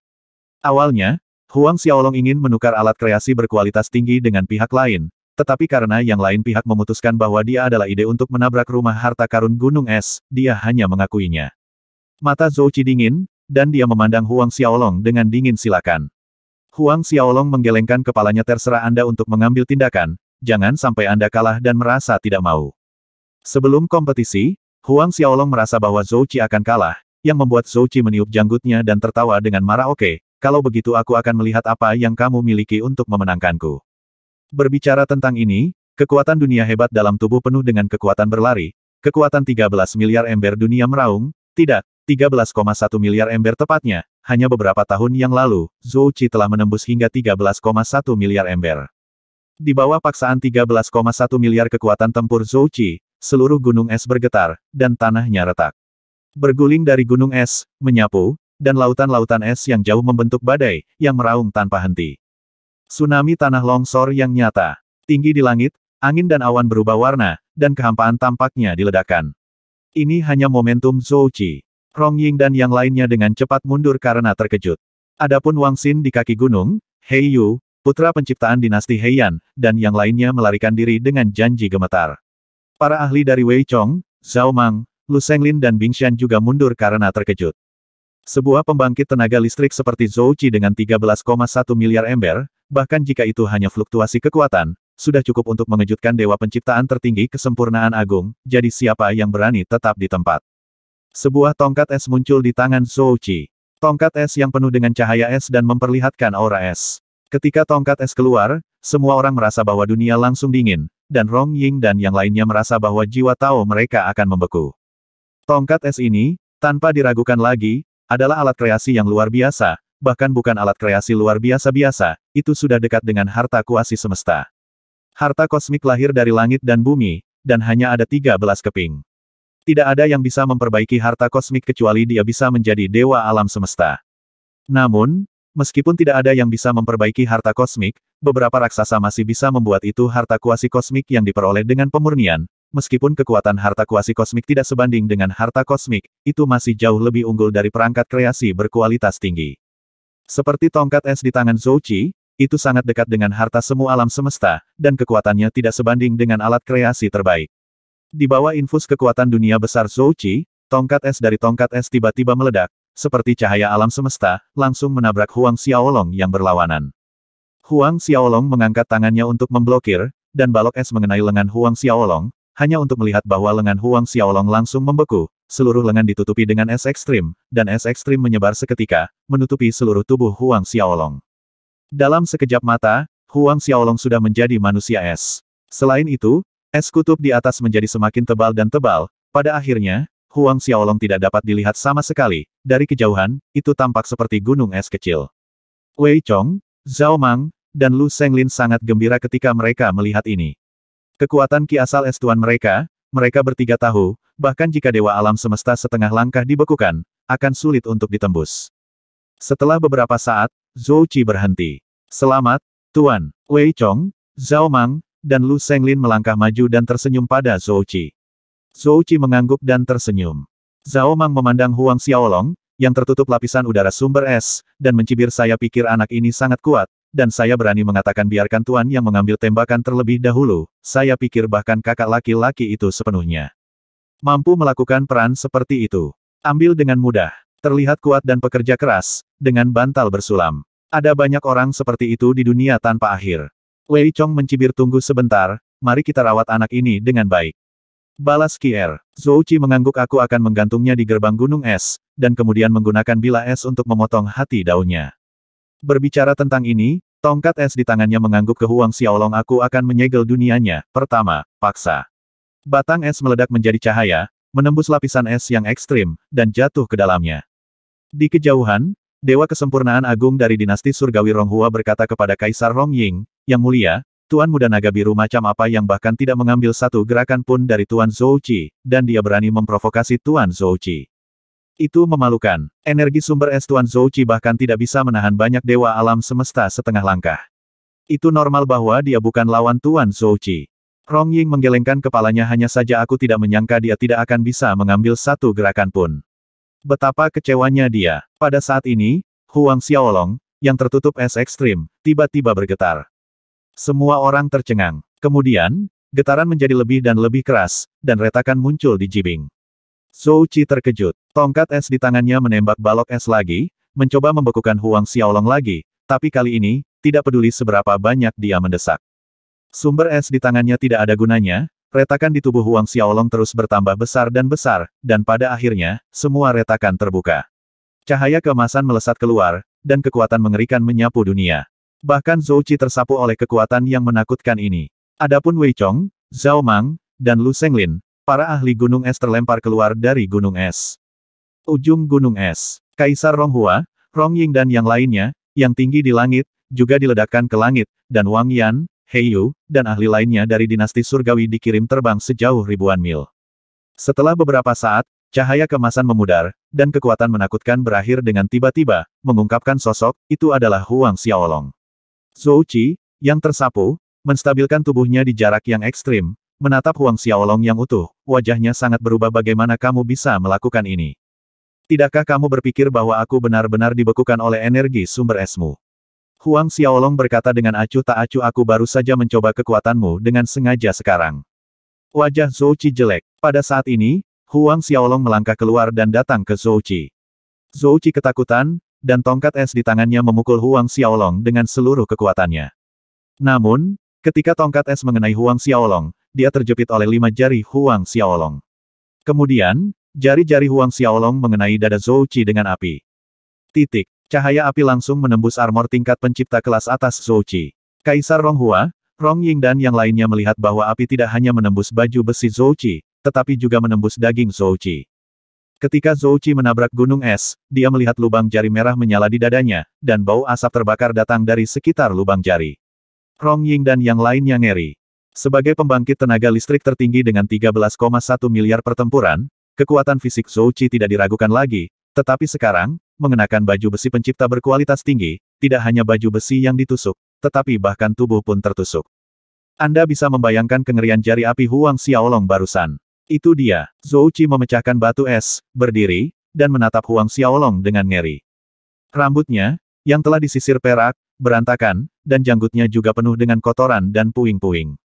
Awalnya, Huang Xiaolong ingin menukar alat kreasi berkualitas tinggi dengan pihak lain, tetapi karena yang lain pihak memutuskan bahwa dia adalah ide untuk menabrak rumah harta karun gunung es, dia hanya mengakuinya. Mata Zhou Qi dingin, dan dia memandang Huang Xiaolong dengan dingin silakan. Huang Xiaolong menggelengkan kepalanya terserah Anda untuk mengambil tindakan, jangan sampai Anda kalah dan merasa tidak mau. Sebelum kompetisi, Huang Xiaolong merasa bahwa Zhou Qi akan kalah, yang membuat Zhou Qi meniup janggutnya dan tertawa dengan marah oke, okay, kalau begitu aku akan melihat apa yang kamu miliki untuk memenangkanku. Berbicara tentang ini, kekuatan dunia hebat dalam tubuh penuh dengan kekuatan berlari, kekuatan 13 miliar ember dunia meraung, tidak, 13,1 miliar ember tepatnya, hanya beberapa tahun yang lalu, Zhou Qi telah menembus hingga 13,1 miliar ember. Di bawah paksaan 13,1 miliar kekuatan tempur Zhou Qi, seluruh gunung es bergetar, dan tanahnya retak. Berguling dari gunung es, menyapu, dan lautan-lautan es yang jauh membentuk badai, yang meraung tanpa henti. Tsunami tanah longsor yang nyata. Tinggi di langit, angin dan awan berubah warna, dan kehampaan tampaknya diledakan. Ini hanya momentum Zhou Qi. Rong Ying dan yang lainnya dengan cepat mundur karena terkejut. Adapun Wang Xin di kaki gunung, Hei Yu, putra penciptaan dinasti Heian, dan yang lainnya melarikan diri dengan janji gemetar. Para ahli dari Wei Chong, Zhao Mang, Lu Senglin dan Bing Xian juga mundur karena terkejut. Sebuah pembangkit tenaga listrik seperti Zhou Qi dengan 13,1 miliar ember, bahkan jika itu hanya fluktuasi kekuatan, sudah cukup untuk mengejutkan dewa penciptaan tertinggi kesempurnaan agung, jadi siapa yang berani tetap di tempat. Sebuah tongkat es muncul di tangan Zhou Qi. Tongkat es yang penuh dengan cahaya es dan memperlihatkan aura es. Ketika tongkat es keluar, semua orang merasa bahwa dunia langsung dingin, dan Rong Ying dan yang lainnya merasa bahwa jiwa Tao mereka akan membeku. Tongkat es ini, tanpa diragukan lagi, adalah alat kreasi yang luar biasa, bahkan bukan alat kreasi luar biasa-biasa, itu sudah dekat dengan harta kuasi semesta. Harta kosmik lahir dari langit dan bumi, dan hanya ada 13 keping. Tidak ada yang bisa memperbaiki harta kosmik kecuali dia bisa menjadi dewa alam semesta. Namun, meskipun tidak ada yang bisa memperbaiki harta kosmik, beberapa raksasa masih bisa membuat itu harta kuasi kosmik yang diperoleh dengan pemurnian, meskipun kekuatan harta kuasi kosmik tidak sebanding dengan harta kosmik, itu masih jauh lebih unggul dari perangkat kreasi berkualitas tinggi. Seperti tongkat es di tangan Zhou Qi, itu sangat dekat dengan harta semu alam semesta, dan kekuatannya tidak sebanding dengan alat kreasi terbaik. Di bawah infus kekuatan dunia besar Zhou Qi, tongkat es dari tongkat es tiba-tiba meledak, seperti cahaya alam semesta, langsung menabrak Huang Xiaolong yang berlawanan. Huang Xiaolong mengangkat tangannya untuk memblokir, dan balok es mengenai lengan Huang Xiaolong, hanya untuk melihat bahwa lengan Huang Xiaolong langsung membeku, seluruh lengan ditutupi dengan es ekstrim, dan es ekstrim menyebar seketika, menutupi seluruh tubuh Huang Xiaolong. Dalam sekejap mata, Huang Xiaolong sudah menjadi manusia es. Selain itu, es kutub di atas menjadi semakin tebal dan tebal, pada akhirnya, Huang Xiaolong tidak dapat dilihat sama sekali, dari kejauhan, itu tampak seperti gunung es kecil. Wei Chong, Zhao Mang, dan Lu Senglin sangat gembira ketika mereka melihat ini. Kekuatan ki asal es tuan mereka, mereka bertiga tahu, bahkan jika dewa alam semesta setengah langkah dibekukan, akan sulit untuk ditembus. Setelah beberapa saat, Zhou Qi berhenti. Selamat, Tuan, Wei Chong, Zhao Mang, dan Lu Senglin melangkah maju dan tersenyum pada Zhou Qi. Zhou Qi mengangguk dan tersenyum. Zhao Mang memandang Huang Xiaolong, yang tertutup lapisan udara sumber es, dan mencibir saya pikir anak ini sangat kuat, dan saya berani mengatakan biarkan Tuan yang mengambil tembakan terlebih dahulu, saya pikir bahkan kakak laki-laki itu sepenuhnya. Mampu melakukan peran seperti itu. Ambil dengan mudah. Terlihat kuat dan pekerja keras, dengan bantal bersulam. Ada banyak orang seperti itu di dunia tanpa akhir. Wei Chong mencibir tunggu sebentar, mari kita rawat anak ini dengan baik. Balas Kier. Zhou Qi mengangguk aku akan menggantungnya di gerbang gunung es, dan kemudian menggunakan bila es untuk memotong hati daunnya. Berbicara tentang ini, tongkat es di tangannya mengangguk ke Huang Xiaolong aku akan menyegel dunianya, pertama, paksa. Batang es meledak menjadi cahaya, menembus lapisan es yang ekstrim, dan jatuh ke dalamnya. Di kejauhan, Dewa Kesempurnaan Agung dari dinasti Surgawi Ronghua berkata kepada Kaisar Rongying, Yang mulia, Tuan Muda Naga Biru macam apa yang bahkan tidak mengambil satu gerakan pun dari Tuan Zhou Qi, dan dia berani memprovokasi Tuan Zhou Qi. Itu memalukan. Energi sumber es Tuan Zhou Qi bahkan tidak bisa menahan banyak dewa alam semesta setengah langkah. Itu normal bahwa dia bukan lawan Tuan Qi. Rong Ying menggelengkan kepalanya hanya saja aku tidak menyangka dia tidak akan bisa mengambil satu gerakan pun. Betapa kecewanya dia. Pada saat ini, Huang Xiaolong, yang tertutup es ekstrim, tiba-tiba bergetar. Semua orang tercengang. Kemudian, getaran menjadi lebih dan lebih keras, dan retakan muncul di jibing. Zhou Qi terkejut. Tongkat es di tangannya menembak balok es lagi, mencoba membekukan Huang Xiaolong lagi, tapi kali ini, tidak peduli seberapa banyak dia mendesak. Sumber es di tangannya tidak ada gunanya, retakan di tubuh Huang Xiaolong terus bertambah besar dan besar, dan pada akhirnya, semua retakan terbuka. Cahaya kemasan melesat keluar, dan kekuatan mengerikan menyapu dunia. Bahkan Zhou Qi tersapu oleh kekuatan yang menakutkan ini. Adapun Wei Chong, Zhao Mang, dan Lu Senglin, Para ahli gunung es terlempar keluar dari gunung es. Ujung gunung es. Kaisar Ronghua, Rongying dan yang lainnya, yang tinggi di langit, juga diledakkan ke langit, dan Wang Yan, Heiyu, dan ahli lainnya dari dinasti surgawi dikirim terbang sejauh ribuan mil. Setelah beberapa saat, cahaya kemasan memudar, dan kekuatan menakutkan berakhir dengan tiba-tiba, mengungkapkan sosok, itu adalah Huang Xiaolong. Zhou Qi, yang tersapu, menstabilkan tubuhnya di jarak yang ekstrim, Menatap Huang Xiaolong yang utuh, wajahnya sangat berubah bagaimana kamu bisa melakukan ini. Tidakkah kamu berpikir bahwa aku benar-benar dibekukan oleh energi sumber esmu? Huang Xiaolong berkata dengan acuh tak acuh aku baru saja mencoba kekuatanmu dengan sengaja sekarang. Wajah Zhou Qi jelek. Pada saat ini, Huang Xiaolong melangkah keluar dan datang ke Zhou Qi. Zhou Qi ketakutan, dan tongkat es di tangannya memukul Huang Xiaolong dengan seluruh kekuatannya. Namun, ketika tongkat es mengenai Huang Xiaolong, dia terjepit oleh lima jari Huang Xiaolong. Kemudian, jari-jari Huang Xiaolong mengenai dada Zhou Qi dengan api. Titik. Cahaya api langsung menembus armor tingkat pencipta kelas atas Zhou Qi. Kaisar Rong Hua, Rong Ying dan yang lainnya melihat bahwa api tidak hanya menembus baju besi Zhou Qi, tetapi juga menembus daging Zhou Qi. Ketika Zhou Qi menabrak gunung es, dia melihat lubang jari merah menyala di dadanya, dan bau asap terbakar datang dari sekitar lubang jari. Rong Ying dan yang lainnya ngeri. Sebagai pembangkit tenaga listrik tertinggi dengan 13,1 miliar pertempuran, kekuatan fisik Zhou Qi tidak diragukan lagi, tetapi sekarang, mengenakan baju besi pencipta berkualitas tinggi, tidak hanya baju besi yang ditusuk, tetapi bahkan tubuh pun tertusuk. Anda bisa membayangkan kengerian jari api Huang Xiaolong barusan. Itu dia, Zhou Qi memecahkan batu es, berdiri, dan menatap Huang Xiaolong dengan ngeri. Rambutnya, yang telah disisir perak, berantakan, dan janggutnya juga penuh dengan kotoran dan puing-puing.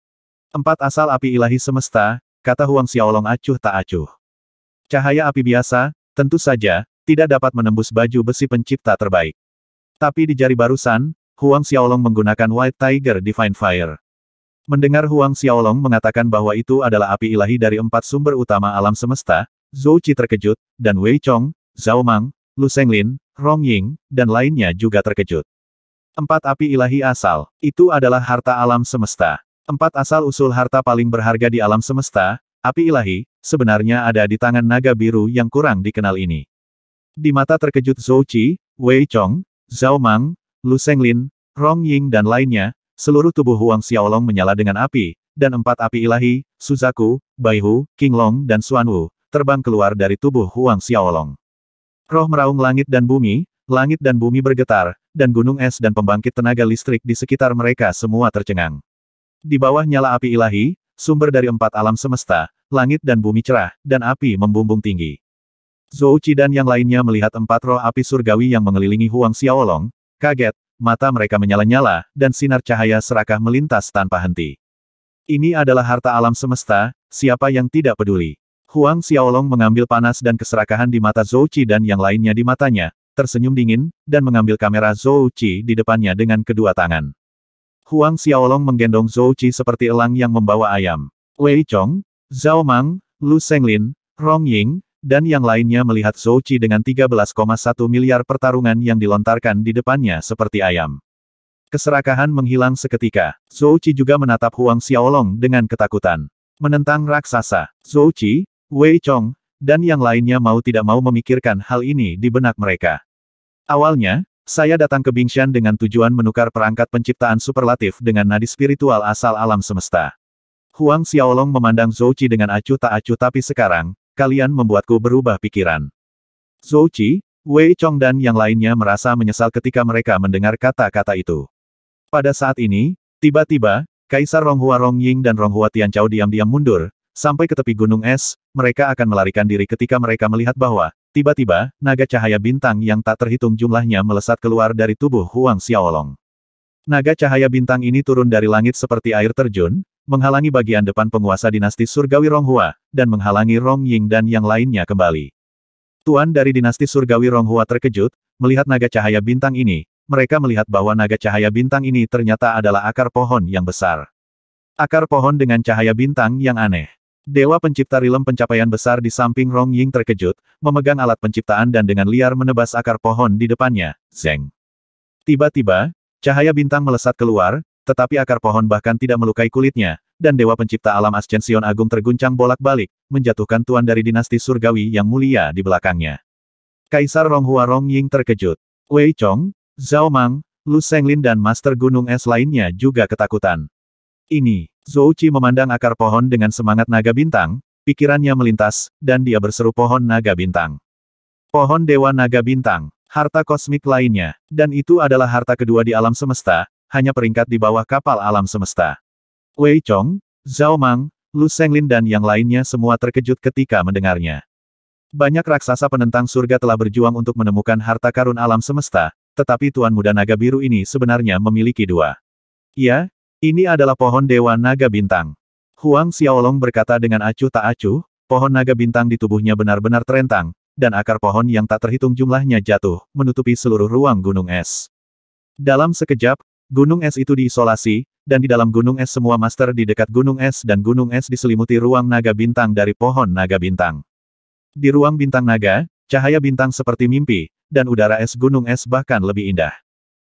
Empat asal api ilahi semesta, kata Huang Xiaolong acuh tak acuh. Cahaya api biasa, tentu saja, tidak dapat menembus baju besi pencipta terbaik. Tapi di jari barusan, Huang Xiaolong menggunakan White Tiger Divine Fire. Mendengar Huang Xiaolong mengatakan bahwa itu adalah api ilahi dari empat sumber utama alam semesta, Zhou Qi terkejut, dan Wei Chong, Zhao Mang, Lu Senglin, Rong Ying, dan lainnya juga terkejut. Empat api ilahi asal, itu adalah harta alam semesta. Empat asal-usul harta paling berharga di alam semesta, api ilahi, sebenarnya ada di tangan naga biru yang kurang dikenal ini. Di mata terkejut Zhou Qi, Wei Chong, Zhao Mang, Lu Senglin, Rong Ying dan lainnya, seluruh tubuh Huang Xiaolong menyala dengan api, dan empat api ilahi, Suzaku, Baihu, Qinglong dan Wu terbang keluar dari tubuh Huang Xiaolong. Roh meraung langit dan bumi, langit dan bumi bergetar, dan gunung es dan pembangkit tenaga listrik di sekitar mereka semua tercengang. Di bawah nyala api ilahi, sumber dari empat alam semesta, langit dan bumi cerah, dan api membumbung tinggi. Zhou Qi dan yang lainnya melihat empat roh api surgawi yang mengelilingi Huang Xiaolong, kaget, mata mereka menyala-nyala, dan sinar cahaya serakah melintas tanpa henti. Ini adalah harta alam semesta, siapa yang tidak peduli. Huang Xiaolong mengambil panas dan keserakahan di mata Zhou Qi dan yang lainnya di matanya, tersenyum dingin, dan mengambil kamera Zhou Qi di depannya dengan kedua tangan. Huang Xiaolong menggendong Zhou Qi seperti elang yang membawa ayam. Wei Chong, Zhao Mang, Lu Senglin, Rong Ying, dan yang lainnya melihat Zhou Qi dengan 13,1 miliar pertarungan yang dilontarkan di depannya seperti ayam. Keserakahan menghilang seketika. Zhou Qi juga menatap Huang Xiaolong dengan ketakutan. Menentang raksasa, Zhou Qi, Wei Chong, dan yang lainnya mau tidak mau memikirkan hal ini di benak mereka. Awalnya, saya datang ke Bingshan dengan tujuan menukar perangkat penciptaan superlatif dengan nadi spiritual asal alam semesta. Huang Xiaolong memandang Zhou Qi dengan acuh tak acuh tapi sekarang, kalian membuatku berubah pikiran. Zhou Qi, Wei Chong dan yang lainnya merasa menyesal ketika mereka mendengar kata-kata itu. Pada saat ini, tiba-tiba, Kaisar Ronghua Rongying dan Ronghua Tianchao diam-diam mundur, sampai ke tepi gunung es, mereka akan melarikan diri ketika mereka melihat bahwa Tiba-tiba, naga cahaya bintang yang tak terhitung jumlahnya melesat keluar dari tubuh Huang Xiaolong. Naga cahaya bintang ini turun dari langit seperti air terjun, menghalangi bagian depan penguasa dinasti surgawi Ronghua, dan menghalangi Rong Ying dan yang lainnya kembali. Tuan dari dinasti surgawi Ronghua terkejut, melihat naga cahaya bintang ini, mereka melihat bahwa naga cahaya bintang ini ternyata adalah akar pohon yang besar. Akar pohon dengan cahaya bintang yang aneh. Dewa pencipta rilem pencapaian besar di samping Rong Ying terkejut, memegang alat penciptaan dan dengan liar menebas akar pohon di depannya, Zeng. Tiba-tiba, cahaya bintang melesat keluar, tetapi akar pohon bahkan tidak melukai kulitnya, dan Dewa pencipta alam Ascension Agung terguncang bolak-balik, menjatuhkan tuan dari dinasti surgawi yang mulia di belakangnya. Kaisar Ronghua Rong Ying terkejut. Wei Chong, Zhao Mang, Lu Senglin dan Master Gunung Es lainnya juga ketakutan. Ini, Qi memandang akar pohon dengan semangat naga bintang, pikirannya melintas, dan dia berseru pohon naga bintang. Pohon dewa naga bintang, harta kosmik lainnya, dan itu adalah harta kedua di alam semesta, hanya peringkat di bawah kapal alam semesta. Wei Chong, Zhao Mang, Lu Senglin dan yang lainnya semua terkejut ketika mendengarnya. Banyak raksasa penentang surga telah berjuang untuk menemukan harta karun alam semesta, tetapi Tuan Muda Naga Biru ini sebenarnya memiliki dua. Ia, ini adalah pohon Dewa Naga Bintang. Huang Xiaolong berkata dengan acuh tak acuh, pohon naga bintang di tubuhnya benar-benar terentang, dan akar pohon yang tak terhitung jumlahnya jatuh, menutupi seluruh ruang gunung es. Dalam sekejap, gunung es itu diisolasi, dan di dalam gunung es semua master di dekat gunung es dan gunung es diselimuti ruang naga bintang dari pohon naga bintang. Di ruang bintang naga, cahaya bintang seperti mimpi, dan udara es gunung es bahkan lebih indah.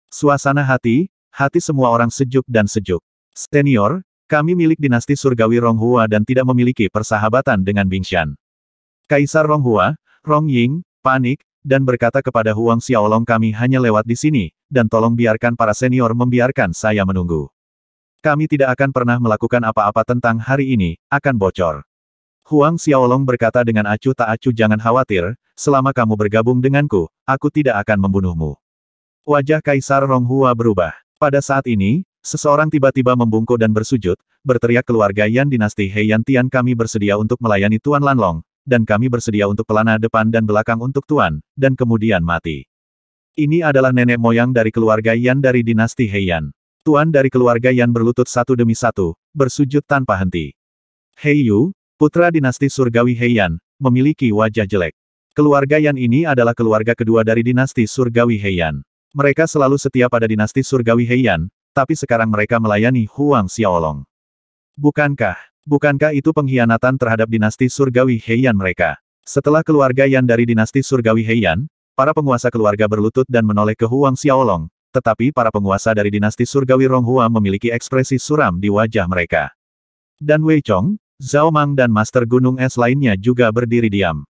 Suasana hati, hati semua orang sejuk dan sejuk. Senior, kami milik dinasti surgawi Ronghua dan tidak memiliki persahabatan dengan Bingshan. Kaisar Ronghua, Rong Ying, panik, dan berkata kepada Huang Xiaolong kami hanya lewat di sini, dan tolong biarkan para senior membiarkan saya menunggu. Kami tidak akan pernah melakukan apa-apa tentang hari ini, akan bocor. Huang Xiaolong berkata dengan acuh tak acuh jangan khawatir, selama kamu bergabung denganku, aku tidak akan membunuhmu. Wajah Kaisar Ronghua berubah. Pada saat ini, seseorang tiba-tiba membungkuk dan bersujud, berteriak keluarga Yan dinasti Yan Tian kami bersedia untuk melayani Tuan Lanlong, dan kami bersedia untuk pelana depan dan belakang untuk Tuan, dan kemudian mati. Ini adalah nenek moyang dari keluarga Yan dari dinasti Heian. Tuan dari keluarga Yan berlutut satu demi satu, bersujud tanpa henti. Hei Yu, putra dinasti surgawi Heian, memiliki wajah jelek. Keluarga Yan ini adalah keluarga kedua dari dinasti surgawi Heian. Mereka selalu setia pada dinasti surgawi Heian, tapi sekarang mereka melayani Huang Xiaolong. Bukankah, bukankah itu pengkhianatan terhadap dinasti surgawi Heian mereka? Setelah keluarga Yan dari dinasti surgawi Heian, para penguasa keluarga berlutut dan menoleh ke Huang Xiaolong, tetapi para penguasa dari dinasti surgawi Ronghua memiliki ekspresi suram di wajah mereka. Dan Wei Chong, Zhao Mang dan Master Gunung Es lainnya juga berdiri diam.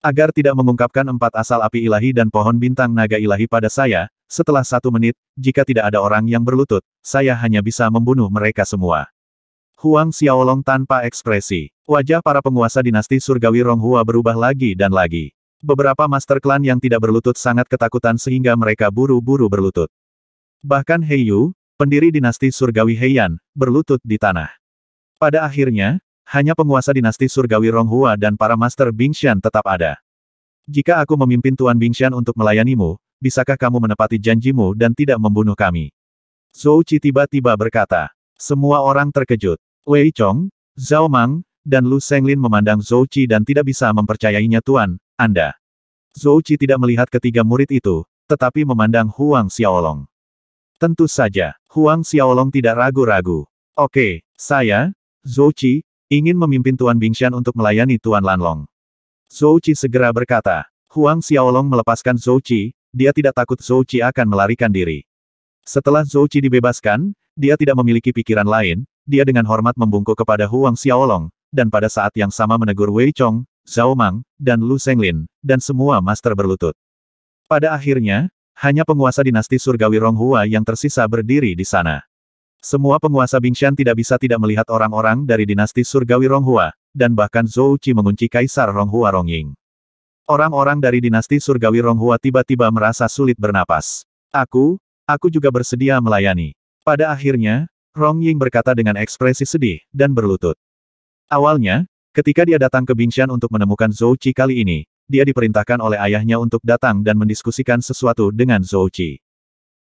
Agar tidak mengungkapkan empat asal api ilahi dan pohon bintang naga ilahi pada saya, setelah satu menit, jika tidak ada orang yang berlutut, saya hanya bisa membunuh mereka semua. Huang Xiaolong tanpa ekspresi. Wajah para penguasa dinasti surgawi Ronghua berubah lagi dan lagi. Beberapa master klan yang tidak berlutut sangat ketakutan sehingga mereka buru-buru berlutut. Bahkan Heiyu, pendiri dinasti surgawi Heian, berlutut di tanah. Pada akhirnya, hanya penguasa dinasti surgawi Ronghua dan para master Bingxian tetap ada. Jika aku memimpin Tuan Bingxian untuk melayanimu, bisakah kamu menepati janjimu dan tidak membunuh kami? Zhou Qi tiba-tiba berkata. Semua orang terkejut. Wei Chong, Zhao Mang, dan Lu Senglin memandang Zhou Qi dan tidak bisa mempercayainya Tuan, Anda. Zhou Qi tidak melihat ketiga murid itu, tetapi memandang Huang Xiaolong. Tentu saja, Huang Xiaolong tidak ragu-ragu. Oke, saya, Zhou Qi, ingin memimpin Tuan Bingshan untuk melayani Tuan Lanlong. Zhou Qi segera berkata. Huang Xiaolong melepaskan Zhou Qi, dia tidak takut Zhou Qi akan melarikan diri. Setelah Zhou Qi dibebaskan, dia tidak memiliki pikiran lain, dia dengan hormat membungkuk kepada Huang Xiaolong, dan pada saat yang sama menegur Wei Chong, Zhao Mang, dan Lu Senglin, dan semua master berlutut. Pada akhirnya, hanya penguasa dinasti surgawi Ronghua yang tersisa berdiri di sana. Semua penguasa Bingshan tidak bisa tidak melihat orang-orang dari dinasti surgawi Ronghua, dan bahkan Zhou Qi mengunci Kaisar Ronghua Rongying. Orang-orang dari dinasti surgawi Ronghua tiba-tiba merasa sulit bernapas. Aku, aku juga bersedia melayani. Pada akhirnya, Rong Ying berkata dengan ekspresi sedih, dan berlutut. Awalnya, ketika dia datang ke Bingshan untuk menemukan Zhou Qi kali ini, dia diperintahkan oleh ayahnya untuk datang dan mendiskusikan sesuatu dengan Zhou Qi.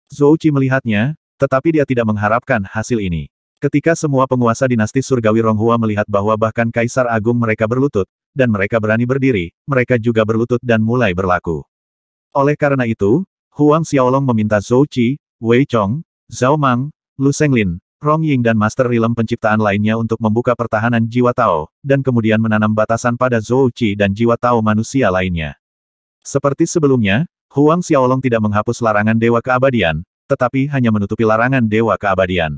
Zhou Qi melihatnya, tetapi dia tidak mengharapkan hasil ini. Ketika semua penguasa dinasti surgawi Ronghua melihat bahwa bahkan Kaisar Agung mereka berlutut, dan mereka berani berdiri, mereka juga berlutut dan mulai berlaku. Oleh karena itu, Huang Xiaolong meminta Zhou Qi, Wei Chong, Zhao Mang, Lu Senglin, Rong Ying dan Master Rilem penciptaan lainnya untuk membuka pertahanan jiwa Tao, dan kemudian menanam batasan pada Zhou Qi dan jiwa Tao manusia lainnya. Seperti sebelumnya, Huang Xiaolong tidak menghapus larangan Dewa Keabadian, tetapi hanya menutupi larangan Dewa Keabadian.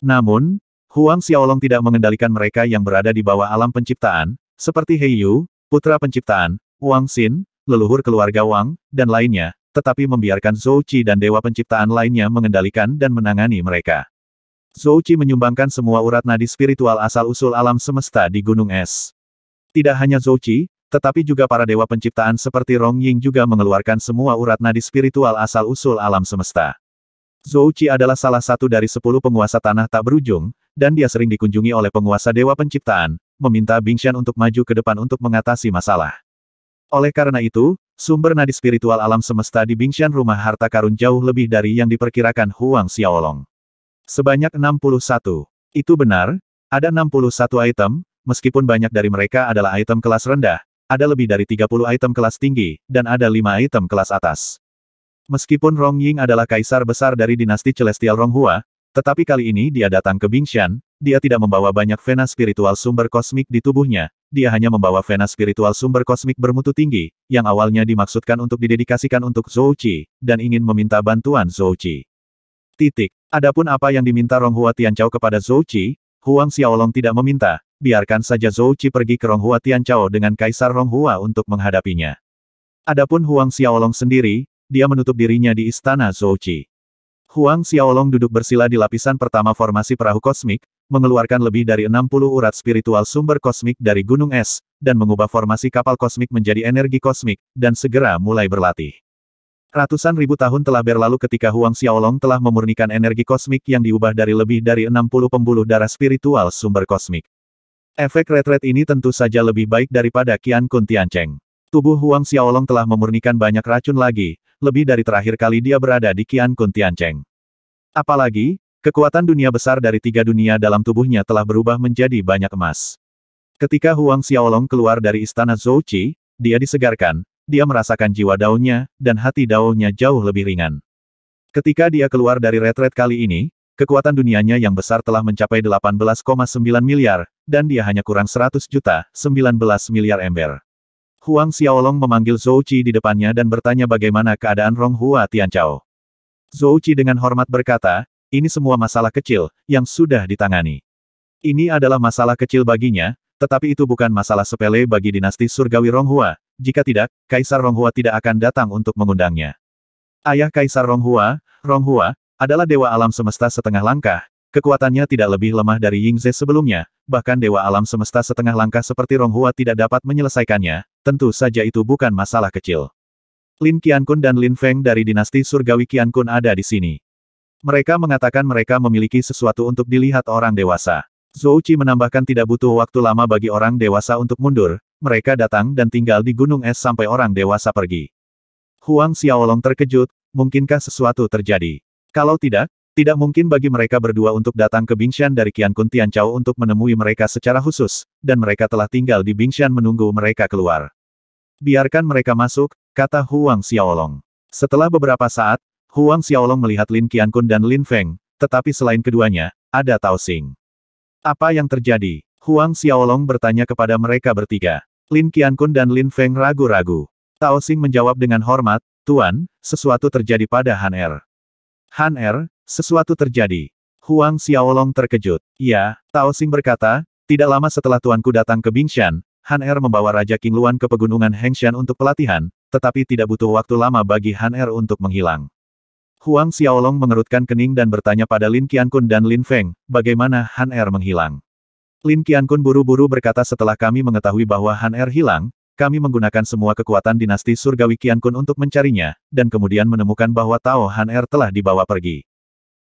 Namun, Huang Xiaolong tidak mengendalikan mereka yang berada di bawah alam penciptaan, seperti Heiyu, putra penciptaan, Wang Xin, leluhur keluarga Wang, dan lainnya, tetapi membiarkan Zhou Qi dan dewa penciptaan lainnya mengendalikan dan menangani mereka. Zhou Qi menyumbangkan semua urat nadi spiritual asal-usul alam semesta di Gunung Es. Tidak hanya Zhou Qi, tetapi juga para dewa penciptaan seperti Rong Ying juga mengeluarkan semua urat nadi spiritual asal-usul alam semesta. Zhou Qi adalah salah satu dari sepuluh penguasa tanah tak berujung, dan dia sering dikunjungi oleh penguasa dewa penciptaan, meminta Bingxian untuk maju ke depan untuk mengatasi masalah. Oleh karena itu, sumber nadi spiritual alam semesta di Bingxian rumah harta karun jauh lebih dari yang diperkirakan Huang Xiaolong. Sebanyak 61. Itu benar, ada 61 item, meskipun banyak dari mereka adalah item kelas rendah, ada lebih dari 30 item kelas tinggi, dan ada 5 item kelas atas. Meskipun Rong Ying adalah kaisar besar dari dinasti Celestial Ronghua, tetapi kali ini dia datang ke Bingshan, dia tidak membawa banyak vena spiritual sumber kosmik di tubuhnya, dia hanya membawa vena spiritual sumber kosmik bermutu tinggi, yang awalnya dimaksudkan untuk didedikasikan untuk Zhou Qi, dan ingin meminta bantuan Zhou Qi. Titik. Adapun apa yang diminta Rong Ronghua Tiancao kepada Zhou Qi, Huang Xiaolong tidak meminta, biarkan saja Zhou Qi pergi ke Rong Ronghua Tiancao dengan Kaisar Rong Hua untuk menghadapinya. Adapun Huang Xiaolong sendiri, dia menutup dirinya di istana Zhou Qi. Huang Xiaolong duduk bersila di lapisan pertama formasi perahu kosmik, mengeluarkan lebih dari 60 urat spiritual sumber kosmik dari gunung es, dan mengubah formasi kapal kosmik menjadi energi kosmik, dan segera mulai berlatih. Ratusan ribu tahun telah berlalu ketika Huang Xiaolong telah memurnikan energi kosmik yang diubah dari lebih dari 60 pembuluh darah spiritual sumber kosmik. Efek retret ini tentu saja lebih baik daripada Qian Kun Tiancheng. Tubuh Huang Xiaolong telah memurnikan banyak racun lagi, lebih dari terakhir kali dia berada di Qian Kun Tiancheng. Apalagi, kekuatan dunia besar dari tiga dunia dalam tubuhnya telah berubah menjadi banyak emas. Ketika Huang Xiaolong keluar dari istana Qi, dia disegarkan, dia merasakan jiwa daunnya, dan hati daunnya jauh lebih ringan. Ketika dia keluar dari retret kali ini, kekuatan dunianya yang besar telah mencapai 18,9 miliar, dan dia hanya kurang 100 juta, 19 miliar ember. Huang Xiaolong memanggil Zhou Qi di depannya dan bertanya bagaimana keadaan Rong Hua Tianchao. Zhou Qi dengan hormat berkata, ini semua masalah kecil, yang sudah ditangani. Ini adalah masalah kecil baginya, tetapi itu bukan masalah sepele bagi dinasti surgawi Ronghua, jika tidak, Kaisar Ronghua tidak akan datang untuk mengundangnya. Ayah Kaisar Ronghua, Ronghua, adalah dewa alam semesta setengah langkah, kekuatannya tidak lebih lemah dari Yingze sebelumnya, bahkan dewa alam semesta setengah langkah seperti Ronghua tidak dapat menyelesaikannya, Tentu saja itu bukan masalah kecil. Lin Qiankun dan Lin Feng dari dinasti surgawi Qiankun ada di sini. Mereka mengatakan mereka memiliki sesuatu untuk dilihat orang dewasa. Zhou Qi menambahkan tidak butuh waktu lama bagi orang dewasa untuk mundur, mereka datang dan tinggal di gunung es sampai orang dewasa pergi. Huang Xiaolong terkejut, mungkinkah sesuatu terjadi? Kalau tidak, tidak mungkin bagi mereka berdua untuk datang ke Bingshan dari Qiankun Chao untuk menemui mereka secara khusus, dan mereka telah tinggal di Bingshan menunggu mereka keluar. Biarkan mereka masuk, kata Huang Xiaolong. Setelah beberapa saat, Huang Xiaolong melihat Lin Kun dan Lin Feng, tetapi selain keduanya, ada Tao Xing. Apa yang terjadi? Huang Xiaolong bertanya kepada mereka bertiga. Lin Kun dan Lin Feng ragu-ragu. Tao Xing menjawab dengan hormat, Tuan, sesuatu terjadi pada Han Er. Han Er, sesuatu terjadi. Huang Xiaolong terkejut. Ya, Tao Xing berkata, tidak lama setelah tuanku datang ke Bingshan, Han Er membawa Raja King Luan ke pegunungan Hengshan untuk pelatihan, tetapi tidak butuh waktu lama bagi Han Er untuk menghilang. Huang Xiaolong mengerutkan kening dan bertanya pada Lin Qiankun dan Lin Feng, bagaimana Han Er menghilang. Lin Qiankun buru-buru berkata setelah kami mengetahui bahwa Han Er hilang, kami menggunakan semua kekuatan dinasti surgawi Qiankun untuk mencarinya, dan kemudian menemukan bahwa Tao Han Er telah dibawa pergi.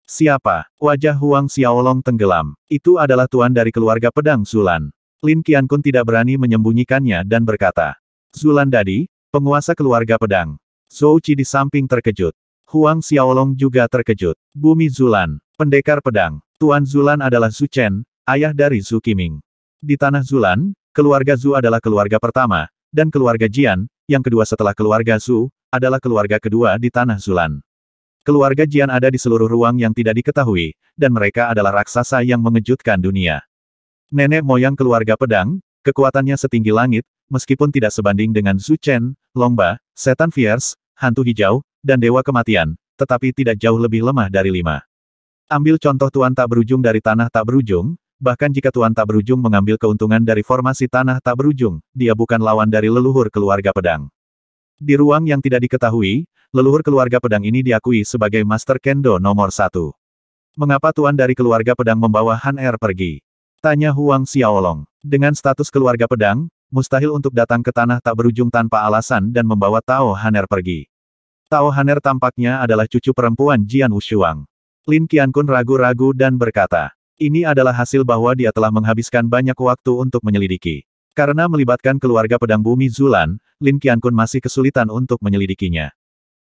Siapa? Wajah Huang Xiaolong tenggelam. Itu adalah tuan dari keluarga pedang Zulan. Lin Qiankun tidak berani menyembunyikannya dan berkata. Zulan Dadi, penguasa keluarga pedang. Zhou Qi di samping terkejut. Huang Xiaolong juga terkejut. Bumi Zulan, pendekar pedang. Tuan Zulan adalah Zhu Chen, ayah dari Zhu Qiming. Di tanah Zulan, keluarga Zhu adalah keluarga pertama, dan keluarga Jian, yang kedua setelah keluarga Zhu, adalah keluarga kedua di tanah Zulan. Keluarga Jian ada di seluruh ruang yang tidak diketahui, dan mereka adalah raksasa yang mengejutkan dunia. Nenek moyang keluarga pedang, kekuatannya setinggi langit, meskipun tidak sebanding dengan Zhu Chen, Longba, Setan Fierce, Hantu Hijau, dan Dewa Kematian, tetapi tidak jauh lebih lemah dari lima. Ambil contoh tuan tak berujung dari tanah tak berujung, bahkan jika tuan tak berujung mengambil keuntungan dari formasi tanah tak berujung, dia bukan lawan dari leluhur keluarga pedang. Di ruang yang tidak diketahui, leluhur keluarga pedang ini diakui sebagai Master Kendo nomor satu. Mengapa tuan dari keluarga pedang membawa Han Er pergi? Tanya Huang Xiaolong. Dengan status keluarga pedang, mustahil untuk datang ke tanah tak berujung tanpa alasan dan membawa Tao Haner pergi. Tao Haner tampaknya adalah cucu perempuan Jian Wushuang. Lin Qiankun ragu-ragu dan berkata, ini adalah hasil bahwa dia telah menghabiskan banyak waktu untuk menyelidiki. Karena melibatkan keluarga pedang bumi Zulan, Lin Qiankun masih kesulitan untuk menyelidikinya.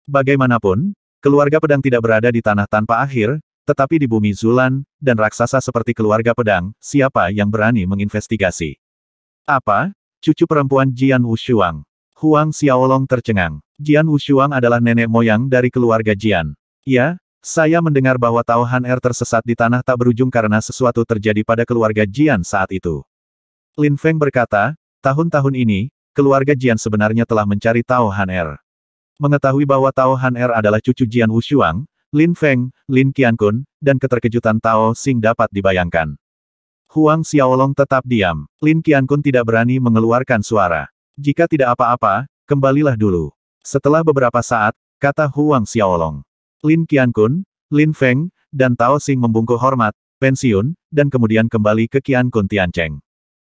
Bagaimanapun, keluarga pedang tidak berada di tanah tanpa akhir, tetapi di bumi Zulan, dan raksasa seperti keluarga pedang, siapa yang berani menginvestigasi? Apa? Cucu perempuan Jian Wushuang. Huang Xiaolong tercengang. Jian Wushuang adalah nenek moyang dari keluarga Jian. Ya, saya mendengar bahwa Tao Han Er tersesat di tanah tak berujung karena sesuatu terjadi pada keluarga Jian saat itu. Lin Feng berkata, tahun-tahun ini, keluarga Jian sebenarnya telah mencari Tao Han Er. Mengetahui bahwa Tao Han Er adalah cucu Jian Wushuang, Lin Feng, Lin Qiankun, dan keterkejutan Tao Xing dapat dibayangkan. Huang Xiaolong tetap diam. Lin Qiankun tidak berani mengeluarkan suara. Jika tidak apa-apa, kembalilah dulu. Setelah beberapa saat, kata Huang Xiaolong. Lin Qiankun, Lin Feng, dan Tao Xing membungkuk hormat, pensiun, dan kemudian kembali ke Qiankun Tiancheng.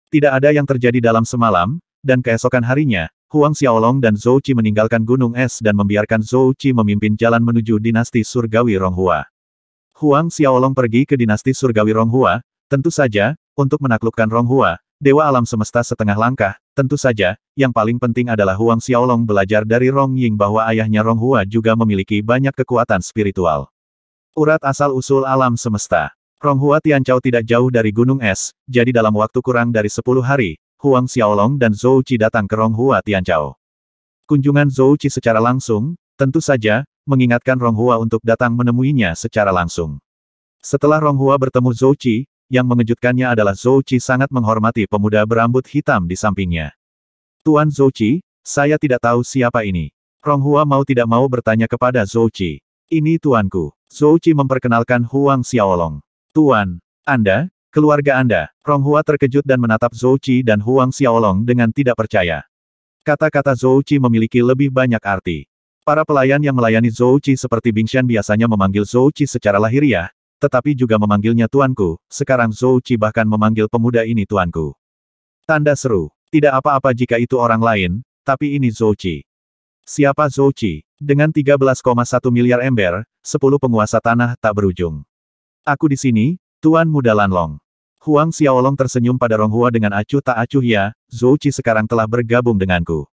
Tidak ada yang terjadi dalam semalam, dan keesokan harinya, Huang Xiaolong dan Zhou Qi meninggalkan Gunung Es dan membiarkan Zhou Qi memimpin jalan menuju dinasti surgawi Ronghua. Huang Xiaolong pergi ke dinasti surgawi Ronghua, tentu saja, untuk menaklukkan Ronghua, dewa alam semesta setengah langkah, tentu saja, yang paling penting adalah Huang Xiaolong belajar dari Rong Ying bahwa ayahnya Ronghua juga memiliki banyak kekuatan spiritual. Urat asal-usul alam semesta Ronghua Tianchao tidak jauh dari Gunung Es, jadi dalam waktu kurang dari 10 hari, Huang Xiaolong dan Zhou Qi datang ke Ronghua Tianchao. Kunjungan Zhou Qi secara langsung, tentu saja, mengingatkan Ronghua untuk datang menemuinya secara langsung. Setelah Ronghua bertemu Zhou Qi, yang mengejutkannya adalah Zhou Qi sangat menghormati pemuda berambut hitam di sampingnya. Tuan Zhou Qi, saya tidak tahu siapa ini. Ronghua mau tidak mau bertanya kepada Zhou Qi. Ini tuanku. Zhou Qi memperkenalkan Huang Xiaolong. Tuan, Anda, keluarga Anda, Ronghua terkejut dan menatap Zhou Qi dan Huang Xiaolong dengan tidak percaya. Kata-kata Zhou Qi memiliki lebih banyak arti. Para pelayan yang melayani Zhou Qi seperti Bingxian biasanya memanggil Zhou Qi secara lahiriah, tetapi juga memanggilnya tuanku, sekarang Zhou Qi bahkan memanggil pemuda ini tuanku. Tanda seru, tidak apa-apa jika itu orang lain, tapi ini Zhou Qi. Siapa Zhou Qi? Dengan 13,1 miliar ember, 10 penguasa tanah tak berujung. Aku di sini, Tuan Muda Lanlong. Huang Xiaolong tersenyum pada Ronghua dengan acuh tak acuh ya, Zhou Qi sekarang telah bergabung denganku.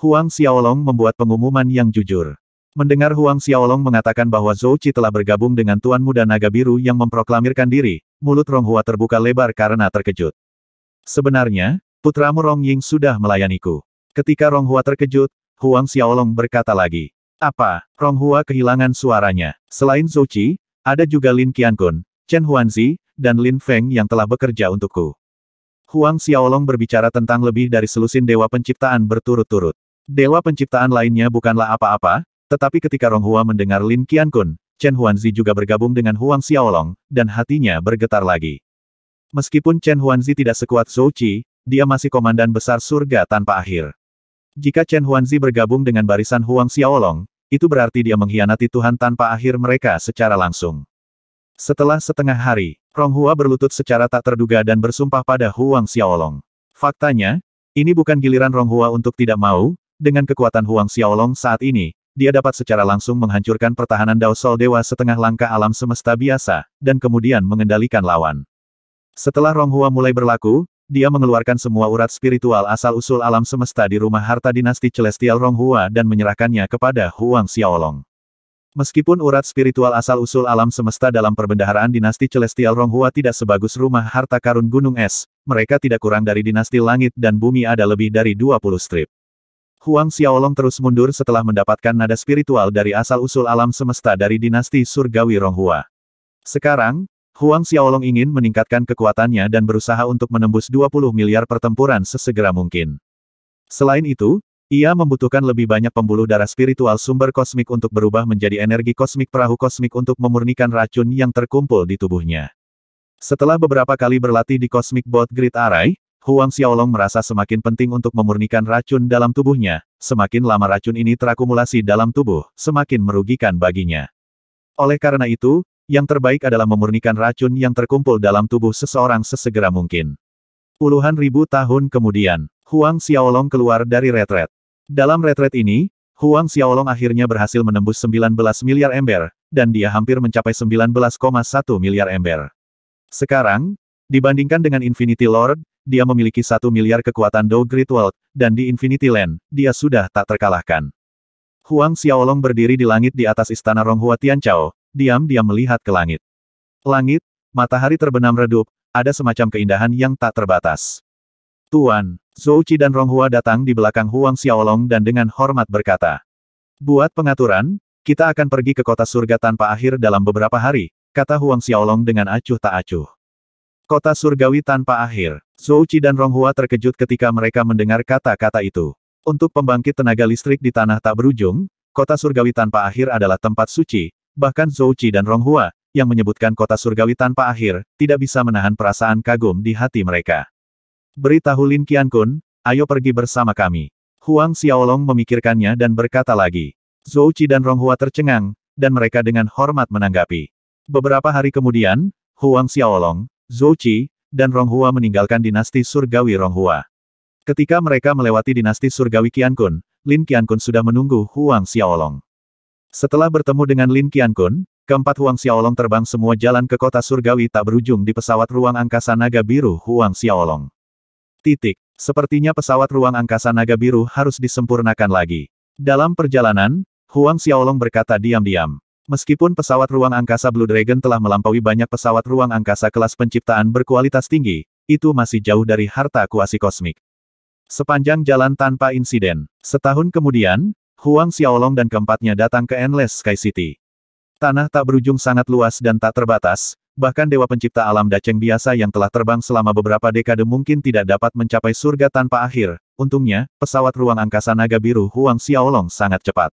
Huang Xiaolong membuat pengumuman yang jujur. Mendengar Huang Xiaolong mengatakan bahwa Zhou Qi telah bergabung dengan Tuan Muda Naga Biru yang memproklamirkan diri, mulut Ronghua terbuka lebar karena terkejut. Sebenarnya, putramu Rong Ying sudah melayaniku. Ketika Ronghua terkejut, Huang Xiaolong berkata lagi. Apa, Ronghua kehilangan suaranya. Selain Zhou Qi, ada juga Lin Qiankun, Chen Huanzi, dan Lin Feng yang telah bekerja untukku. Huang Xiaolong berbicara tentang lebih dari selusin dewa penciptaan berturut-turut. Dewa penciptaan lainnya bukanlah apa-apa, tetapi ketika Rong Hua mendengar Lin Qiankun, Chen Huanzi juga bergabung dengan Huang Xiaolong, dan hatinya bergetar lagi. Meskipun Chen Huanzi tidak sekuat Zhou Qi, dia masih komandan besar surga tanpa akhir. Jika Chen Huanzi bergabung dengan barisan Huang Xiaolong, itu berarti dia mengkhianati Tuhan tanpa akhir mereka secara langsung. Setelah setengah hari, Ronghua berlutut secara tak terduga dan bersumpah pada Huang Xiaolong. Faktanya, ini bukan giliran Ronghua untuk tidak mau, dengan kekuatan Huang Xiaolong saat ini, dia dapat secara langsung menghancurkan pertahanan Dao Sol Dewa setengah langkah alam semesta biasa, dan kemudian mengendalikan lawan. Setelah Ronghua mulai berlaku, dia mengeluarkan semua urat spiritual asal-usul alam semesta di rumah harta dinasti Celestial Ronghua dan menyerahkannya kepada Huang Xiaolong. Meskipun urat spiritual asal-usul alam semesta dalam perbendaharaan dinasti Celestial Ronghua tidak sebagus rumah harta karun Gunung Es, mereka tidak kurang dari dinasti langit dan bumi ada lebih dari 20 strip. Huang Xiaolong terus mundur setelah mendapatkan nada spiritual dari asal-usul alam semesta dari dinasti surgawi Ronghua. Sekarang, Huang Xiaolong ingin meningkatkan kekuatannya dan berusaha untuk menembus 20 miliar pertempuran sesegera mungkin. Selain itu, ia membutuhkan lebih banyak pembuluh darah spiritual sumber kosmik untuk berubah menjadi energi kosmik perahu kosmik untuk memurnikan racun yang terkumpul di tubuhnya. Setelah beberapa kali berlatih di Cosmic Boat Grid Array, Huang Xiaolong merasa semakin penting untuk memurnikan racun dalam tubuhnya, semakin lama racun ini terakumulasi dalam tubuh, semakin merugikan baginya. Oleh karena itu, yang terbaik adalah memurnikan racun yang terkumpul dalam tubuh seseorang sesegera mungkin. Puluhan ribu tahun kemudian, Huang Xiaolong keluar dari retret. Dalam retret ini, Huang Xiaolong akhirnya berhasil menembus 19 miliar ember, dan dia hampir mencapai 19,1 miliar ember. Sekarang, dibandingkan dengan Infinity Lord, dia memiliki satu miliar kekuatan Dou Great World, dan di Infinity Land, dia sudah tak terkalahkan. Huang Xiaolong berdiri di langit di atas istana Ronghua Tianchao, diam-diam melihat ke langit. Langit, matahari terbenam redup, ada semacam keindahan yang tak terbatas. Tuan, Qi dan Ronghua datang di belakang Huang Xiaolong dan dengan hormat berkata. Buat pengaturan, kita akan pergi ke kota surga tanpa akhir dalam beberapa hari, kata Huang Xiaolong dengan acuh tak acuh. Kota surgawi tanpa akhir, Qi dan Ronghua terkejut ketika mereka mendengar kata-kata itu. Untuk pembangkit tenaga listrik di tanah tak berujung, kota surgawi tanpa akhir adalah tempat suci, Bahkan Zhou Qi dan Rong Hua, yang menyebutkan kota surgawi tanpa akhir, tidak bisa menahan perasaan kagum di hati mereka. Beritahu Lin Qiankun, ayo pergi bersama kami. Huang Xiaolong memikirkannya dan berkata lagi. Zhou Qi dan Rong Hua tercengang, dan mereka dengan hormat menanggapi. Beberapa hari kemudian, Huang Xiaolong, Zhou Qi, dan Rong Hua meninggalkan dinasti surgawi Rong Hua. Ketika mereka melewati dinasti surgawi Qiankun, Lin Qiankun sudah menunggu Huang Xiaolong. Setelah bertemu dengan Lin Qiankun, keempat Huang Xiaolong terbang semua jalan ke kota surgawi tak berujung di pesawat ruang angkasa naga biru Huang Xiaolong. Titik. Sepertinya pesawat ruang angkasa naga biru harus disempurnakan lagi. Dalam perjalanan, Huang Xiaolong berkata diam-diam. Meskipun pesawat ruang angkasa Blue Dragon telah melampaui banyak pesawat ruang angkasa kelas penciptaan berkualitas tinggi, itu masih jauh dari harta kuasi kosmik. Sepanjang jalan tanpa insiden, setahun kemudian, Huang Xiaolong dan keempatnya datang ke Endless Sky City. Tanah tak berujung sangat luas dan tak terbatas, bahkan dewa pencipta alam Daceng biasa yang telah terbang selama beberapa dekade mungkin tidak dapat mencapai surga tanpa akhir. Untungnya, pesawat ruang angkasa naga biru Huang Xiaolong sangat cepat.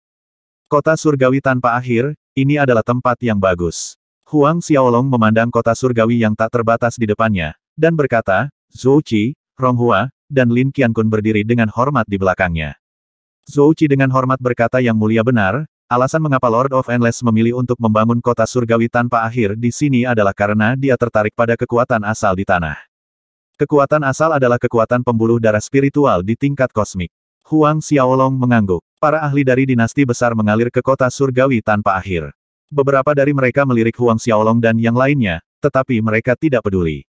Kota surgawi tanpa akhir, ini adalah tempat yang bagus. Huang Xiaolong memandang kota surgawi yang tak terbatas di depannya, dan berkata, Zhou Qi, Rong Hua, dan Lin Qiankun berdiri dengan hormat di belakangnya. Zhou Qi dengan hormat berkata yang mulia benar, alasan mengapa Lord of Endless memilih untuk membangun kota surgawi tanpa akhir di sini adalah karena dia tertarik pada kekuatan asal di tanah. Kekuatan asal adalah kekuatan pembuluh darah spiritual di tingkat kosmik. Huang Xiaolong mengangguk. Para ahli dari dinasti besar mengalir ke kota surgawi tanpa akhir. Beberapa dari mereka melirik Huang Xiaolong dan yang lainnya, tetapi mereka tidak peduli.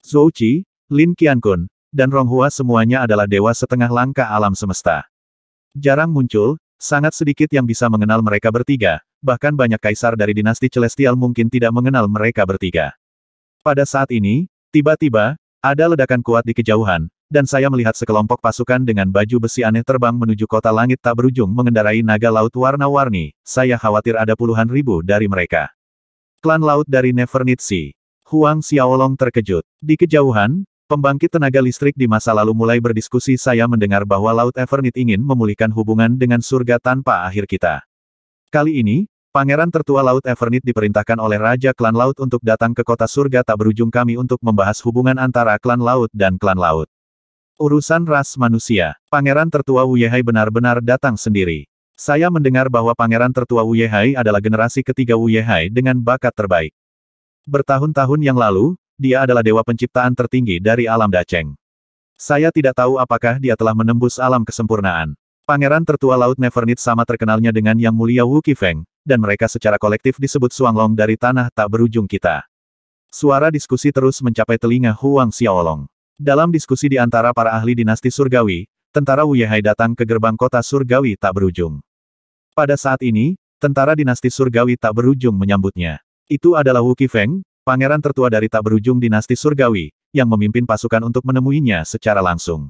Zhou Qi, Lin Qiankun, dan Ronghua semuanya adalah dewa setengah langkah alam semesta. Jarang muncul, sangat sedikit yang bisa mengenal mereka bertiga, bahkan banyak kaisar dari dinasti Celestial mungkin tidak mengenal mereka bertiga. Pada saat ini, tiba-tiba, ada ledakan kuat di kejauhan, dan saya melihat sekelompok pasukan dengan baju besi aneh terbang menuju kota langit tak berujung mengendarai naga laut warna-warni, saya khawatir ada puluhan ribu dari mereka. Klan laut dari Nevernitsi. Huang Xiaolong terkejut. Di kejauhan, Pembangkit tenaga listrik di masa lalu mulai berdiskusi saya mendengar bahwa Laut Evernit ingin memulihkan hubungan dengan surga tanpa akhir kita. Kali ini, pangeran tertua Laut Evernit diperintahkan oleh Raja Klan Laut untuk datang ke kota surga tak berujung kami untuk membahas hubungan antara klan laut dan klan laut. Urusan ras manusia, pangeran tertua Wuyehai benar-benar datang sendiri. Saya mendengar bahwa pangeran tertua Wuyehai adalah generasi ketiga Wuyehai dengan bakat terbaik. Bertahun-tahun yang lalu, dia adalah dewa penciptaan tertinggi dari alam Daceng. Saya tidak tahu apakah dia telah menembus alam kesempurnaan. Pangeran tertua Laut Nevernit sama terkenalnya dengan Yang Mulia Wu Qifeng, dan mereka secara kolektif disebut Suanglong dari tanah tak berujung kita. Suara diskusi terus mencapai telinga Huang Xiaolong. Dalam diskusi di antara para ahli dinasti surgawi, tentara Wu Yehai datang ke gerbang kota surgawi tak berujung. Pada saat ini, tentara dinasti surgawi tak berujung menyambutnya. Itu adalah Wu Qifeng, pangeran tertua dari tak berujung dinasti surgawi, yang memimpin pasukan untuk menemuinya secara langsung.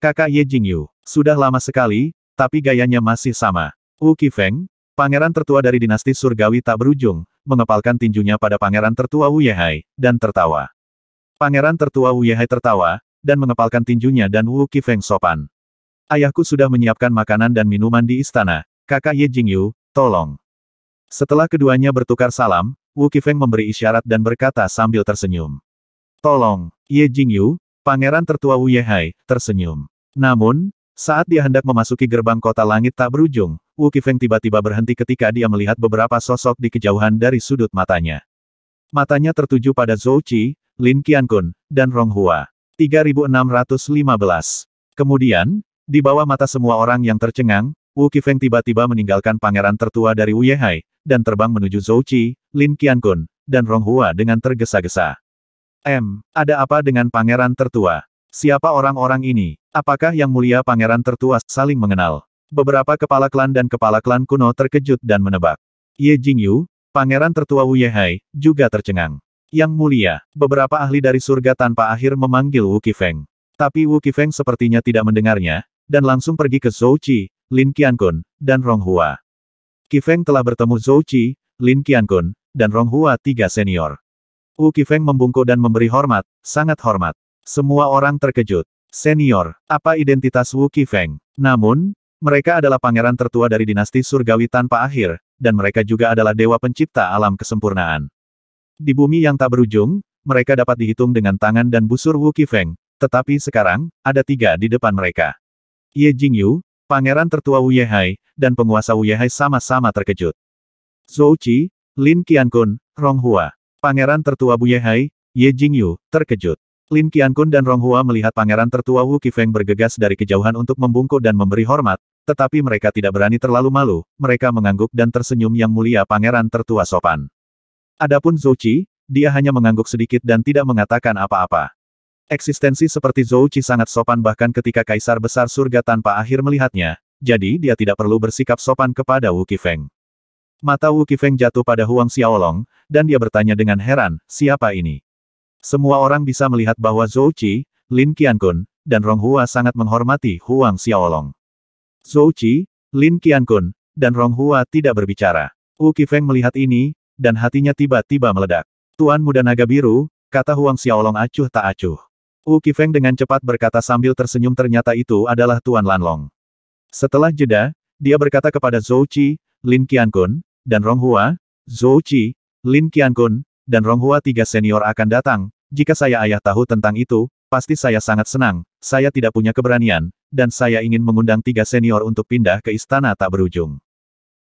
Kakak Ye Jingyu, sudah lama sekali, tapi gayanya masih sama. Wu Qifeng, pangeran tertua dari dinasti surgawi tak berujung, mengepalkan tinjunya pada pangeran tertua Wu Yehai, dan tertawa. Pangeran tertua Wu Yehai tertawa, dan mengepalkan tinjunya dan Wu Qifeng sopan. Ayahku sudah menyiapkan makanan dan minuman di istana, kakak Ye Jingyu, tolong. Setelah keduanya bertukar salam, Wu Kifeng memberi isyarat dan berkata sambil tersenyum. Tolong, Ye Jingyu, pangeran tertua Wu Yehai, tersenyum. Namun, saat dia hendak memasuki gerbang kota langit tak berujung, Wu Kifeng tiba-tiba berhenti ketika dia melihat beberapa sosok di kejauhan dari sudut matanya. Matanya tertuju pada Zhou Qi, Lin Qiankun, dan Rong Hua. 3615. Kemudian, di bawah mata semua orang yang tercengang, Wu Kifeng tiba-tiba meninggalkan pangeran tertua dari Wu Yehai, dan terbang menuju Zhou Qi, Lin Qiankun, dan Rong Hua dengan tergesa-gesa. M, ada apa dengan pangeran tertua? Siapa orang-orang ini? Apakah yang mulia pangeran tertua saling mengenal? Beberapa kepala klan dan kepala klan kuno terkejut dan menebak. Ye Jingyu, pangeran tertua Wu Yehai, juga tercengang. Yang mulia, beberapa ahli dari surga tanpa akhir memanggil Wu Qifeng. Tapi Wu Qifeng sepertinya tidak mendengarnya, dan langsung pergi ke Zhou Qi, Lin Qiankun, dan Rong Hua. Qifeng telah bertemu Zhou Qi, Lin Qiankun, dan Rong Hua tiga senior. Wu Qifeng membungkuk dan memberi hormat, sangat hormat. Semua orang terkejut. Senior, apa identitas Wu Qifeng? Namun, mereka adalah pangeran tertua dari dinasti surgawi tanpa akhir, dan mereka juga adalah dewa pencipta alam kesempurnaan. Di bumi yang tak berujung, mereka dapat dihitung dengan tangan dan busur Wu Qifeng, tetapi sekarang, ada tiga di depan mereka. Ye Jingyu, Pangeran tertua Wuyehai, dan penguasa Wuyehai sama-sama terkejut. Zhou Qi, Lin Qiankun, Ronghua, Pangeran tertua Wuyehai, Ye Jingyu, terkejut. Lin Qiankun dan Ronghua melihat pangeran tertua Wu Qifeng bergegas dari kejauhan untuk membungkuk dan memberi hormat, tetapi mereka tidak berani terlalu malu, mereka mengangguk dan tersenyum yang mulia pangeran tertua sopan. Adapun Zhou Qi, dia hanya mengangguk sedikit dan tidak mengatakan apa-apa. Eksistensi seperti Zhou Qi sangat sopan bahkan ketika Kaisar Besar Surga tanpa akhir melihatnya, jadi dia tidak perlu bersikap sopan kepada Wu Qifeng. Mata Wu Qifeng jatuh pada Huang Xiaolong, dan dia bertanya dengan heran, siapa ini? Semua orang bisa melihat bahwa Zhou Qi, Lin Qiankun, dan Rong Hua sangat menghormati Huang Xiaolong. Zhou Qi, Lin Qiankun, dan Rong Hua tidak berbicara. Wu Qifeng melihat ini, dan hatinya tiba-tiba meledak. Tuan muda naga biru, kata Huang Xiaolong acuh tak acuh. Wu Kifeng dengan cepat berkata sambil tersenyum ternyata itu adalah Tuan Lanlong. Setelah jeda, dia berkata kepada Zhou Qi, Lin Qiankun, dan Rong Hua, Zhou Qi, Lin Qiankun, dan Rong Hua tiga senior akan datang, jika saya ayah tahu tentang itu, pasti saya sangat senang, saya tidak punya keberanian, dan saya ingin mengundang tiga senior untuk pindah ke istana tak berujung.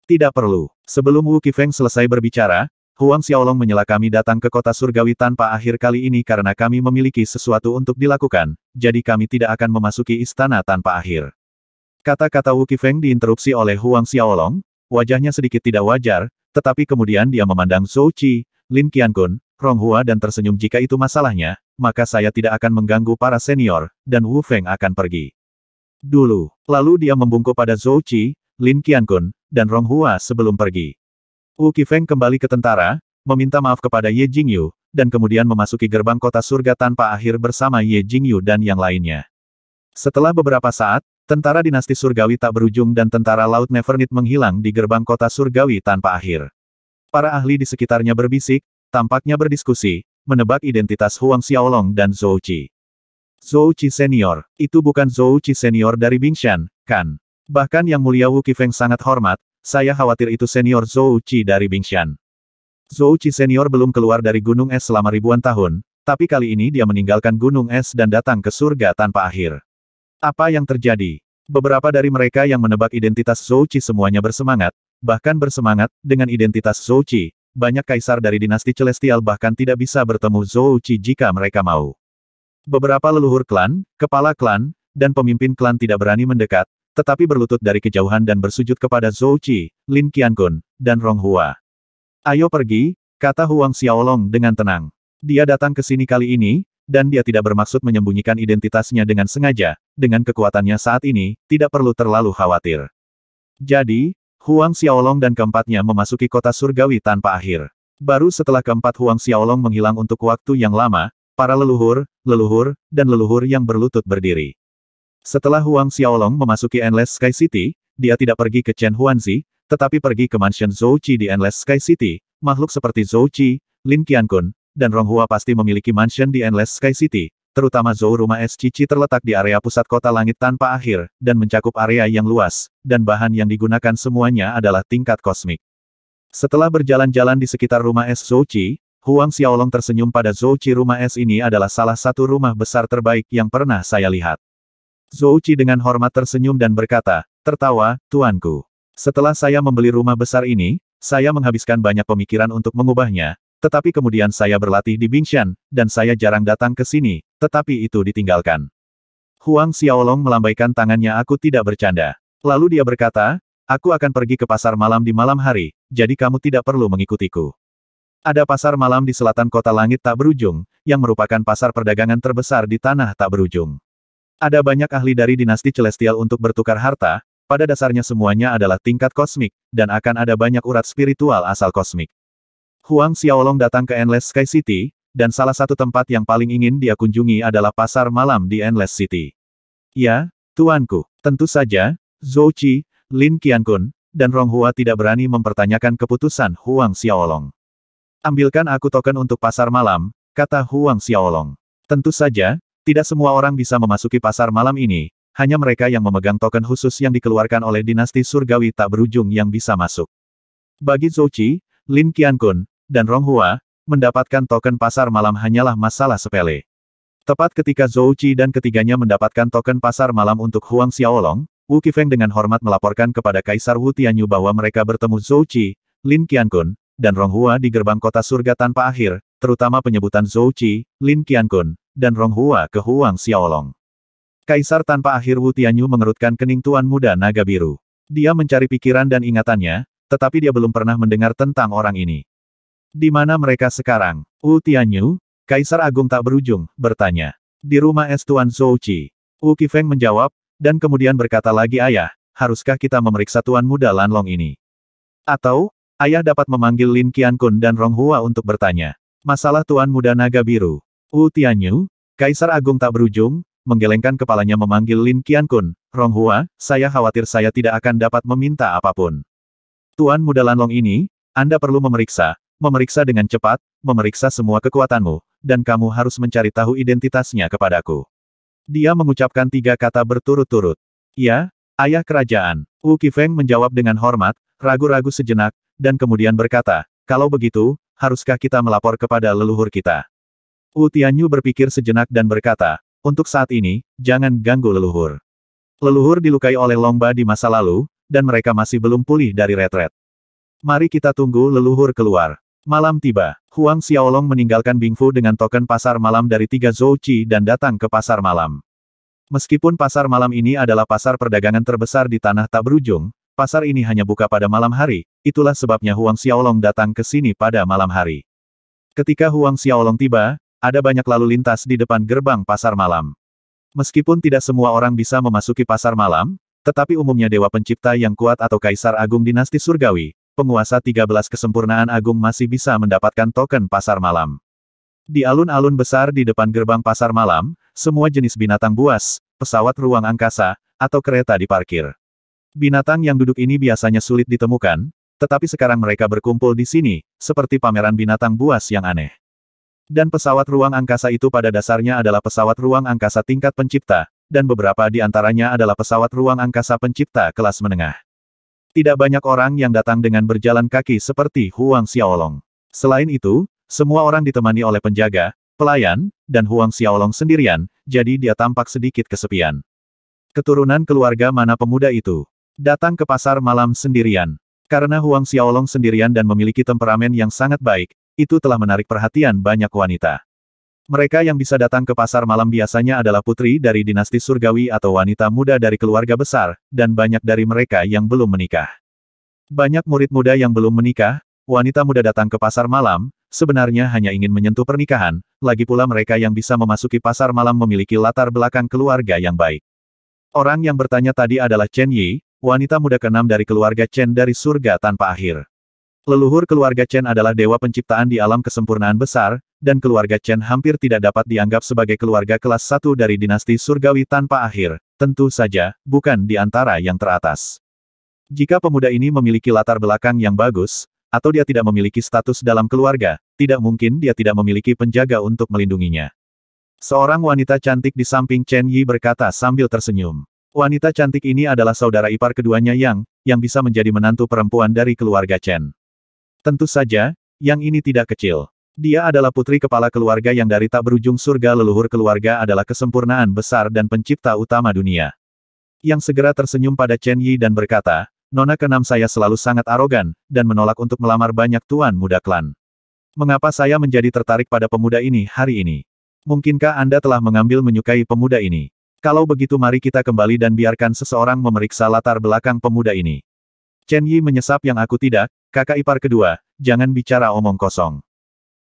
Tidak perlu. Sebelum Wu Kifeng selesai berbicara, Huang Xiaolong menyela kami datang ke kota surgawi tanpa akhir kali ini karena kami memiliki sesuatu untuk dilakukan, jadi kami tidak akan memasuki istana tanpa akhir. Kata-kata Wu Qifeng diinterupsi oleh Huang Xiaolong, wajahnya sedikit tidak wajar, tetapi kemudian dia memandang Zhou Qi, Lin Qiankun, Rong Hua dan tersenyum jika itu masalahnya, maka saya tidak akan mengganggu para senior, dan Wu Feng akan pergi. Dulu, lalu dia membungkuk pada Zhou Qi, Lin Qiankun, dan Rong Hua sebelum pergi. Wu Qifeng kembali ke tentara, meminta maaf kepada Ye Jingyu, dan kemudian memasuki gerbang kota surga tanpa akhir bersama Ye Jingyu dan yang lainnya. Setelah beberapa saat, tentara dinasti surgawi tak berujung dan tentara laut Nevernit menghilang di gerbang kota surgawi tanpa akhir. Para ahli di sekitarnya berbisik, tampaknya berdiskusi, menebak identitas Huang Xiaolong dan Zhou Qi. Zhou Qi senior, itu bukan Zhou Qi senior dari Bingshan, kan? Bahkan yang mulia Wu Qifeng sangat hormat, saya khawatir itu senior Zhou Qi dari Bingshan. Zhou Qi senior belum keluar dari gunung es selama ribuan tahun, tapi kali ini dia meninggalkan gunung es dan datang ke surga tanpa akhir. Apa yang terjadi? Beberapa dari mereka yang menebak identitas Zhou Qi semuanya bersemangat, bahkan bersemangat, dengan identitas Zhou Qi, banyak kaisar dari dinasti Celestial bahkan tidak bisa bertemu Zhou Qi jika mereka mau. Beberapa leluhur klan, kepala klan, dan pemimpin klan tidak berani mendekat, tetapi berlutut dari kejauhan dan bersujud kepada Zhou Qi, Lin Qiankun, dan Rong Hua. Ayo pergi, kata Huang Xiaolong dengan tenang. Dia datang ke sini kali ini, dan dia tidak bermaksud menyembunyikan identitasnya dengan sengaja, dengan kekuatannya saat ini, tidak perlu terlalu khawatir. Jadi, Huang Xiaolong dan keempatnya memasuki kota surgawi tanpa akhir. Baru setelah keempat Huang Xiaolong menghilang untuk waktu yang lama, para leluhur, leluhur, dan leluhur yang berlutut berdiri. Setelah Huang Xiaolong memasuki Endless Sky City, dia tidak pergi ke Chen Huanzi, tetapi pergi ke mansion Zhou Qi di Endless Sky City. Makhluk seperti Zhou Qi, Lin Qiankun, dan Rong Hua pasti memiliki mansion di Endless Sky City, terutama Zhou rumah es cici terletak di area pusat kota langit tanpa akhir, dan mencakup area yang luas, dan bahan yang digunakan semuanya adalah tingkat kosmik. Setelah berjalan-jalan di sekitar rumah es Zhou Qi, Huang Xiaolong tersenyum pada Zhou Qi rumah es ini adalah salah satu rumah besar terbaik yang pernah saya lihat. Qi dengan hormat tersenyum dan berkata, tertawa, tuanku. Setelah saya membeli rumah besar ini, saya menghabiskan banyak pemikiran untuk mengubahnya, tetapi kemudian saya berlatih di Bingshan, dan saya jarang datang ke sini, tetapi itu ditinggalkan. Huang Xiaolong melambaikan tangannya aku tidak bercanda. Lalu dia berkata, aku akan pergi ke pasar malam di malam hari, jadi kamu tidak perlu mengikutiku. Ada pasar malam di selatan kota langit tak berujung, yang merupakan pasar perdagangan terbesar di tanah tak berujung. Ada banyak ahli dari dinasti celestial untuk bertukar harta, pada dasarnya semuanya adalah tingkat kosmik, dan akan ada banyak urat spiritual asal kosmik. Huang Xiaolong datang ke Endless Sky City, dan salah satu tempat yang paling ingin dia kunjungi adalah pasar malam di Endless City. Ya, tuanku, tentu saja, Zhou Qi, Lin Qiankun, dan Rong Hua tidak berani mempertanyakan keputusan Huang Xiaolong. Ambilkan aku token untuk pasar malam, kata Huang Xiaolong. Tentu saja, tidak semua orang bisa memasuki pasar malam ini, hanya mereka yang memegang token khusus yang dikeluarkan oleh dinasti surgawi tak berujung yang bisa masuk. Bagi Zhou Qi, Lin Qiankun, dan Rong Hua, mendapatkan token pasar malam hanyalah masalah sepele. Tepat ketika Zhou Qi dan ketiganya mendapatkan token pasar malam untuk Huang Xiaolong, Wu Qifeng dengan hormat melaporkan kepada Kaisar Wu Tianyu bahwa mereka bertemu Zhou Qi, Lin Qiankun, dan Rong Hua di gerbang kota surga tanpa akhir, terutama penyebutan Zhou Qi, Lin Qiankun, dan Rong Hua ke Huang Xiaolong. Kaisar tanpa akhir Wu Tianyu mengerutkan kening tuan muda naga biru. Dia mencari pikiran dan ingatannya, tetapi dia belum pernah mendengar tentang orang ini. Di mana mereka sekarang? Wu Tianyu, Kaisar Agung tak berujung, bertanya. Di rumah es Tuan Zhou Qi. Wu Qifeng menjawab, dan kemudian berkata lagi ayah, haruskah kita memeriksa Tuan Muda Lanlong ini? Atau, ayah dapat memanggil Lin Qiankun dan Rong Hua untuk bertanya. Masalah Tuan Muda Naga Biru. Wu Tianyu, Kaisar Agung tak berujung, menggelengkan kepalanya memanggil Lin Qiankun, Rong Hua, saya khawatir saya tidak akan dapat meminta apapun. Tuan Muda Lanlong ini, Anda perlu memeriksa, memeriksa dengan cepat, memeriksa semua kekuatanmu, dan kamu harus mencari tahu identitasnya kepadaku. Dia mengucapkan tiga kata berturut-turut. Ya, ayah kerajaan. Wu Kifeng menjawab dengan hormat, ragu-ragu sejenak, dan kemudian berkata, kalau begitu, haruskah kita melapor kepada leluhur kita? Wu Tianyu berpikir sejenak dan berkata, untuk saat ini, jangan ganggu leluhur. Leluhur dilukai oleh lomba di masa lalu, dan mereka masih belum pulih dari retret. Mari kita tunggu leluhur keluar. Malam tiba, Huang Xiaolong meninggalkan Bingfu dengan token pasar malam dari tiga Zouqi dan datang ke pasar malam. Meskipun pasar malam ini adalah pasar perdagangan terbesar di tanah tak berujung, pasar ini hanya buka pada malam hari, itulah sebabnya Huang Xiaolong datang ke sini pada malam hari. Ketika Huang Xiaolong tiba, ada banyak lalu lintas di depan gerbang pasar malam. Meskipun tidak semua orang bisa memasuki pasar malam, tetapi umumnya dewa pencipta yang kuat atau kaisar agung dinasti surgawi, penguasa 13 kesempurnaan agung masih bisa mendapatkan token pasar malam. Di alun-alun besar di depan gerbang pasar malam, semua jenis binatang buas, pesawat ruang angkasa, atau kereta diparkir. Binatang yang duduk ini biasanya sulit ditemukan, tetapi sekarang mereka berkumpul di sini, seperti pameran binatang buas yang aneh. Dan pesawat ruang angkasa itu pada dasarnya adalah pesawat ruang angkasa tingkat pencipta, dan beberapa di antaranya adalah pesawat ruang angkasa pencipta kelas menengah. Tidak banyak orang yang datang dengan berjalan kaki seperti Huang Xiaolong. Selain itu, semua orang ditemani oleh penjaga, pelayan, dan Huang Xiaolong sendirian, jadi dia tampak sedikit kesepian. Keturunan keluarga mana pemuda itu? Datang ke pasar malam sendirian. Karena Huang Xiaolong sendirian dan memiliki temperamen yang sangat baik, itu telah menarik perhatian banyak wanita. Mereka yang bisa datang ke pasar malam biasanya adalah putri dari dinasti surgawi atau wanita muda dari keluarga besar, dan banyak dari mereka yang belum menikah. Banyak murid muda yang belum menikah, wanita muda datang ke pasar malam, sebenarnya hanya ingin menyentuh pernikahan, lagi pula mereka yang bisa memasuki pasar malam memiliki latar belakang keluarga yang baik. Orang yang bertanya tadi adalah Chen Yi, wanita muda keenam dari keluarga Chen dari surga tanpa akhir. Leluhur keluarga Chen adalah dewa penciptaan di alam kesempurnaan besar, dan keluarga Chen hampir tidak dapat dianggap sebagai keluarga kelas satu dari dinasti surgawi tanpa akhir, tentu saja, bukan di antara yang teratas. Jika pemuda ini memiliki latar belakang yang bagus, atau dia tidak memiliki status dalam keluarga, tidak mungkin dia tidak memiliki penjaga untuk melindunginya. Seorang wanita cantik di samping Chen Yi berkata sambil tersenyum. Wanita cantik ini adalah saudara ipar keduanya Yang, yang bisa menjadi menantu perempuan dari keluarga Chen. Tentu saja, Yang ini tidak kecil. Dia adalah putri kepala keluarga yang dari tak berujung surga leluhur keluarga adalah kesempurnaan besar dan pencipta utama dunia. Yang segera tersenyum pada Chen Yi dan berkata, Nona keenam saya selalu sangat arogan, dan menolak untuk melamar banyak tuan muda klan. Mengapa saya menjadi tertarik pada pemuda ini hari ini? Mungkinkah Anda telah mengambil menyukai pemuda ini? Kalau begitu mari kita kembali dan biarkan seseorang memeriksa latar belakang pemuda ini. Chen Yi menyesap yang aku tidak, kakak ipar kedua, jangan bicara omong kosong.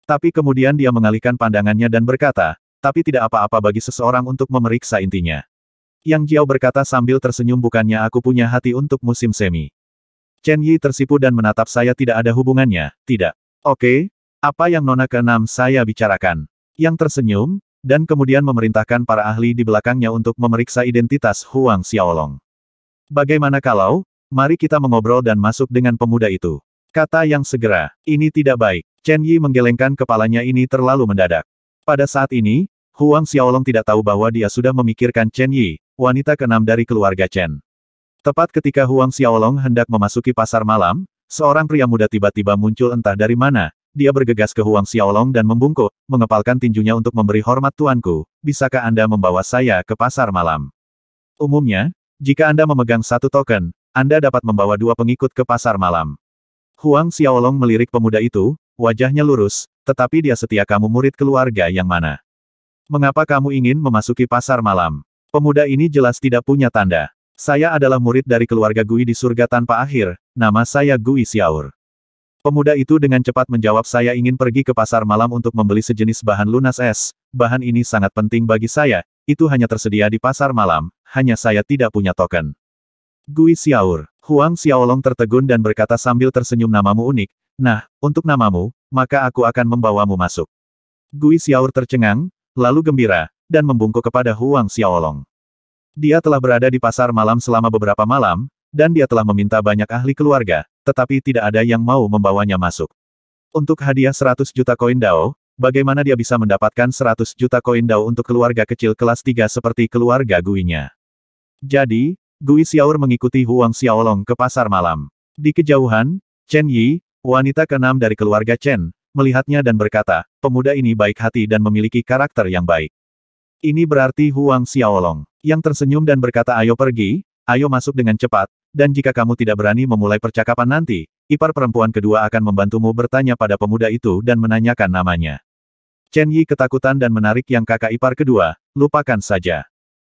Tapi kemudian dia mengalihkan pandangannya dan berkata, tapi tidak apa-apa bagi seseorang untuk memeriksa intinya. Yang Jiao berkata sambil tersenyum bukannya aku punya hati untuk musim semi. Chen Yi tersipu dan menatap saya tidak ada hubungannya, tidak. Oke, okay, apa yang nona keenam saya bicarakan? Yang tersenyum, dan kemudian memerintahkan para ahli di belakangnya untuk memeriksa identitas Huang Xiaolong. Bagaimana kalau, mari kita mengobrol dan masuk dengan pemuda itu. Kata yang segera, ini tidak baik. Chen Yi menggelengkan kepalanya ini terlalu mendadak. Pada saat ini, Huang Xiaolong tidak tahu bahwa dia sudah memikirkan Chen Yi, wanita keenam dari keluarga Chen. Tepat ketika Huang Xiaolong hendak memasuki pasar malam, seorang pria muda tiba-tiba muncul entah dari mana, dia bergegas ke Huang Xiaolong dan membungkuk, mengepalkan tinjunya untuk memberi hormat tuanku, bisakah Anda membawa saya ke pasar malam? Umumnya, jika Anda memegang satu token, Anda dapat membawa dua pengikut ke pasar malam. Huang Xiaolong melirik pemuda itu, wajahnya lurus, tetapi dia setia kamu murid keluarga yang mana. Mengapa kamu ingin memasuki pasar malam? Pemuda ini jelas tidak punya tanda. Saya adalah murid dari keluarga Gui di surga tanpa akhir, nama saya Gui Xiaor. Pemuda itu dengan cepat menjawab saya ingin pergi ke pasar malam untuk membeli sejenis bahan lunas es, bahan ini sangat penting bagi saya, itu hanya tersedia di pasar malam, hanya saya tidak punya token. Gui Xiaor, Huang Xiaolong tertegun dan berkata sambil tersenyum namamu unik, nah, untuk namamu, maka aku akan membawamu masuk. Gui Xiaor tercengang, lalu gembira, dan membungkuk kepada Huang Xiaolong. Dia telah berada di pasar malam selama beberapa malam, dan dia telah meminta banyak ahli keluarga, tetapi tidak ada yang mau membawanya masuk. Untuk hadiah 100 juta koin Dao, bagaimana dia bisa mendapatkan 100 juta koin Dao untuk keluarga kecil kelas 3 seperti keluarga Guinya? Jadi, Gui Xiaor mengikuti Huang Xiaolong ke pasar malam. Di kejauhan, Chen Yi, wanita keenam dari keluarga Chen, melihatnya dan berkata, pemuda ini baik hati dan memiliki karakter yang baik. Ini berarti Huang Xiaolong, yang tersenyum dan berkata ayo pergi, ayo masuk dengan cepat, dan jika kamu tidak berani memulai percakapan nanti, ipar perempuan kedua akan membantumu bertanya pada pemuda itu dan menanyakan namanya. Chen Yi ketakutan dan menarik yang kakak ipar kedua, lupakan saja.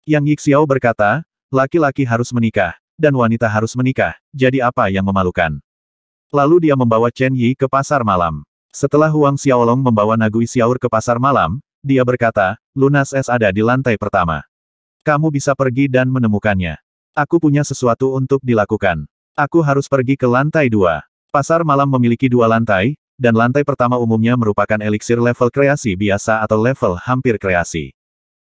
Yang Yixiao berkata, laki-laki harus menikah, dan wanita harus menikah, jadi apa yang memalukan? Lalu dia membawa Chen Yi ke pasar malam. Setelah Huang Xiaolong membawa Nagui Xiaor ke pasar malam, dia berkata, lunas es ada di lantai pertama. Kamu bisa pergi dan menemukannya. Aku punya sesuatu untuk dilakukan. Aku harus pergi ke lantai dua. Pasar malam memiliki dua lantai, dan lantai pertama umumnya merupakan eliksir level kreasi biasa atau level hampir kreasi.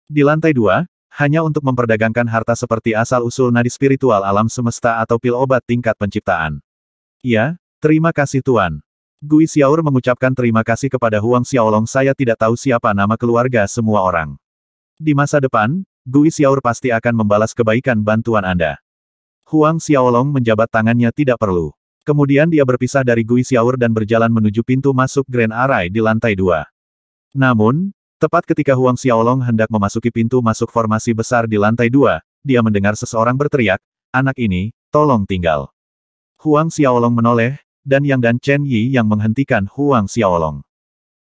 Di lantai dua, hanya untuk memperdagangkan harta seperti asal-usul nadi spiritual alam semesta atau pil obat tingkat penciptaan. Ya, terima kasih Tuan. Gui Xiaor mengucapkan terima kasih kepada Huang Xiaolong saya tidak tahu siapa nama keluarga semua orang. Di masa depan, Gui Xiaor pasti akan membalas kebaikan bantuan Anda. Huang Xiaolong menjabat tangannya tidak perlu. Kemudian dia berpisah dari Gui Xiaor dan berjalan menuju pintu masuk Grand Arai di lantai dua. Namun, tepat ketika Huang Xiaolong hendak memasuki pintu masuk formasi besar di lantai dua, dia mendengar seseorang berteriak, anak ini, tolong tinggal. Huang Xiaolong menoleh, dan Yang dan Chen Yi yang menghentikan Huang Xiaolong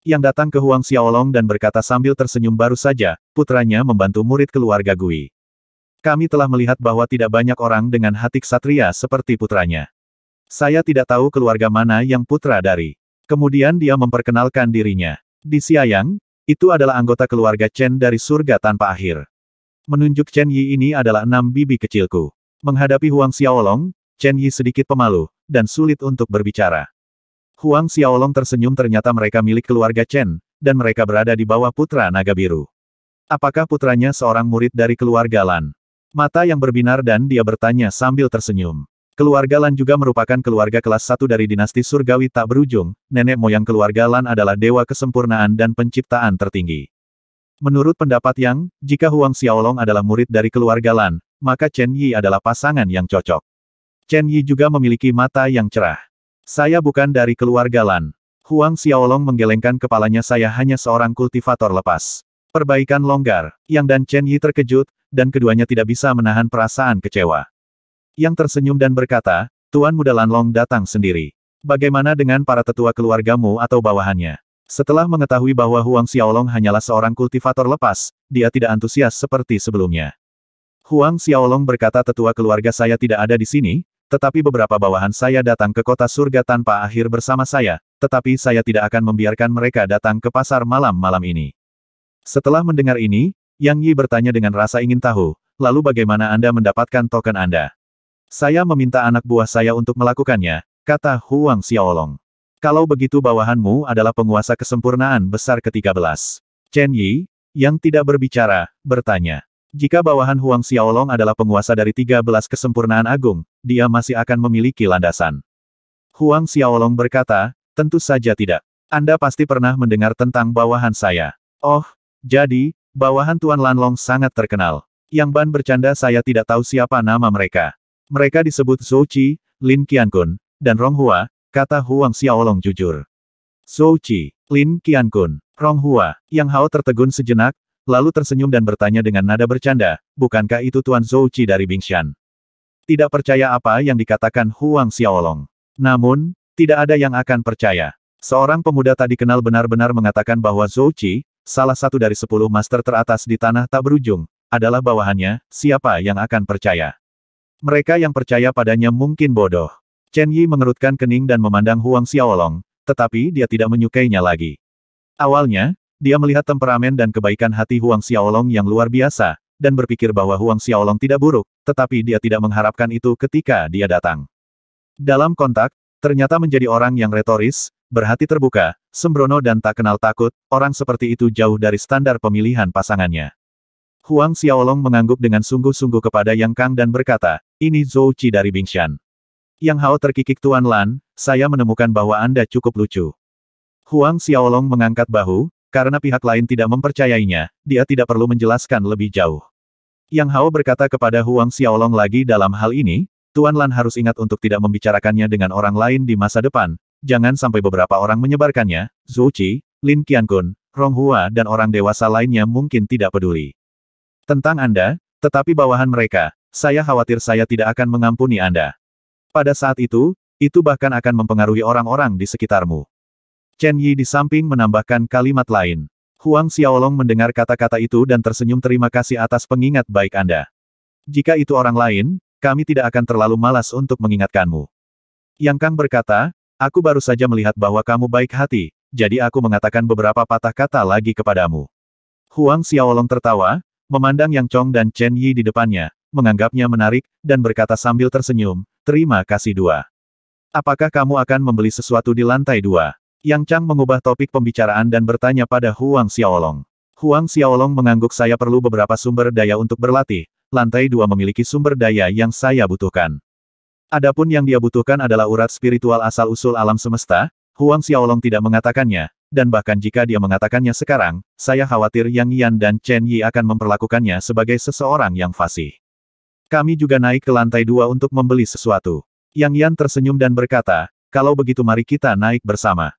yang datang ke Huang Xiaolong dan berkata sambil tersenyum baru saja, putranya membantu murid keluarga Gui. Kami telah melihat bahwa tidak banyak orang dengan hati ksatria seperti putranya. Saya tidak tahu keluarga mana yang putra dari. Kemudian dia memperkenalkan dirinya. Di Siayang, itu adalah anggota keluarga Chen dari surga tanpa akhir. Menunjuk Chen Yi ini adalah enam bibi kecilku. Menghadapi Huang Xiaolong, Chen Yi sedikit pemalu, dan sulit untuk berbicara. Huang Xiaolong tersenyum ternyata mereka milik keluarga Chen, dan mereka berada di bawah putra naga biru. Apakah putranya seorang murid dari keluarga Lan? Mata yang berbinar dan dia bertanya sambil tersenyum. Keluarga Lan juga merupakan keluarga kelas satu dari dinasti surgawi tak berujung, nenek moyang keluarga Lan adalah dewa kesempurnaan dan penciptaan tertinggi. Menurut pendapat Yang, jika Huang Xiaolong adalah murid dari keluarga Lan, maka Chen Yi adalah pasangan yang cocok. Chen Yi juga memiliki mata yang cerah. Saya bukan dari keluarga Lan. Huang Xiaolong menggelengkan kepalanya saya hanya seorang kultivator lepas. Perbaikan longgar, Yang dan Chen Yi terkejut, dan keduanya tidak bisa menahan perasaan kecewa. Yang tersenyum dan berkata, Tuan Muda Long datang sendiri. Bagaimana dengan para tetua keluargamu atau bawahannya? Setelah mengetahui bahwa Huang Xiaolong hanyalah seorang kultivator lepas, dia tidak antusias seperti sebelumnya. Huang Xiaolong berkata tetua keluarga saya tidak ada di sini, tetapi beberapa bawahan saya datang ke kota surga tanpa akhir bersama saya, tetapi saya tidak akan membiarkan mereka datang ke pasar malam malam ini. Setelah mendengar ini, Yang Yi bertanya dengan rasa ingin tahu, lalu bagaimana Anda mendapatkan token Anda? Saya meminta anak buah saya untuk melakukannya, kata Huang Xiaolong. Kalau begitu bawahanmu adalah penguasa kesempurnaan besar ke-13. Chen Yi, yang tidak berbicara, bertanya. Jika bawahan Huang Xiaolong adalah penguasa dari 13 kesempurnaan agung, dia masih akan memiliki landasan. Huang Xiaolong berkata, tentu saja tidak. Anda pasti pernah mendengar tentang bawahan saya. Oh, jadi, bawahan Tuan Lanlong sangat terkenal. Yang Ban bercanda saya tidak tahu siapa nama mereka. Mereka disebut Zhou Qi, Lin Qiankun, dan Rong Hua, kata Huang Xiaolong jujur. Zhou Qi, Lin Qiankun, Rong Hua, Yang Hao tertegun sejenak, lalu tersenyum dan bertanya dengan nada bercanda, bukankah itu Tuan Zhou Qi dari Bingshan? tidak percaya apa yang dikatakan Huang Xiaolong. Namun, tidak ada yang akan percaya. Seorang pemuda tak dikenal benar-benar mengatakan bahwa Zhou Qi, salah satu dari sepuluh master teratas di tanah tak berujung, adalah bawahannya, siapa yang akan percaya. Mereka yang percaya padanya mungkin bodoh. Chen Yi mengerutkan kening dan memandang Huang Xiaolong, tetapi dia tidak menyukainya lagi. Awalnya, dia melihat temperamen dan kebaikan hati Huang Xiaolong yang luar biasa, dan berpikir bahwa Huang Xiaolong tidak buruk, tetapi dia tidak mengharapkan itu ketika dia datang. Dalam kontak, ternyata menjadi orang yang retoris, berhati terbuka, sembrono dan tak kenal takut, orang seperti itu jauh dari standar pemilihan pasangannya. Huang Xiaolong mengangguk dengan sungguh-sungguh kepada Yang Kang dan berkata, ini Zhou Qi dari Bingshan. Yang Hao terkikik Tuan Lan, saya menemukan bahwa Anda cukup lucu. Huang Xiaolong mengangkat bahu, karena pihak lain tidak mempercayainya, dia tidak perlu menjelaskan lebih jauh. Yang Hao berkata kepada Huang Xiaolong lagi dalam hal ini, Tuan Lan harus ingat untuk tidak membicarakannya dengan orang lain di masa depan, jangan sampai beberapa orang menyebarkannya, Zhu Qi, Lin Qiankun, Rong Hua dan orang dewasa lainnya mungkin tidak peduli. Tentang Anda, tetapi bawahan mereka, saya khawatir saya tidak akan mengampuni Anda. Pada saat itu, itu bahkan akan mempengaruhi orang-orang di sekitarmu. Chen Yi di samping menambahkan kalimat lain. Huang Xiaolong mendengar kata-kata itu dan tersenyum terima kasih atas pengingat baik Anda. Jika itu orang lain, kami tidak akan terlalu malas untuk mengingatkanmu. Yang Kang berkata, aku baru saja melihat bahwa kamu baik hati, jadi aku mengatakan beberapa patah kata lagi kepadamu. Huang Xiaolong tertawa, memandang Yang Chong dan Chen Yi di depannya, menganggapnya menarik, dan berkata sambil tersenyum, terima kasih dua. Apakah kamu akan membeli sesuatu di lantai dua? Yang Chang mengubah topik pembicaraan dan bertanya pada Huang Xiaolong. Huang Xiaolong mengangguk saya perlu beberapa sumber daya untuk berlatih, lantai dua memiliki sumber daya yang saya butuhkan. Adapun yang dia butuhkan adalah urat spiritual asal-usul alam semesta, Huang Xiaolong tidak mengatakannya, dan bahkan jika dia mengatakannya sekarang, saya khawatir Yang Yan dan Chen Yi akan memperlakukannya sebagai seseorang yang fasih. Kami juga naik ke lantai dua untuk membeli sesuatu. Yang Yan tersenyum dan berkata, kalau begitu mari kita naik bersama.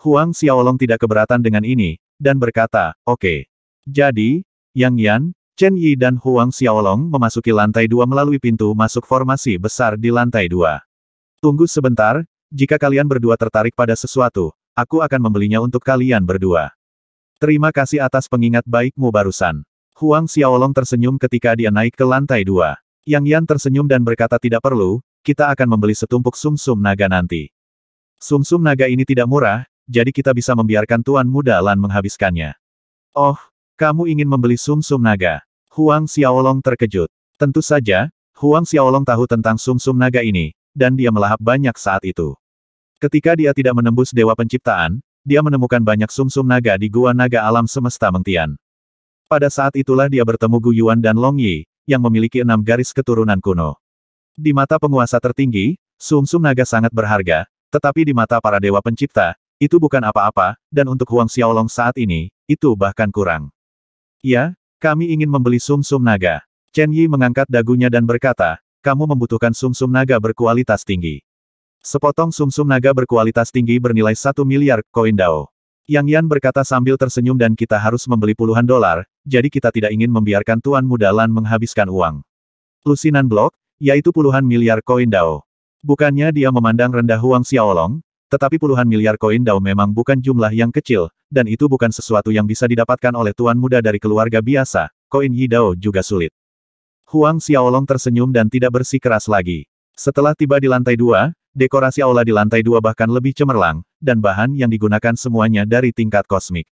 Huang Xiaolong tidak keberatan dengan ini, dan berkata, oke. Okay. Jadi, Yang Yan, Chen Yi dan Huang Xiaolong memasuki lantai dua melalui pintu masuk formasi besar di lantai dua. Tunggu sebentar, jika kalian berdua tertarik pada sesuatu, aku akan membelinya untuk kalian berdua. Terima kasih atas pengingat baikmu barusan. Huang Xiaolong tersenyum ketika dia naik ke lantai dua. Yang Yan tersenyum dan berkata tidak perlu, kita akan membeli setumpuk sumsum -sum naga nanti. Sumsum -sum naga ini tidak murah, jadi kita bisa membiarkan Tuan Muda Lan menghabiskannya. Oh, kamu ingin membeli sumsum sum naga. Huang Xiaolong terkejut. Tentu saja, Huang Xiaolong tahu tentang sumsum sum naga ini, dan dia melahap banyak saat itu. Ketika dia tidak menembus Dewa Penciptaan, dia menemukan banyak sumsum -sum naga di Gua Naga Alam Semesta Mengtian. Pada saat itulah dia bertemu Gu Yuan dan Long Yi, yang memiliki enam garis keturunan kuno. Di mata penguasa tertinggi, sumsum -sum naga sangat berharga, tetapi di mata para dewa pencipta, itu bukan apa-apa, dan untuk Huang Xiaolong saat ini, itu bahkan kurang. Ya, kami ingin membeli sumsum -sum naga. Chen Yi mengangkat dagunya dan berkata, kamu membutuhkan sumsum -sum naga berkualitas tinggi. Sepotong sumsum -sum naga berkualitas tinggi bernilai satu miliar koin dao. Yang Yan berkata sambil tersenyum dan kita harus membeli puluhan dolar, jadi kita tidak ingin membiarkan tuan muda Lan menghabiskan uang. Lusinan blok, yaitu puluhan miliar koin dao. Bukannya dia memandang rendah Huang Xiaolong, tetapi puluhan miliar koin Dao memang bukan jumlah yang kecil, dan itu bukan sesuatu yang bisa didapatkan oleh tuan muda dari keluarga biasa, koin Yi Dao juga sulit. Huang Xiaolong tersenyum dan tidak bersikeras lagi. Setelah tiba di lantai dua, dekorasi aula di lantai dua bahkan lebih cemerlang, dan bahan yang digunakan semuanya dari tingkat kosmik.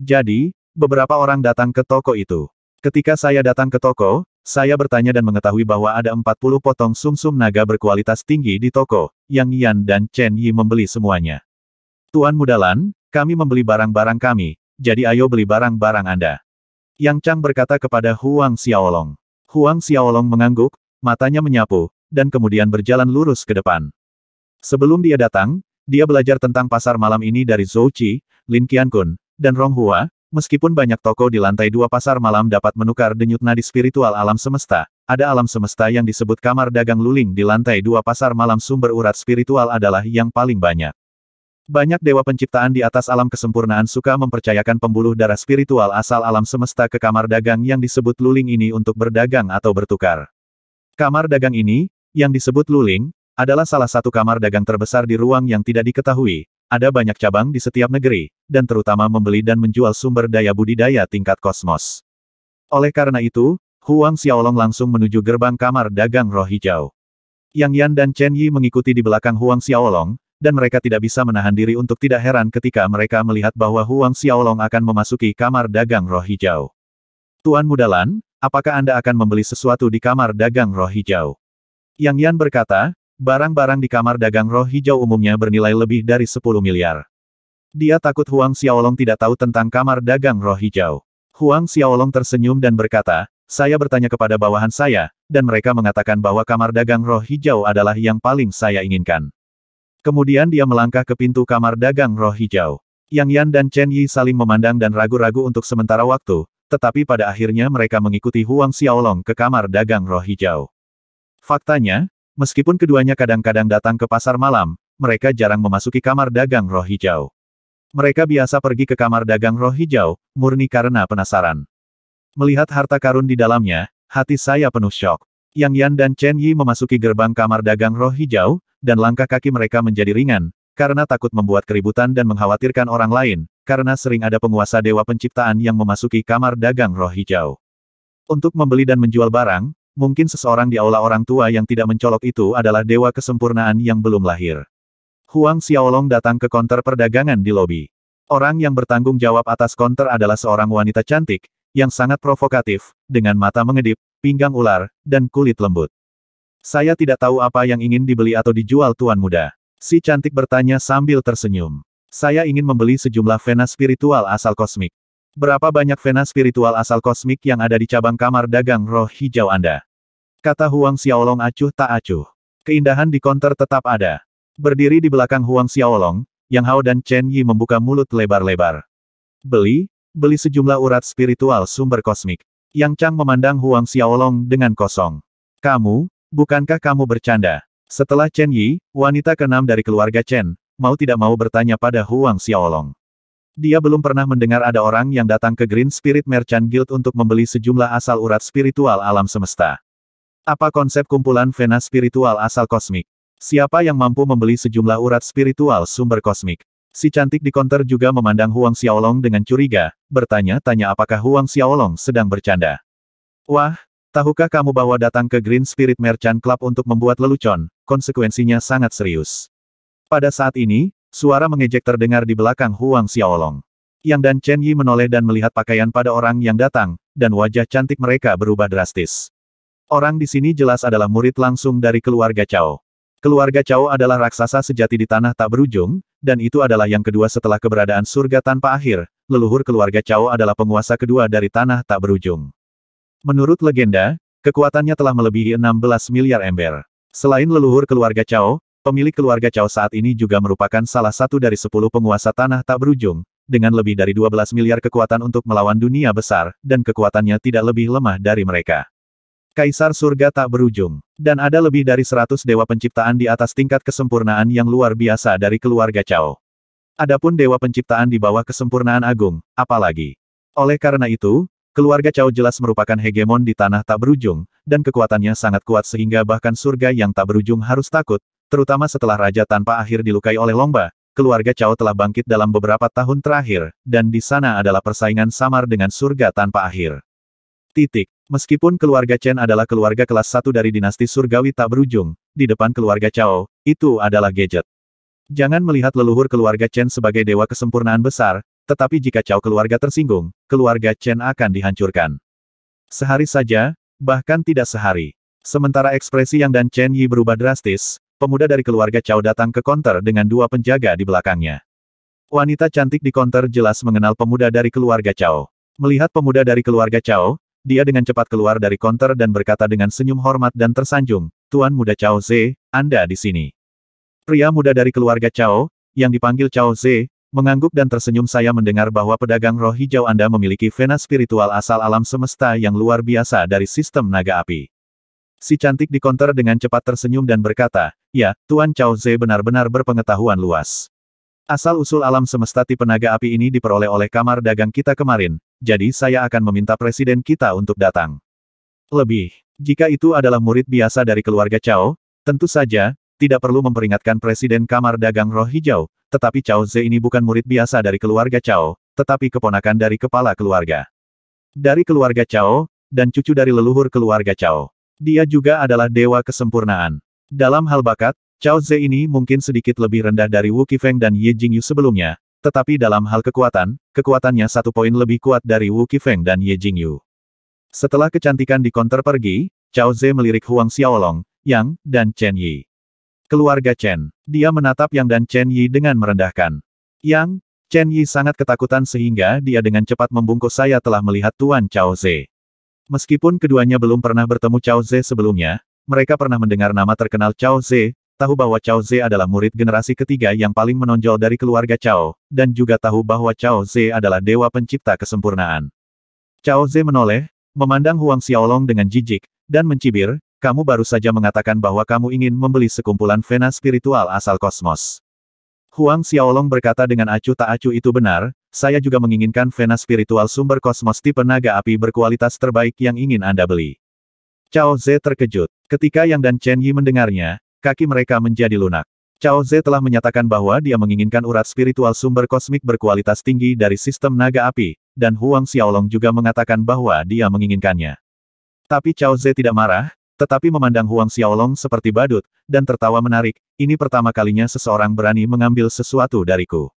Jadi, beberapa orang datang ke toko itu. Ketika saya datang ke toko, saya bertanya dan mengetahui bahwa ada 40 potong sumsum -sum naga berkualitas tinggi di toko, yang Yan dan Chen Yi membeli semuanya. Tuan Mudalan, kami membeli barang-barang kami, jadi ayo beli barang-barang Anda. Yang Chang berkata kepada Huang Xiaolong. Huang Xiaolong mengangguk, matanya menyapu, dan kemudian berjalan lurus ke depan. Sebelum dia datang, dia belajar tentang pasar malam ini dari Zhou Qi, Lin Qiankun, dan Rong Hua, Meskipun banyak toko di lantai dua pasar malam dapat menukar denyut nadi spiritual alam semesta, ada alam semesta yang disebut kamar dagang luling di lantai dua pasar malam sumber urat spiritual adalah yang paling banyak. Banyak dewa penciptaan di atas alam kesempurnaan suka mempercayakan pembuluh darah spiritual asal alam semesta ke kamar dagang yang disebut luling ini untuk berdagang atau bertukar. Kamar dagang ini, yang disebut luling, adalah salah satu kamar dagang terbesar di ruang yang tidak diketahui, ada banyak cabang di setiap negeri, dan terutama membeli dan menjual sumber daya budidaya tingkat kosmos. Oleh karena itu, Huang Xiaolong langsung menuju gerbang kamar dagang roh hijau. Yang Yan dan Chen Yi mengikuti di belakang Huang Xiaolong, dan mereka tidak bisa menahan diri untuk tidak heran ketika mereka melihat bahwa Huang Xiaolong akan memasuki kamar dagang roh hijau. Tuan Muda apakah Anda akan membeli sesuatu di kamar dagang roh hijau? Yang Yan berkata, Barang-barang di kamar dagang roh hijau umumnya bernilai lebih dari 10 miliar. Dia takut Huang Xiaolong tidak tahu tentang kamar dagang roh hijau. Huang Xiaolong tersenyum dan berkata, saya bertanya kepada bawahan saya, dan mereka mengatakan bahwa kamar dagang roh hijau adalah yang paling saya inginkan. Kemudian dia melangkah ke pintu kamar dagang roh hijau. Yang Yan dan Chen Yi saling memandang dan ragu-ragu untuk sementara waktu, tetapi pada akhirnya mereka mengikuti Huang Xiaolong ke kamar dagang roh hijau. Faktanya, Meskipun keduanya kadang-kadang datang ke pasar malam, mereka jarang memasuki kamar dagang roh hijau. Mereka biasa pergi ke kamar dagang roh hijau, murni karena penasaran. Melihat harta karun di dalamnya, hati saya penuh syok. Yang Yan dan Chen Yi memasuki gerbang kamar dagang roh hijau, dan langkah kaki mereka menjadi ringan, karena takut membuat keributan dan mengkhawatirkan orang lain, karena sering ada penguasa dewa penciptaan yang memasuki kamar dagang roh hijau. Untuk membeli dan menjual barang, Mungkin seseorang di aula orang tua yang tidak mencolok itu adalah dewa kesempurnaan yang belum lahir. Huang Xiaolong datang ke konter perdagangan di lobi. Orang yang bertanggung jawab atas konter adalah seorang wanita cantik, yang sangat provokatif, dengan mata mengedip, pinggang ular, dan kulit lembut. Saya tidak tahu apa yang ingin dibeli atau dijual tuan muda. Si cantik bertanya sambil tersenyum. Saya ingin membeli sejumlah vena spiritual asal kosmik. Berapa banyak vena spiritual asal kosmik yang ada di cabang kamar dagang roh hijau Anda? Kata Huang Xiaolong acuh tak acuh. Keindahan di konter tetap ada. Berdiri di belakang Huang Xiaolong, Yang Hao dan Chen Yi membuka mulut lebar-lebar. Beli, beli sejumlah urat spiritual sumber kosmik. Yang Chang memandang Huang Xiaolong dengan kosong. Kamu, bukankah kamu bercanda? Setelah Chen Yi, wanita keenam dari keluarga Chen, mau tidak mau bertanya pada Huang Xiaolong. Dia belum pernah mendengar ada orang yang datang ke Green Spirit Merchant Guild untuk membeli sejumlah asal urat spiritual alam semesta. Apa konsep kumpulan vena spiritual asal kosmik? Siapa yang mampu membeli sejumlah urat spiritual sumber kosmik? Si cantik di konter juga memandang Huang Xiaolong dengan curiga, bertanya-tanya apakah Huang Xiaolong sedang bercanda. Wah, tahukah kamu bahwa datang ke Green Spirit Merchant Club untuk membuat lelucon, konsekuensinya sangat serius. Pada saat ini, suara mengejek terdengar di belakang Huang Xiaolong. Yang dan Chen Yi menoleh dan melihat pakaian pada orang yang datang, dan wajah cantik mereka berubah drastis. Orang di sini jelas adalah murid langsung dari keluarga Cao. Keluarga Cao adalah raksasa sejati di tanah tak berujung, dan itu adalah yang kedua setelah keberadaan surga tanpa akhir, leluhur keluarga Cao adalah penguasa kedua dari tanah tak berujung. Menurut legenda, kekuatannya telah melebihi 16 miliar ember. Selain leluhur keluarga Cao, pemilik keluarga Cao saat ini juga merupakan salah satu dari 10 penguasa tanah tak berujung, dengan lebih dari 12 miliar kekuatan untuk melawan dunia besar, dan kekuatannya tidak lebih lemah dari mereka. Kaisar surga tak berujung. Dan ada lebih dari seratus dewa penciptaan di atas tingkat kesempurnaan yang luar biasa dari keluarga Cao. Adapun dewa penciptaan di bawah kesempurnaan agung, apalagi. Oleh karena itu, keluarga Cao jelas merupakan hegemon di tanah tak berujung, dan kekuatannya sangat kuat sehingga bahkan surga yang tak berujung harus takut, terutama setelah raja tanpa akhir dilukai oleh lomba, keluarga Cao telah bangkit dalam beberapa tahun terakhir, dan di sana adalah persaingan samar dengan surga tanpa akhir. Titik. Meskipun keluarga Chen adalah keluarga kelas satu dari dinasti surgawi tak berujung, di depan keluarga Cao, itu adalah gadget. Jangan melihat leluhur keluarga Chen sebagai dewa kesempurnaan besar, tetapi jika Cao keluarga tersinggung, keluarga Chen akan dihancurkan. Sehari saja, bahkan tidak sehari. Sementara ekspresi Yang dan Chen Yi berubah drastis, pemuda dari keluarga Cao datang ke konter dengan dua penjaga di belakangnya. Wanita cantik di konter jelas mengenal pemuda dari keluarga Cao. Melihat pemuda dari keluarga Cao, dia dengan cepat keluar dari konter dan berkata dengan senyum hormat dan tersanjung, Tuan Muda Chao Ze, Anda di sini. Pria muda dari keluarga Chao, yang dipanggil Chao Ze, mengangguk dan tersenyum saya mendengar bahwa pedagang roh hijau Anda memiliki vena spiritual asal alam semesta yang luar biasa dari sistem naga api. Si cantik di konter dengan cepat tersenyum dan berkata, Ya, Tuan Chao Ze benar-benar berpengetahuan luas. Asal-usul alam semesta tipe naga api ini diperoleh oleh kamar dagang kita kemarin, jadi saya akan meminta presiden kita untuk datang. Lebih, jika itu adalah murid biasa dari keluarga Cao, tentu saja, tidak perlu memperingatkan presiden kamar dagang roh hijau, tetapi Cao Ze ini bukan murid biasa dari keluarga Cao, tetapi keponakan dari kepala keluarga. Dari keluarga Cao, dan cucu dari leluhur keluarga Cao. Dia juga adalah dewa kesempurnaan. Dalam hal bakat, Cao Zhe ini mungkin sedikit lebih rendah dari Wu Qifeng dan Ye Jingyu sebelumnya, tetapi dalam hal kekuatan, kekuatannya satu poin lebih kuat dari Wu Qifeng dan Ye Jingyu. Setelah kecantikan di konter pergi, Cao Zhe melirik Huang Xiaolong, Yang, dan Chen Yi. Keluarga Chen, dia menatap Yang dan Chen Yi dengan merendahkan. Yang, Chen Yi sangat ketakutan sehingga dia dengan cepat membungkus saya telah melihat Tuan Cao Zhe. Meskipun keduanya belum pernah bertemu Cao Zhe sebelumnya, mereka pernah mendengar nama terkenal Cao Zhe, tahu bahwa Cao Ze adalah murid generasi ketiga yang paling menonjol dari keluarga Cao, dan juga tahu bahwa Cao Ze adalah dewa pencipta kesempurnaan. Cao Ze menoleh, memandang Huang Xiaolong dengan jijik, dan mencibir, kamu baru saja mengatakan bahwa kamu ingin membeli sekumpulan vena spiritual asal kosmos. Huang Xiaolong berkata dengan acuh tak acuh itu benar, saya juga menginginkan vena spiritual sumber kosmos tipe naga api berkualitas terbaik yang ingin Anda beli. Cao Ze terkejut. Ketika Yang dan Chen Yi mendengarnya, Kaki mereka menjadi lunak. Cao Ze telah menyatakan bahwa dia menginginkan urat spiritual sumber kosmik berkualitas tinggi dari sistem naga api, dan Huang Xiaolong juga mengatakan bahwa dia menginginkannya. Tapi Cao Ze tidak marah, tetapi memandang Huang Xiaolong seperti badut, dan tertawa menarik, ini pertama kalinya seseorang berani mengambil sesuatu dariku.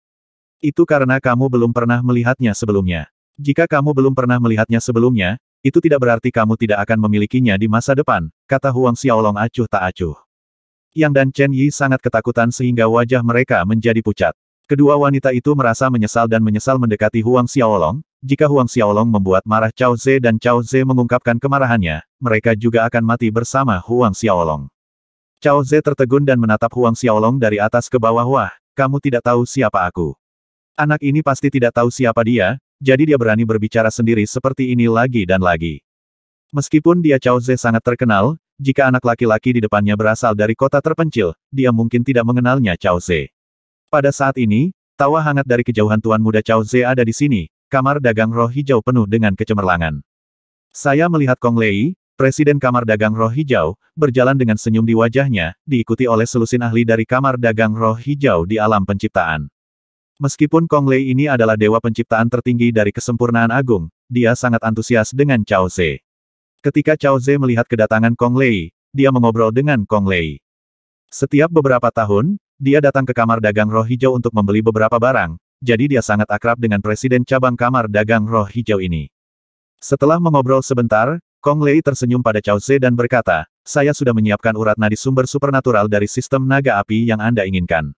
Itu karena kamu belum pernah melihatnya sebelumnya. Jika kamu belum pernah melihatnya sebelumnya, itu tidak berarti kamu tidak akan memilikinya di masa depan, kata Huang Xiaolong acuh tak acuh. Yang dan Chen Yi sangat ketakutan sehingga wajah mereka menjadi pucat. Kedua wanita itu merasa menyesal dan menyesal mendekati Huang Xiaolong, jika Huang Xiaolong membuat marah Cao Zhe dan Cao Zhe mengungkapkan kemarahannya, mereka juga akan mati bersama Huang Xiaolong. Cao Zhe tertegun dan menatap Huang Xiaolong dari atas ke bawah wah, kamu tidak tahu siapa aku. Anak ini pasti tidak tahu siapa dia, jadi dia berani berbicara sendiri seperti ini lagi dan lagi. Meskipun dia Cao Zhe sangat terkenal, jika anak laki-laki di depannya berasal dari kota terpencil, dia mungkin tidak mengenalnya Cao Ze. Pada saat ini, tawa hangat dari kejauhan tuan muda Cao Ze ada di sini, kamar dagang roh hijau penuh dengan kecemerlangan. Saya melihat Kong Lei, Presiden Kamar Dagang Roh Hijau, berjalan dengan senyum di wajahnya, diikuti oleh selusin ahli dari Kamar Dagang Roh Hijau di alam penciptaan. Meskipun Kong Lei ini adalah dewa penciptaan tertinggi dari kesempurnaan agung, dia sangat antusias dengan Cao Ze. Ketika Cao Ze melihat kedatangan Kong Lei, dia mengobrol dengan Kong Lei. Setiap beberapa tahun, dia datang ke kamar dagang roh hijau untuk membeli beberapa barang, jadi dia sangat akrab dengan presiden cabang kamar dagang roh hijau ini. Setelah mengobrol sebentar, Kong Lei tersenyum pada Cao Ze dan berkata, saya sudah menyiapkan urat nadi sumber supernatural dari sistem naga api yang Anda inginkan.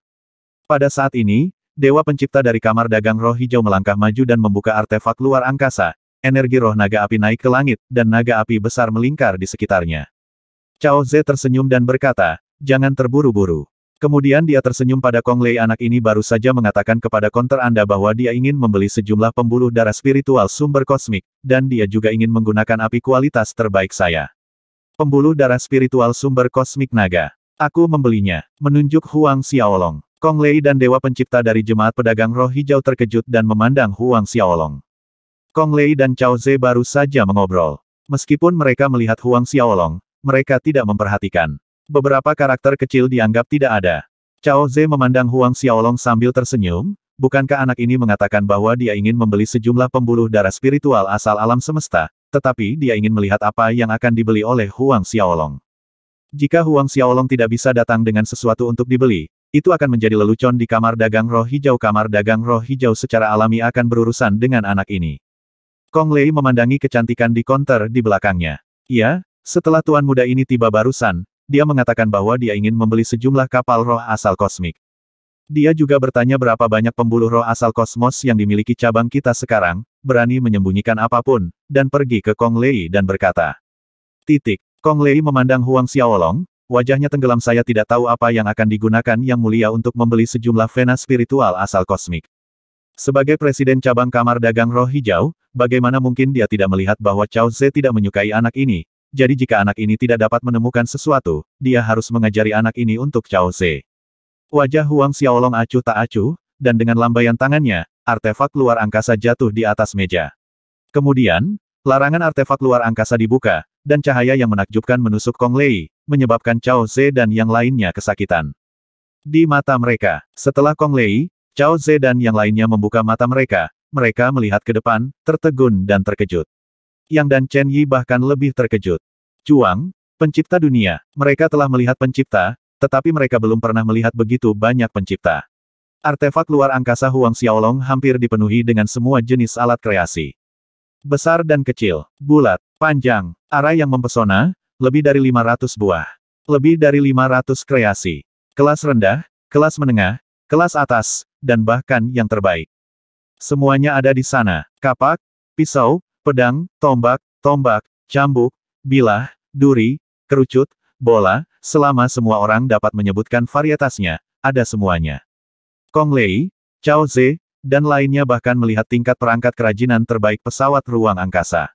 Pada saat ini, Dewa Pencipta dari Kamar Dagang Roh Hijau melangkah maju dan membuka artefak luar angkasa, energi roh naga api naik ke langit, dan naga api besar melingkar di sekitarnya. Cao Ze tersenyum dan berkata, jangan terburu-buru. Kemudian dia tersenyum pada Kong Lei anak ini baru saja mengatakan kepada konter Anda bahwa dia ingin membeli sejumlah pembuluh darah spiritual sumber kosmik, dan dia juga ingin menggunakan api kualitas terbaik saya. Pembuluh darah spiritual sumber kosmik naga. Aku membelinya, menunjuk Huang Xiaolong. Kong Lei dan Dewa Pencipta dari Jemaat Pedagang Roh Hijau terkejut dan memandang Huang Xiaolong. Kong Lei dan Cao Ze baru saja mengobrol. Meskipun mereka melihat Huang Xiaolong, mereka tidak memperhatikan. Beberapa karakter kecil dianggap tidak ada. Cao Ze memandang Huang Xiaolong sambil tersenyum, bukankah anak ini mengatakan bahwa dia ingin membeli sejumlah pembuluh darah spiritual asal alam semesta, tetapi dia ingin melihat apa yang akan dibeli oleh Huang Xiaolong. Jika Huang Xiaolong tidak bisa datang dengan sesuatu untuk dibeli, itu akan menjadi lelucon di kamar dagang roh hijau. Kamar dagang roh hijau secara alami akan berurusan dengan anak ini. Kong Lei memandangi kecantikan di konter di belakangnya. Ya, setelah tuan muda ini tiba barusan, dia mengatakan bahwa dia ingin membeli sejumlah kapal roh asal kosmik. Dia juga bertanya berapa banyak pembuluh roh asal kosmos yang dimiliki cabang kita sekarang, berani menyembunyikan apapun, dan pergi ke Kong Lei dan berkata. Titik. Kong Lei memandang Huang Xiaolong, wajahnya tenggelam saya tidak tahu apa yang akan digunakan yang mulia untuk membeli sejumlah vena spiritual asal kosmik. Sebagai presiden cabang kamar dagang roh hijau, bagaimana mungkin dia tidak melihat bahwa Chao Ze tidak menyukai anak ini, jadi jika anak ini tidak dapat menemukan sesuatu, dia harus mengajari anak ini untuk Chao Ze. Wajah Huang Xiaolong acuh tak acuh, dan dengan lambaian tangannya, artefak luar angkasa jatuh di atas meja. Kemudian, larangan artefak luar angkasa dibuka, dan cahaya yang menakjubkan menusuk Kong Lei, menyebabkan Chao Ze dan yang lainnya kesakitan. Di mata mereka, setelah Kong Lei, Cao Ze dan yang lainnya membuka mata mereka, mereka melihat ke depan, tertegun dan terkejut. Yang dan Chen Yi bahkan lebih terkejut. Chuang, pencipta dunia, mereka telah melihat pencipta, tetapi mereka belum pernah melihat begitu banyak pencipta. Artefak luar angkasa Huang Xiaolong hampir dipenuhi dengan semua jenis alat kreasi. Besar dan kecil, bulat, panjang, arah yang mempesona, lebih dari 500 buah. Lebih dari 500 kreasi. Kelas rendah, kelas menengah, kelas atas, dan bahkan yang terbaik. Semuanya ada di sana. Kapak, pisau, pedang, tombak, tombak, cambuk, bilah, duri, kerucut, bola, selama semua orang dapat menyebutkan varietasnya, ada semuanya. Kong Lei, Chao Ze, dan lainnya bahkan melihat tingkat perangkat kerajinan terbaik pesawat ruang angkasa.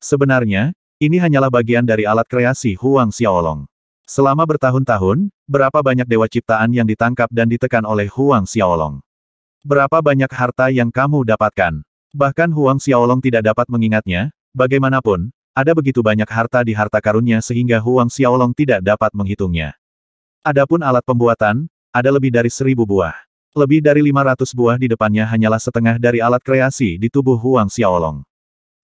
Sebenarnya, ini hanyalah bagian dari alat kreasi Huang Xiaolong. Selama bertahun-tahun, berapa banyak dewa ciptaan yang ditangkap dan ditekan oleh Huang Xiaolong? Berapa banyak harta yang kamu dapatkan? Bahkan Huang Xiaolong tidak dapat mengingatnya, bagaimanapun, ada begitu banyak harta di harta karunnya sehingga Huang Xiaolong tidak dapat menghitungnya. Adapun alat pembuatan, ada lebih dari seribu buah. Lebih dari lima ratus buah di depannya hanyalah setengah dari alat kreasi di tubuh Huang Xiaolong.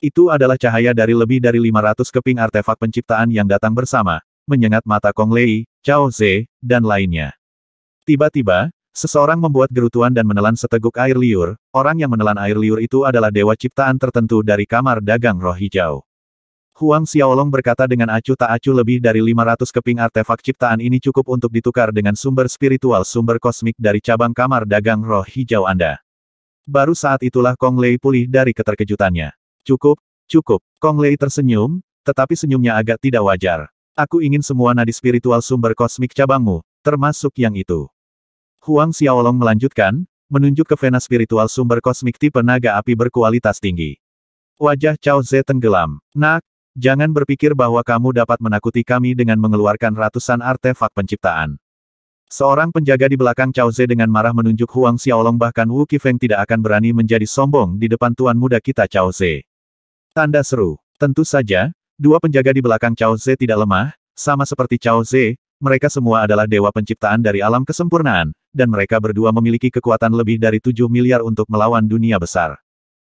Itu adalah cahaya dari lebih dari lima ratus keping artefak penciptaan yang datang bersama, menyengat mata Kong Lei, Cao Ze, dan lainnya. Tiba-tiba, seseorang membuat gerutuan dan menelan seteguk air liur, orang yang menelan air liur itu adalah dewa ciptaan tertentu dari kamar dagang roh hijau. Huang Xiaolong berkata dengan acuh tak acuh lebih dari 500 keping artefak ciptaan ini cukup untuk ditukar dengan sumber spiritual sumber kosmik dari cabang kamar dagang roh hijau Anda. Baru saat itulah Kong Lei pulih dari keterkejutannya. Cukup, cukup. Kong Lei tersenyum, tetapi senyumnya agak tidak wajar. Aku ingin semua nadi spiritual sumber kosmik cabangmu, termasuk yang itu. Huang Xiaolong melanjutkan, menunjuk ke vena spiritual sumber kosmik tipe naga api berkualitas tinggi. Wajah Cao Ze tenggelam. Nak, jangan berpikir bahwa kamu dapat menakuti kami dengan mengeluarkan ratusan artefak penciptaan. Seorang penjaga di belakang Cao Ze dengan marah menunjuk Huang Xiaolong bahkan Wu Qifeng tidak akan berani menjadi sombong di depan tuan muda kita Cao Ze. Tanda seru. Tentu saja, Dua penjaga di belakang Cao Ze tidak lemah, sama seperti Cao Ze, mereka semua adalah dewa penciptaan dari alam kesempurnaan, dan mereka berdua memiliki kekuatan lebih dari 7 miliar untuk melawan dunia besar.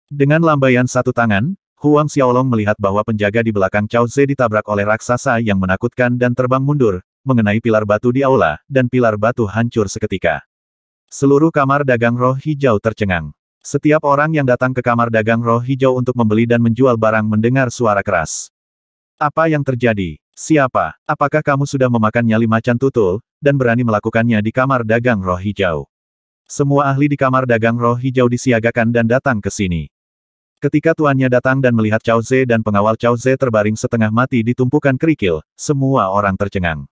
Dengan lambaian satu tangan, Huang Xiaolong melihat bahwa penjaga di belakang Cao Ze ditabrak oleh raksasa yang menakutkan dan terbang mundur, mengenai pilar batu di aula, dan pilar batu hancur seketika. Seluruh kamar dagang roh hijau tercengang. Setiap orang yang datang ke kamar dagang roh hijau untuk membeli dan menjual barang mendengar suara keras. Apa yang terjadi? Siapa? Apakah kamu sudah memakannya lima macan tutul, dan berani melakukannya di kamar dagang roh hijau? Semua ahli di kamar dagang roh hijau disiagakan dan datang ke sini. Ketika tuannya datang dan melihat Chao Ze dan pengawal Chao Ze terbaring setengah mati di tumpukan kerikil, semua orang tercengang.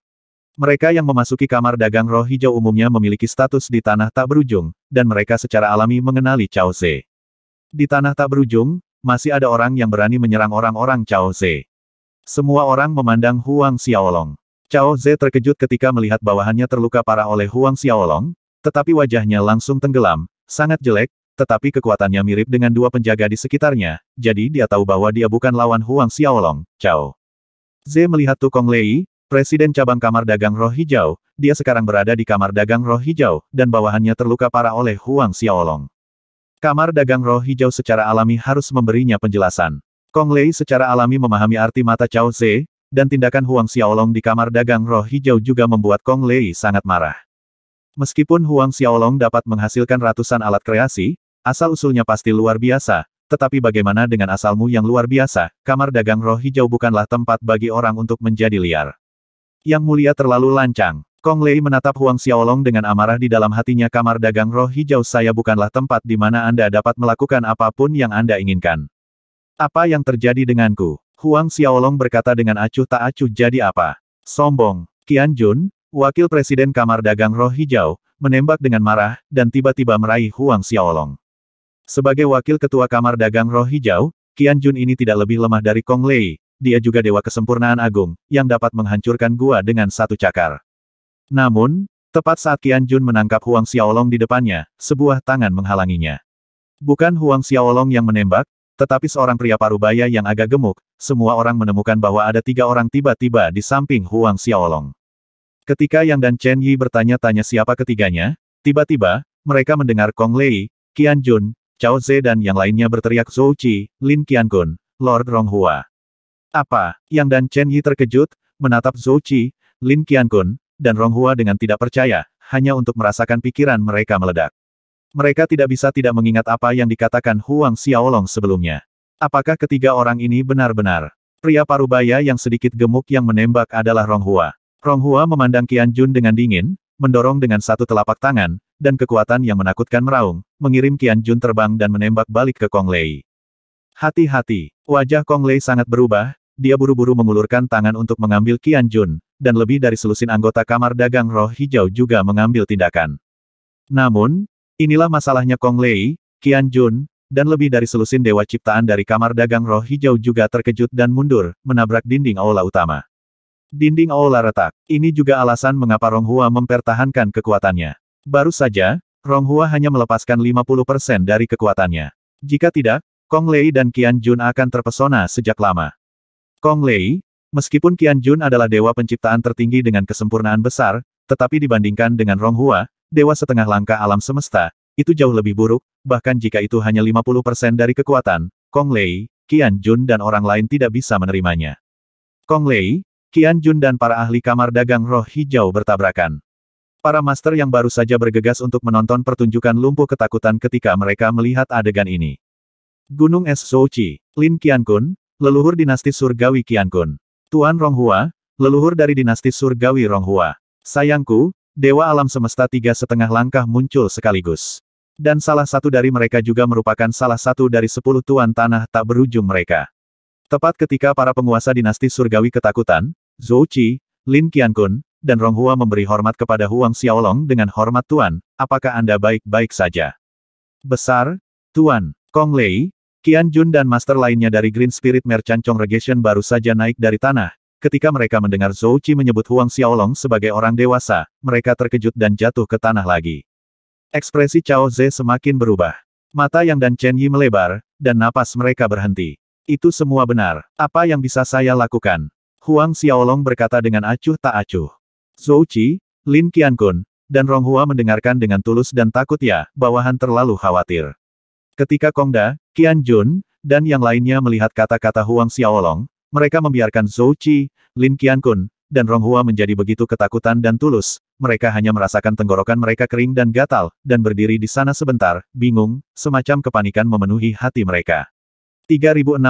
Mereka yang memasuki kamar dagang roh hijau umumnya memiliki status di tanah tak berujung, dan mereka secara alami mengenali Chao Ze. Di tanah tak berujung, masih ada orang yang berani menyerang orang-orang Chao Ze. Semua orang memandang Huang Xiaolong. Cao Zhe terkejut ketika melihat bawahannya terluka parah oleh Huang Xiaolong, tetapi wajahnya langsung tenggelam, sangat jelek, tetapi kekuatannya mirip dengan dua penjaga di sekitarnya, jadi dia tahu bahwa dia bukan lawan Huang Xiaolong, Cao. Zhe melihat Tukong Lei, Presiden cabang kamar dagang roh hijau, dia sekarang berada di kamar dagang roh hijau, dan bawahannya terluka parah oleh Huang Xiaolong. Kamar dagang roh hijau secara alami harus memberinya penjelasan. Kong Lei secara alami memahami arti mata Cao Ze, dan tindakan Huang Xiaolong di kamar dagang roh hijau juga membuat Kong Lei sangat marah. Meskipun Huang Xiaolong dapat menghasilkan ratusan alat kreasi, asal-usulnya pasti luar biasa, tetapi bagaimana dengan asalmu yang luar biasa, kamar dagang roh hijau bukanlah tempat bagi orang untuk menjadi liar. Yang mulia terlalu lancang. Kong Lei menatap Huang Xiaolong dengan amarah di dalam hatinya kamar dagang roh hijau saya bukanlah tempat di mana Anda dapat melakukan apapun yang Anda inginkan. Apa yang terjadi denganku? Huang Xiaolong berkata dengan acuh tak acuh jadi apa? Sombong. Qian Jun, wakil presiden Kamar Dagang Roh Hijau, menembak dengan marah, dan tiba-tiba meraih Huang Xiaolong. Sebagai wakil ketua Kamar Dagang Roh Hijau, Qian Jun ini tidak lebih lemah dari Kong Lei, dia juga dewa kesempurnaan agung, yang dapat menghancurkan gua dengan satu cakar. Namun, tepat saat Qian Jun menangkap Huang Xiaolong di depannya, sebuah tangan menghalanginya. Bukan Huang Xiaolong yang menembak, tetapi seorang pria parubaya yang agak gemuk, semua orang menemukan bahwa ada tiga orang tiba-tiba di samping Huang Xiaolong. Ketika Yang dan Chen Yi bertanya-tanya siapa ketiganya, tiba-tiba, mereka mendengar Kong Lei, Qian Jun, Cao Ze dan yang lainnya berteriak Zhou Qi, Lin Qiangun, Lord Ronghua. Apa? Yang dan Chen Yi terkejut, menatap Zhou Qi, Lin Qiangun, dan Ronghua dengan tidak percaya, hanya untuk merasakan pikiran mereka meledak. Mereka tidak bisa tidak mengingat apa yang dikatakan Huang Xiaolong sebelumnya. Apakah ketiga orang ini benar-benar? Pria parubaya yang sedikit gemuk yang menembak adalah Rong Hua. Rong Hua memandang Qian Jun dengan dingin, mendorong dengan satu telapak tangan, dan kekuatan yang menakutkan meraung, mengirim Qian Jun terbang dan menembak balik ke Kong Lei. Hati-hati, wajah Kong Lei sangat berubah, dia buru-buru mengulurkan tangan untuk mengambil Qian Jun, dan lebih dari selusin anggota kamar dagang roh hijau juga mengambil tindakan. Namun, Inilah masalahnya Kong Lei, Qian Jun, dan lebih dari selusin dewa ciptaan dari kamar dagang roh hijau juga terkejut dan mundur, menabrak dinding aula utama. Dinding aula retak. Ini juga alasan mengapa Rong Hua mempertahankan kekuatannya. Baru saja, Rong Hua hanya melepaskan 50% dari kekuatannya. Jika tidak, Kong Lei dan Qian Jun akan terpesona sejak lama. Kong Lei, meskipun Qian Jun adalah dewa penciptaan tertinggi dengan kesempurnaan besar, tetapi dibandingkan dengan Rong Hua dewa setengah langka alam semesta, itu jauh lebih buruk, bahkan jika itu hanya 50% dari kekuatan, Kong Lei, Qian Jun dan orang lain tidak bisa menerimanya. Kong Lei, Qian Jun dan para ahli kamar dagang roh hijau bertabrakan. Para master yang baru saja bergegas untuk menonton pertunjukan lumpuh ketakutan ketika mereka melihat adegan ini. Gunung Es Souci, Lin Qiankun, leluhur dinasti surgawi Qiankun. Tuan Ronghua, leluhur dari dinasti surgawi Ronghua. Sayangku, dewa alam semesta tiga setengah langkah muncul sekaligus. Dan salah satu dari mereka juga merupakan salah satu dari sepuluh tuan tanah tak berujung mereka. Tepat ketika para penguasa dinasti surgawi ketakutan, Zhou Qi, Lin Qiankun, dan Rong Hua memberi hormat kepada Huang Xiaolong dengan hormat Tuan, apakah Anda baik-baik saja? Besar, Tuan, Kong Lei, Qian Jun dan master lainnya dari Green Spirit Merchant Chong Regation baru saja naik dari tanah, Ketika mereka mendengar Zhou Qi menyebut Huang Xiaolong sebagai orang dewasa, mereka terkejut dan jatuh ke tanah lagi. Ekspresi Cao Zhe semakin berubah. Mata Yang dan Chen Yi melebar, dan napas mereka berhenti. Itu semua benar. Apa yang bisa saya lakukan? Huang Xiaolong berkata dengan acuh tak acuh. Zhou Qi, Lin Qiankun, dan Rong Hua mendengarkan dengan tulus dan takut ya, bawahan terlalu khawatir. Ketika Kongda, Qian Jun, dan yang lainnya melihat kata-kata Huang Xiaolong, mereka membiarkan Zhou Qi, Lin Qiankun, dan Rong Hua menjadi begitu ketakutan dan tulus, mereka hanya merasakan tenggorokan mereka kering dan gatal, dan berdiri di sana sebentar, bingung, semacam kepanikan memenuhi hati mereka. 3620